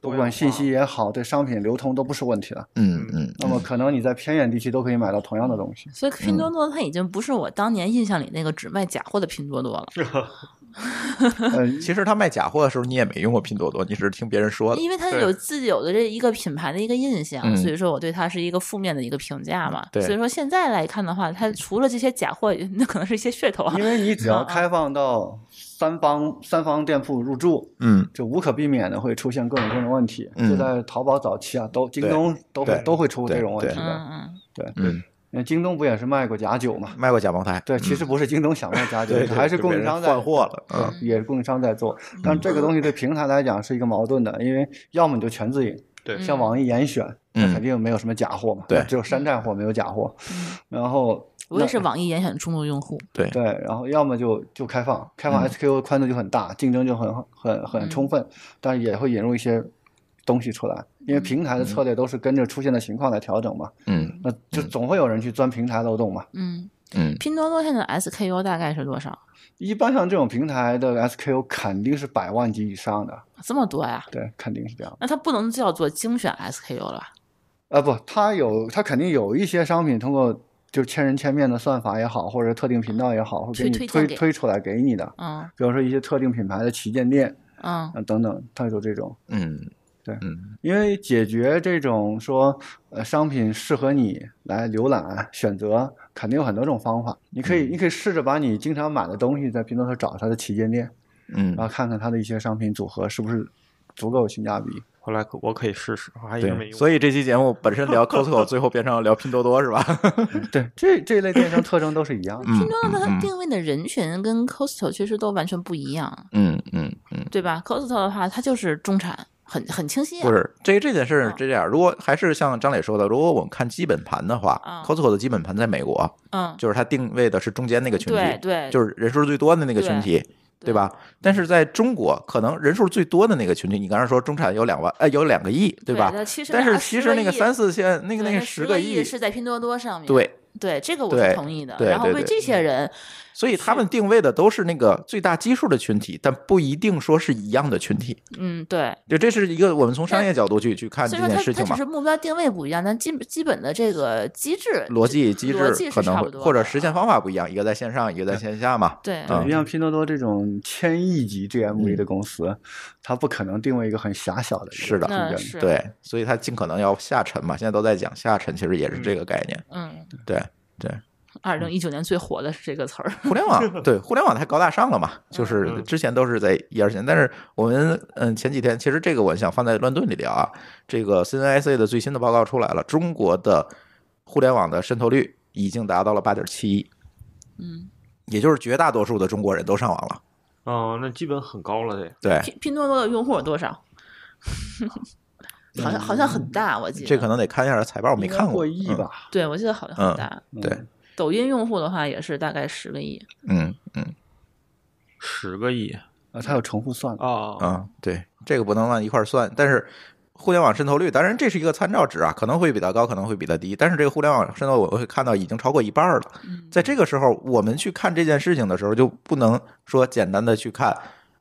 不管信息也好，对商品流通都不是问题了。嗯嗯嗯。那么可能你在偏远地区都可以买到同样的东西。所以，拼多多它已经不是我当年印象里那个只卖假货的拼多多了。是。其实他卖假货的时候，你也没用过拼多多，你只是听别人说的。因为他有自己有的这一个品牌的一个印象，所以说我对它是一个负面的一个评价嘛。所以说现在来看的话，它除了这些假货，那可能是一些噱头。因为你只要开放到三方三方店铺入驻，嗯，就无可避免的会出现各种各种问题。就在淘宝早期啊，都京东都会都会出这种问题的。嗯，对，嗯。那京东不也是卖过假酒嘛？卖过假茅台。对，其实不是京东想卖假酒，还是供应商换货了。嗯，也是供应商在做。但这个东西对平台来讲是一个矛盾的，因为要么你就全自营，对，像网易严选，肯定没有什么假货嘛。对，只有山寨货，没有假货。然后，无也是网易严选的冲动用户。对对，然后要么就就开放，开放 SKU 宽度就很大，竞争就很很很充分，但是也会引入一些。东西出来，因为平台的策略都是跟着出现的情况来调整嘛。嗯，那就总会有人去钻平台漏洞嘛。嗯嗯。拼多多现在 SKU 大概是多少？一般像这种平台的 SKU 肯定是百万级以上的。这么多呀？对，肯定是这样。那它不能叫做精选 SKU 了吧？啊不，它有，它肯定有一些商品通过就是千人千面的算法也好，或者特定频道也好，会给你推推出来给你的。啊。比如说一些特定品牌的旗舰店。嗯、啊等等，它有这种。嗯。对，嗯，因为解决这种说，呃，商品适合你来浏览选择，肯定有很多种方法。你可以，你可以试着把你经常买的东西在拼多多找它的旗舰店，嗯，然后看看它的一些商品组合是不是足够性价比。后来我可以试试，我还以为所以这期节目本身聊 Costco，最后变成聊拼多多是吧？对，这这一类电商特征都是一样的。拼多多它定位的人群跟 Costco 其实都完全不一样。嗯嗯嗯，对吧？Costco 的话，它就是中产。很很清晰，不是这这件事是这样。如果还是像张磊说的，如果我们看基本盘的话，Costco 的基本盘在美国，嗯，就是它定位的是中间那个群体，对，就是人数最多的那个群体，对吧？但是在中国，可能人数最多的那个群体，你刚才说中产有两万，哎，有两个亿，对吧？但是其实那个三四千，那个那个十个亿是在拼多多上面。对对，这个我是同意的。然后为这些人。所以他们定位的都是那个最大基数的群体，但不一定说是一样的群体。嗯，对，就这是一个我们从商业角度去去看这件事情嘛。所只是目标定位不一样，但基基本的这个机制、逻辑机制，可能会或者实现方法不一样，一个在线上，一个在线下嘛。对，你像拼多多这种千亿级 GMV 的公司，它不可能定位一个很狭小的。是的，对，所以它尽可能要下沉嘛。现在都在讲下沉，其实也是这个概念。嗯，对，对。二零一九年最火的是这个词儿，互联网 对互联网太高大上了嘛，就是之前都是在一二线，但是我们嗯前几天其实这个我想放在乱炖里聊啊，这个 CNISA 的最新的报告出来了，中国的互联网的渗透率已经达到了八点七亿，嗯，也就是绝大多数的中国人都上网了，哦，那基本很高了得，对，拼拼多多的用户有多少？好像好像很大，我记得这可能得看一下财报，我没看过，过亿吧？对，我记得好像很大，对。抖音用户的话也是大概十个亿，嗯嗯，十个亿啊，它有重复算啊啊，对，这个不能乱一块儿算，但是互联网渗透率，当然这是一个参照值啊，可能会比较高，可能会比较低，但是这个互联网渗透，我会看到已经超过一半了。在这个时候，我们去看这件事情的时候，就不能说简单的去看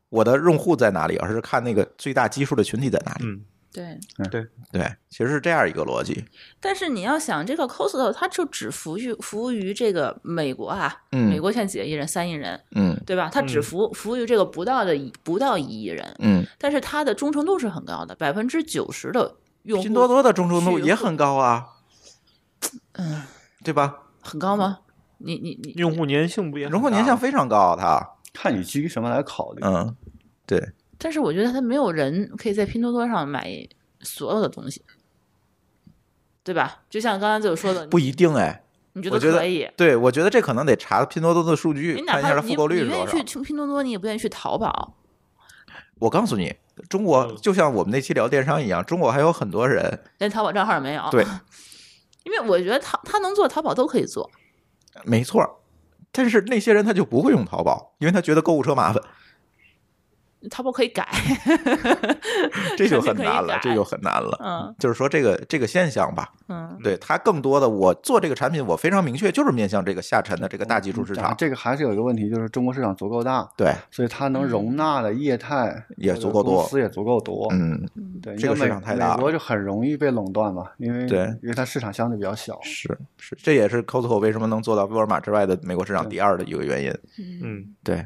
我的用户在哪里，而是看那个最大基数的群体在哪里。对，对对，其实是这样一个逻辑。但是你要想，这个 Costo 它就只服于服务于这个美国啊，美国现在几亿人，三亿人，嗯，对吧？它只服服务于这个不到的不到一亿人，嗯。但是它的忠诚度是很高的，百分之九十的用户。拼多多的忠诚度也很高啊，嗯，对吧？很高吗？你你你用户粘性不也？用户粘性非常高，它看你基于什么来考虑。嗯，对。但是我觉得他没有人可以在拼多多上买所有的东西，对吧？就像刚才就说的，不一定哎。你觉得可以？对，我觉得这可能得查拼多多的数据，看一下复购率是你愿意去拼多多，你也不愿意去淘宝。我告诉你，中国就像我们那期聊电商一样，中国还有很多人连淘宝账号也没有。对，因为我觉得淘他能做淘宝都可以做。没错，但是那些人他就不会用淘宝，因为他觉得购物车麻烦。他不可以改，这就很难了，这就很难了。嗯，就是说这个这个现象吧。嗯，对它更多的，我做这个产品，我非常明确，就是面向这个下沉的这个大基础市场。这个还是有一个问题，就是中国市场足够大，对，所以它能容纳的业态也足够多，公司也足够多。嗯，对，这个市场太大，美国就很容易被垄断嘛，因为对，因为它市场相对比较小。是是，这也是 Costco 为什么能做到沃尔玛之外的美国市场第二的一个原因。嗯，对。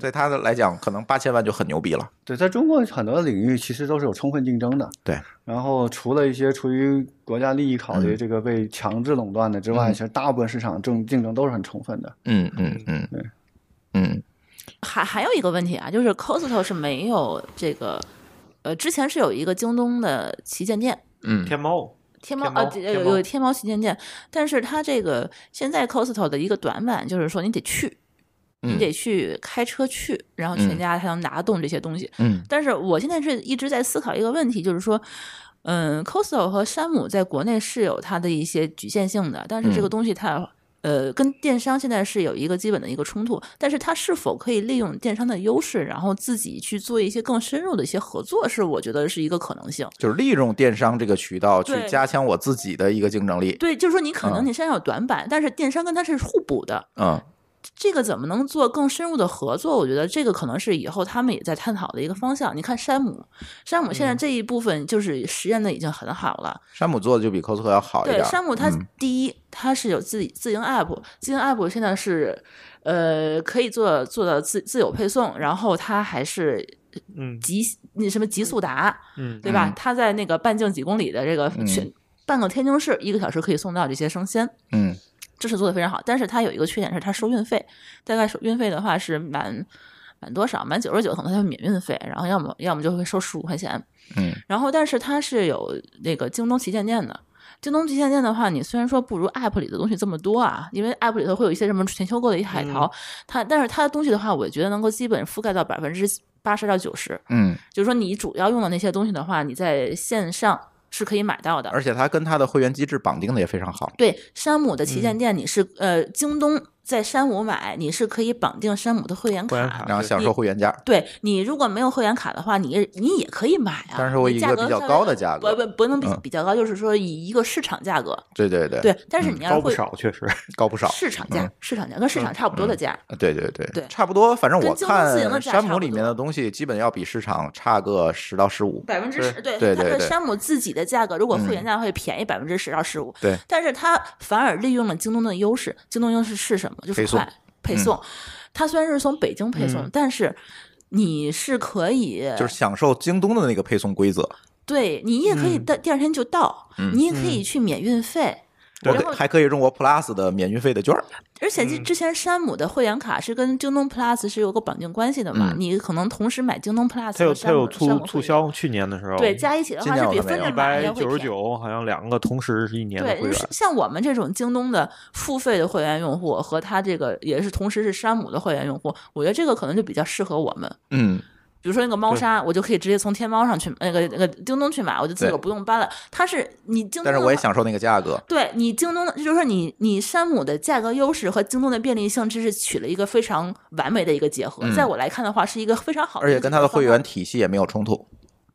在它的来讲，可能八千万就很牛逼了。对，在中国很多领域其实都是有充分竞争的。对。然后除了一些出于国家利益考虑，这个被强制垄断的之外，其实大部分市场竞竞争都是很充分的。嗯嗯嗯，对，嗯。还还有一个问题啊，就是 Costco 是没有这个，呃，之前是有一个京东的旗舰店，嗯，天猫，天猫，呃，有有天猫旗舰店，但是它这个现在 Costco 的一个短板就是说，你得去。你得去开车去，然后全家才能拿得动这些东西。嗯，但是我现在是一直在思考一个问题，就是说，嗯，Costco 和山姆在国内是有它的一些局限性的，但是这个东西它呃跟电商现在是有一个基本的一个冲突。但是它是否可以利用电商的优势，然后自己去做一些更深入的一些合作？是我觉得是一个可能性。就是利用电商这个渠道去加强我自己的一个竞争力。对，就是说你可能你身上有短板，但是电商跟它是互补的。嗯。这个怎么能做更深入的合作？我觉得这个可能是以后他们也在探讨的一个方向。你看山姆，山姆现在这一部分就是实验的已经很好了。山姆做的就比 Costco 要好一点。对，山姆它第一，它是有自己自营 app，自营 app 现在是呃可以做做到自自有配送，然后它还是嗯极那什么极速达，嗯，对吧？它在那个半径几公里的这个全半个天津市，一个小时可以送到这些生鲜，嗯。这是做的非常好，但是它有一个缺点是它收运费，大概收运费的话是满满多少，满九十九可能它免运费，然后要么要么就会收十五块钱。嗯，然后但是它是有那个京东旗舰店的，京东旗舰店的话，你虽然说不如 App 里的东西这么多啊，因为 App 里头会有一些什么全球购、一海淘，它但是它的东西的话，我觉得能够基本覆盖到百分之八十到九十。嗯，就是说你主要用的那些东西的话，你在线上。是可以买到的，而且它跟它的会员机制绑定的也非常好。对，山姆的旗舰店，你是呃京东。在山姆买，你是可以绑定山姆的会员卡，然后享受会员价。对你如果没有会员卡的话，你你也可以买啊。但是，我一个比较高的价格，不不不能比比较高，就是说以一个市场价格。对对对。对，但是你要会少确实高不少。市场价市场价跟市场差不多的价。对对对，差不多。反正我看山姆里面的东西基本要比市场差个十到十五。百分之十对对对，山姆自己的价格，如果会员价会便宜百分之十到十五。对，但是它反而利用了京东的优势，京东优势是什么？就是快配送，它虽然是从北京配送，但是你是可以就是享受京东的那个配送规则，对你也可以到第二天就到，你也可以去免运费。对，还可以用我 Plus 的免运费的券。而且之之前山姆的会员卡是跟京东 Plus 是有个绑定关系的嘛？你可能同时买京东 Plus，它有它有促促销。去年的时候，对加一起的话是比分一买百九十九，好像两个同时是一年的。对，像我们这种京东的付费的会员用户和他这个也是同时是山姆的会员用户，我觉得这个可能就比较适合我们。嗯。比如说那个猫砂，我就可以直接从天猫上去，那个那个京东去买，我就自个不用搬了。它是你京东，但是我也享受那个价格。对你京东，就是说你你山姆的价格优势和京东的便利性，这是取了一个非常完美的一个结合。在我来看的话，是一个非常好的。而且跟它的会员体系也没有冲突。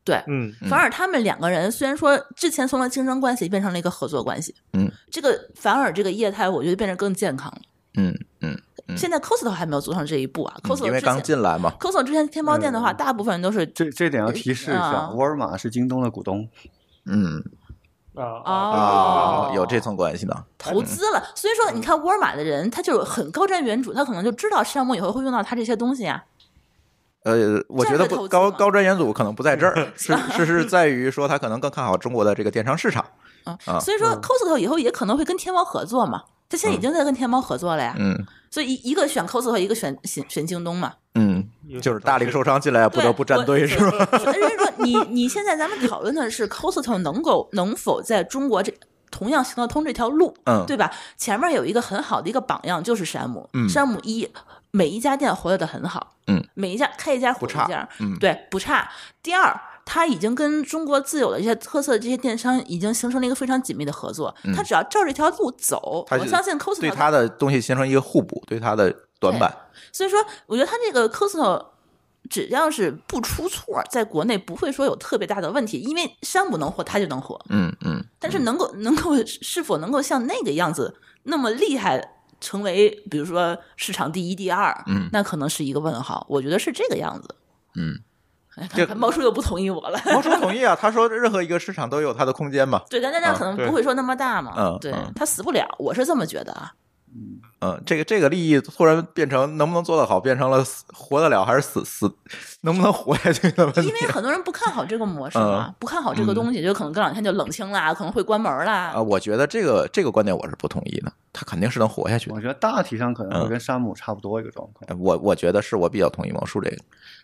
对，嗯。反而他们两个人虽然说之前从了竞争关系变成了一个合作关系，嗯，这个反而这个业态我觉得变得更健康了。嗯嗯。现在 Costco 还没有走上这一步啊，因为刚进来嘛。Costco 之前天猫店的话，大部分都是这这点要提示一下，沃尔玛是京东的股东，嗯，啊啊，有这层关系的，投资了。所以说，你看沃尔玛的人，他就很高瞻远瞩，他可能就知道项目以后会用到他这些东西啊。呃，我觉得不高高瞻远瞩可能不在这儿，是是是在于说他可能更看好中国的这个电商市场。啊，所以说 Costco 以后也可能会跟天猫合作嘛。他现在已经在跟天猫合作了呀，嗯，所以一一个选 Costco，一个选选选京东嘛，嗯，就是大的受商进来不得不站队是吧？所 以说你你现在咱们讨论的是 Costco 能够能否在中国这同样行得通这条路，嗯，对吧？前面有一个很好的一个榜样就是山姆，嗯，山姆一每一家店活的很好，嗯，每一家开一家不差，嗯，对，不差。第二。他已经跟中国自有的一些特色的这些电商已经形成了一个非常紧密的合作。他只要照这条路走，我相信 Costco 对他的东西形成一个互补，对他的短板。所以说，我觉得他这个 Costco 只要是不出错，在国内不会说有特别大的问题，因为山姆能火，他就能火。嗯嗯。但是能够能够是否能够像那个样子那么厉害，成为比如说市场第一、第二，嗯，那可能是一个问号。我觉得是这个样子。嗯。毛 叔又不同意我了。毛叔同意啊，他说任何一个市场都有它的空间嘛。对，但大家可能不会说那么大嘛。嗯，对他死不了，我是这么觉得。嗯。嗯，这个这个利益突然变成能不能做得好，变成了活得了还是死死能不能活下去的问题。因为很多人不看好这个模式啊，不看好这个东西，就可能隔两天就冷清啦，可能会关门啦。啊，我觉得这个这个观点我是不同意的，他肯定是能活下去的。我觉得大体上可能会跟山姆差不多一个状况。我我觉得是我比较同意魔术这个。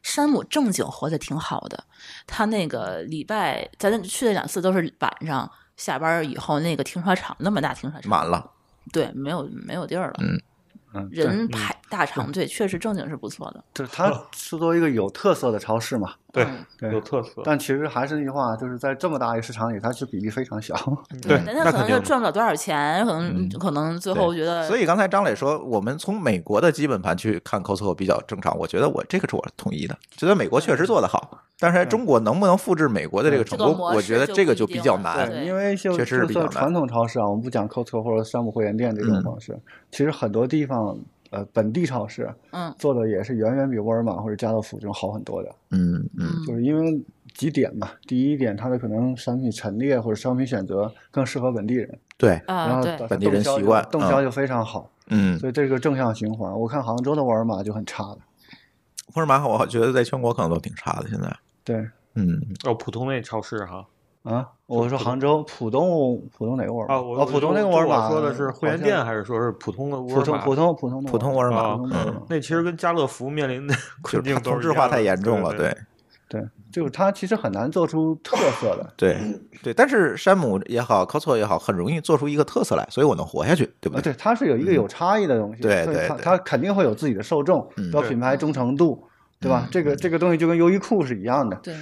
山姆正经活得挺好的，他那个礼拜咱去的两次都是晚上，下班以后那个停车场那么大停车场满了。对，没有没有地儿了，嗯人排大长队，确实正经是不错的。就是它是作为一个有特色的超市嘛。对，有特色，但其实还是那句话，就是在这么大一个市场里，它是比例非常小。对，那可能就赚不了多少钱，可能可能最后觉得。所以刚才张磊说，我们从美国的基本盘去看 Costco 比较正常，我觉得我这个是我同意的，觉得美国确实做得好，但是中国能不能复制美国的这个成功，我觉得这个就比较难，因为就是较传统超市啊，我们不讲 Costco 或者山姆会员店这种方式，其实很多地方。呃，本地超市，嗯，做的也是远远比沃尔玛或者家乐福这种好很多的，嗯嗯，就是因为几点嘛，第一点它的可能商品陈列或者商品选择更适合本地人，对，然后本地人习惯，动销就非常好，嗯，所以这个正向循环。我看杭州的沃尔玛就很差的，沃尔玛我觉得在全国可能都挺差的，现在，对，嗯，哦，普通那超市哈，啊。我说杭州浦东浦东哪个沃尔玛啊？我浦东那个沃尔玛。我说的是会员店，还是说是普通的沃尔玛？普通普通普通普通沃尔玛。那其实跟家乐福面临的困境同质化太严重了，对。对，就是它其实很难做出特色的。对对，但是山姆也好，Costco 也好，很容易做出一个特色来，所以我能活下去，对不对？对，它是有一个有差异的东西，对对，它肯定会有自己的受众，有品牌忠诚度，对吧？这个这个东西就跟优衣库是一样的。对。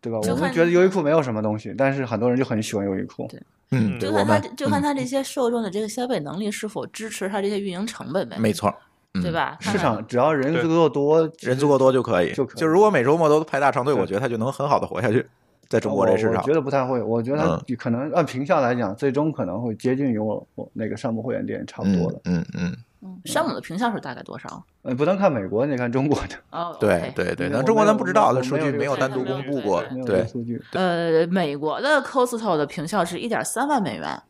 对吧？我们觉得优衣库没有什么东西，但是很多人就很喜欢优衣库。对，嗯，就看他，就看他这些受众的这个消费能力是否支持他这些运营成本呗。没错，对吧？市场只要人足够多，人足够多就可以。就就如果每周末都排大长队，我觉得他就能很好的活下去。在中国这市场，我觉得不太会。我觉得可能按评价来讲，最终可能会接近于我我那个上部会员店差不多的。嗯嗯。山姆的平效是大概多少？呃，不能看美国，你看中国的。哦，对对对，咱中国咱不知道，的数据没有单独公布过。对，数据。呃，美国的 Costco 的平效是一点三万美元。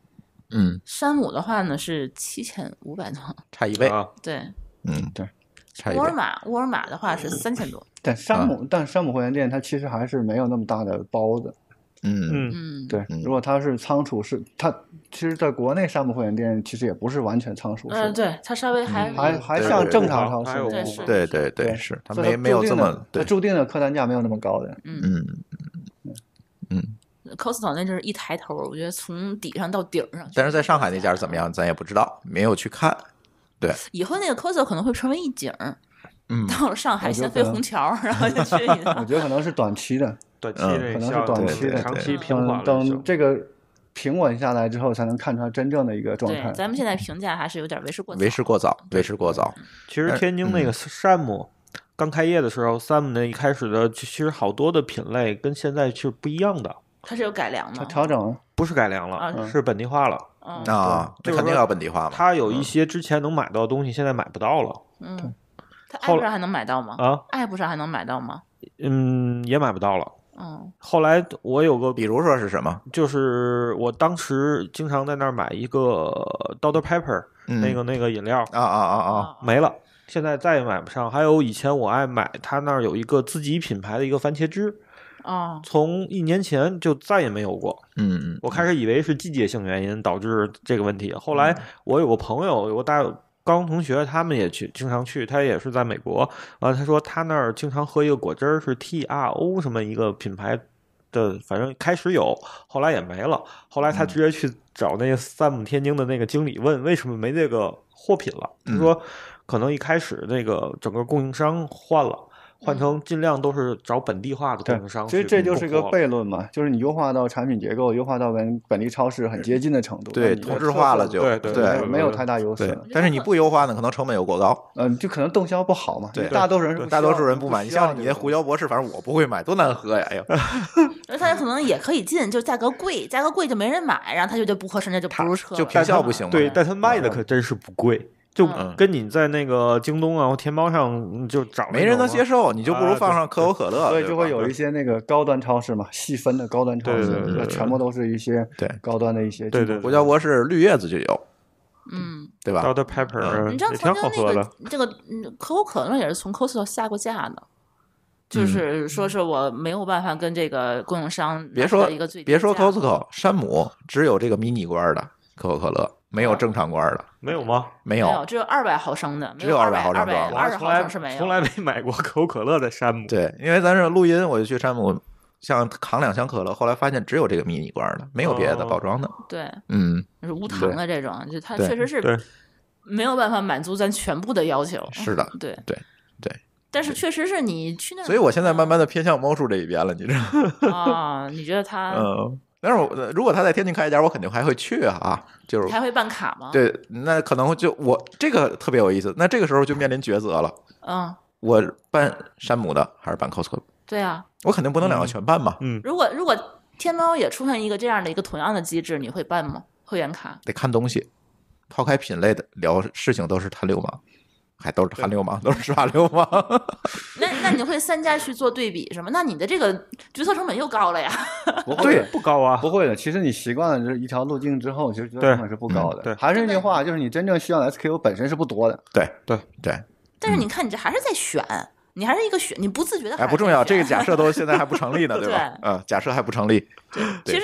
嗯，山姆的话呢是七千五百多，差一倍。对，嗯对，沃尔玛沃尔玛的话是三千多。但山姆但山姆会员店它其实还是没有那么大的包子。嗯嗯嗯，对，如果他是仓储，是他其实在国内山姆会员店其实也不是完全仓储，嗯，对，他稍微还还还像正常仓储，对对对是，他没没有这么，他注定的客单价没有那么高的，嗯嗯嗯，cosco 那就是一抬头，我觉得从底上到顶上，但是在上海那家怎么样咱也不知道，没有去看，对，以后那个 cosco 可能会成为一景。嗯，到了上海先飞虹桥，然后就去。我觉得可能是短期的，短期可能是短期的，长期平稳。等这个平稳下来之后，才能看出来真正的一个状态。咱们现在评价还是有点为时过早，为时过早，为时过早。其实天津那个山姆刚开业的时候，山姆那一开始的其实好多的品类跟现在是不一样的。它是有改良的，它调整，不是改良了，是本地化了啊。这肯定要本地化嘛。它有一些之前能买到的东西，现在买不到了。嗯。它 app 上还能买到吗？啊，app 上还能买到吗？嗯，也买不到了。嗯，后来我有个，比如说是什么？就是我当时经常在那儿买一个 Dollar Pepper 那个那个饮料。啊啊啊啊！没了，现在再也买不上。还有以前我爱买，它那儿有一个自己品牌的一个番茄汁。啊，从一年前就再也没有过。嗯嗯，我开始以为是季节性原因导致这个问题。后来我有个朋友，有个大。高中同学他们也去经常去，他也是在美国。完，他说他那儿经常喝一个果汁儿是 T R O 什么一个品牌的，反正开始有，后来也没了。后来他直接去找那个 s 姆天津的那个经理问为什么没这个货品了，他说可能一开始那个整个供应商换了。换成尽量都是找本地化的供应商。其实这就是一个悖论嘛，就是你优化到产品结构，优化到跟本地超市很接近的程度，对，同质化了就对，没有没有太大优势。但是你不优化呢，可能成本又过高。嗯，就可能动销不好嘛。对，大多数人大多数人不买，你像你那胡椒博士，反正我不会买，多难喝呀！哎呀，他可能也可以进，就价格贵，价格贵就没人买，然后他就就不合适，那就不如就平效不行。对，但他卖的可真是不贵。就跟你在那个京东啊、或天猫上就找没人能接受，你就不如放上可口可乐，所以就会有一些那个高端超市嘛，细分的高端超市，那全部都是一些对高端的一些。对对，我家博士绿叶子就有，嗯，对吧 o l Pepper，你像曾经那个这个可口可乐也是从 Costco 下过架的，就是说是我没有办法跟这个供应商别说一个最说 Costco 山姆只有这个迷你罐的可口可乐。没有正常罐的，没有吗？没有，只有二百毫升的，只有二百毫升的。我没有，从来没买过可口可乐的山姆。对，因为咱这录音，我就去山姆，像扛两箱可乐，后来发现只有这个迷你罐的，没有别的包装的。对，嗯，是无糖的这种，就它确实是没有办法满足咱全部的要求。是的，对对对。但是确实是你去那，所以我现在慢慢的偏向猫叔这一边了。你知道？啊？你觉得他？但是，我如果他在天津开一家，我肯定还会去啊。就是还会办卡吗？对，那可能就我这个特别有意思。那这个时候就面临抉择了。嗯，我办山姆的还是办 Costco？对啊，我肯定不能两个全办嘛。嗯，如果如果天猫也出现一个这样的一个同样的机制，你会办吗？会员卡得看东西，抛开品类的聊事情都是谈流氓。还都是含流氓，都是耍流氓。那那你会三家去做对比什么？那你的这个决策成本又高了呀？不会，不高啊，不会的。其实你习惯了这一条路径之后，其实决策成本是不高的。对，还是那句话，就是你真正需要的 SKU 本身是不多的。对对对。但是你看，你这还是在选。你还是一个选，你不自觉的。哎，不重要，这个假设都现在还不成立呢，对吧？嗯，假设还不成立。其实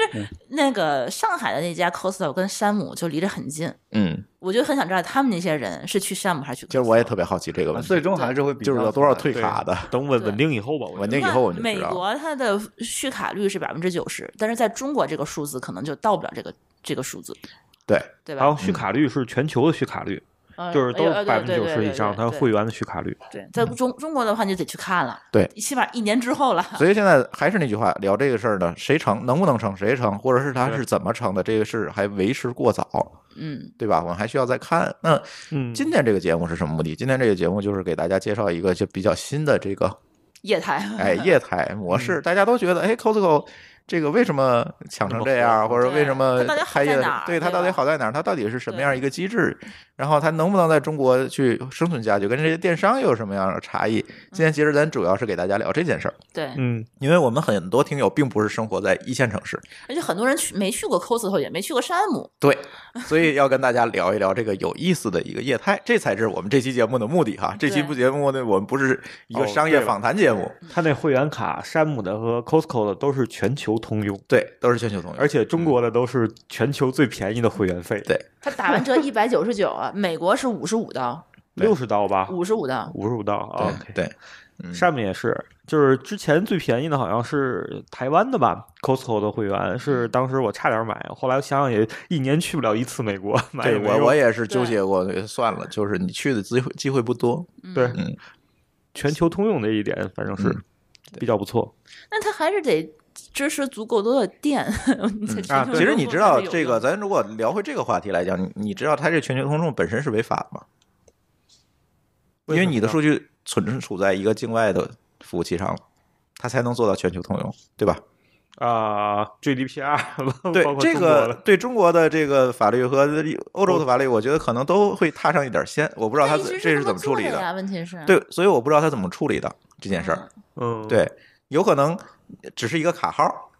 那个上海的那家 Costco 跟山姆就离着很近，嗯，我就很想知道他们那些人是去山姆还是去。就是我也特别好奇这个问题，最终还是会就是多少退卡的，等稳稳定以后吧，稳定以后。美国它的续卡率是百分之九十，但是在中国这个数字可能就到不了这个这个数字，对对吧？然后续卡率是全球的续卡率。就是都百分之九十以上，它会员的续卡率。对，在中中国的话，你就得去看了。对，起码一年之后了。所以现在还是那句话，聊这个事儿呢，谁成能不能成，谁成，或者是他是怎么成的，这个事还为时过早。嗯，对吧？我们还需要再看。那，嗯，今天这个节目是什么目的？今天这个节目就是给大家介绍一个就比较新的这个业态，哎，业态模式，大家都觉得，哎，cosco。这个为什么抢成这样，或者为什么还有，对它到底好在哪？它到底是什么样一个机制？然后它能不能在中国去生存下去？跟这些电商有什么样的差异？今天其实咱主要是给大家聊这件事儿。对，嗯，因为我们很多听友并不是生活在一线城市，而且很多人去没去过 Costco，也没去过山姆。对，所以要跟大家聊一聊这个有意思的一个业态，这才是我们这期节目的目的哈。这期不节目呢，我们不是一个商业访谈节目，它那会员卡山姆的和 Costco 的都是全球。通用对，都是全球通用，而且中国的都是全球最便宜的会员费。对他打完折一百九十九啊，美国是五十五刀，六十刀吧，五十五刀，五十五刀啊。对，上面也是，就是之前最便宜的好像是台湾的吧，Costco 的会员是当时我差点买，后来想想也一年去不了一次美国，对，我我也是纠结过，算了，就是你去的机会机会不多。对，全球通用的一点反正是比较不错。那他还是得。支持足够多的电 啊！其实你知道这个，咱如果聊回这个话题来讲，你你知道它这全球通用本身是违法的吗？因为你的数据存储在一个境外的服务器上了，它才能做到全球通用，对吧？啊，GDPR 对 这个对中国的这个法律和欧洲的法律，我觉得可能都会踏上一点先，我不知道他这是怎么处理的。问题是，对，所以我不知道他怎么处理的这件事儿。嗯，对。有可能只是一个卡号，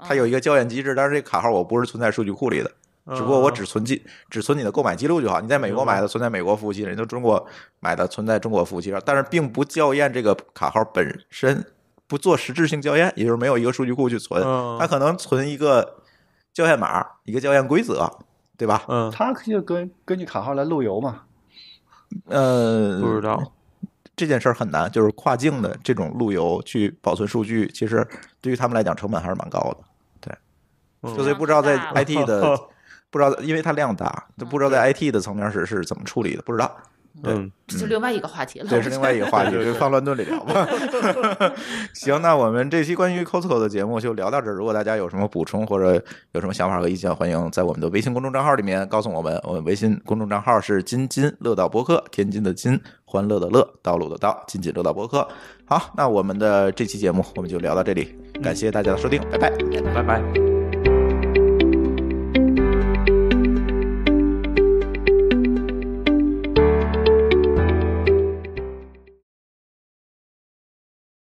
它有一个校验机制，但是这个卡号我不是存在数据库里的，只不过我只存记只存你的购买记录就好。你在美国买的，存在美国服务器人家中国买的，存在中国服务器上。但是并不校验这个卡号本身，不做实质性校验，也就是没有一个数据库去存。它可能存一个校验码，一个校验规则，对吧？嗯，它就跟根据卡号来路由嘛。呃，不知道。这件事儿很难，就是跨境的这种路由去保存数据，其实对于他们来讲成本还是蛮高的。对，所以不知道在 IT 的，不知道因为它量大，就不知道在 IT 的层面是是怎么处理的，不知道。嗯，这是另外一个话题了。这是另外一个话题，放乱炖里聊吧。行，那我们这期关于 Costco 的节目就聊到这儿。如果大家有什么补充或者有什么想法和意见，欢迎在我们的微信公众账号里面告诉我们。我们微信公众账号是“津津乐道播客”，天津的津，欢乐的乐，道路的道，津津乐道播客。好，那我们的这期节目我们就聊到这里，感谢大家的收听，拜拜，拜拜。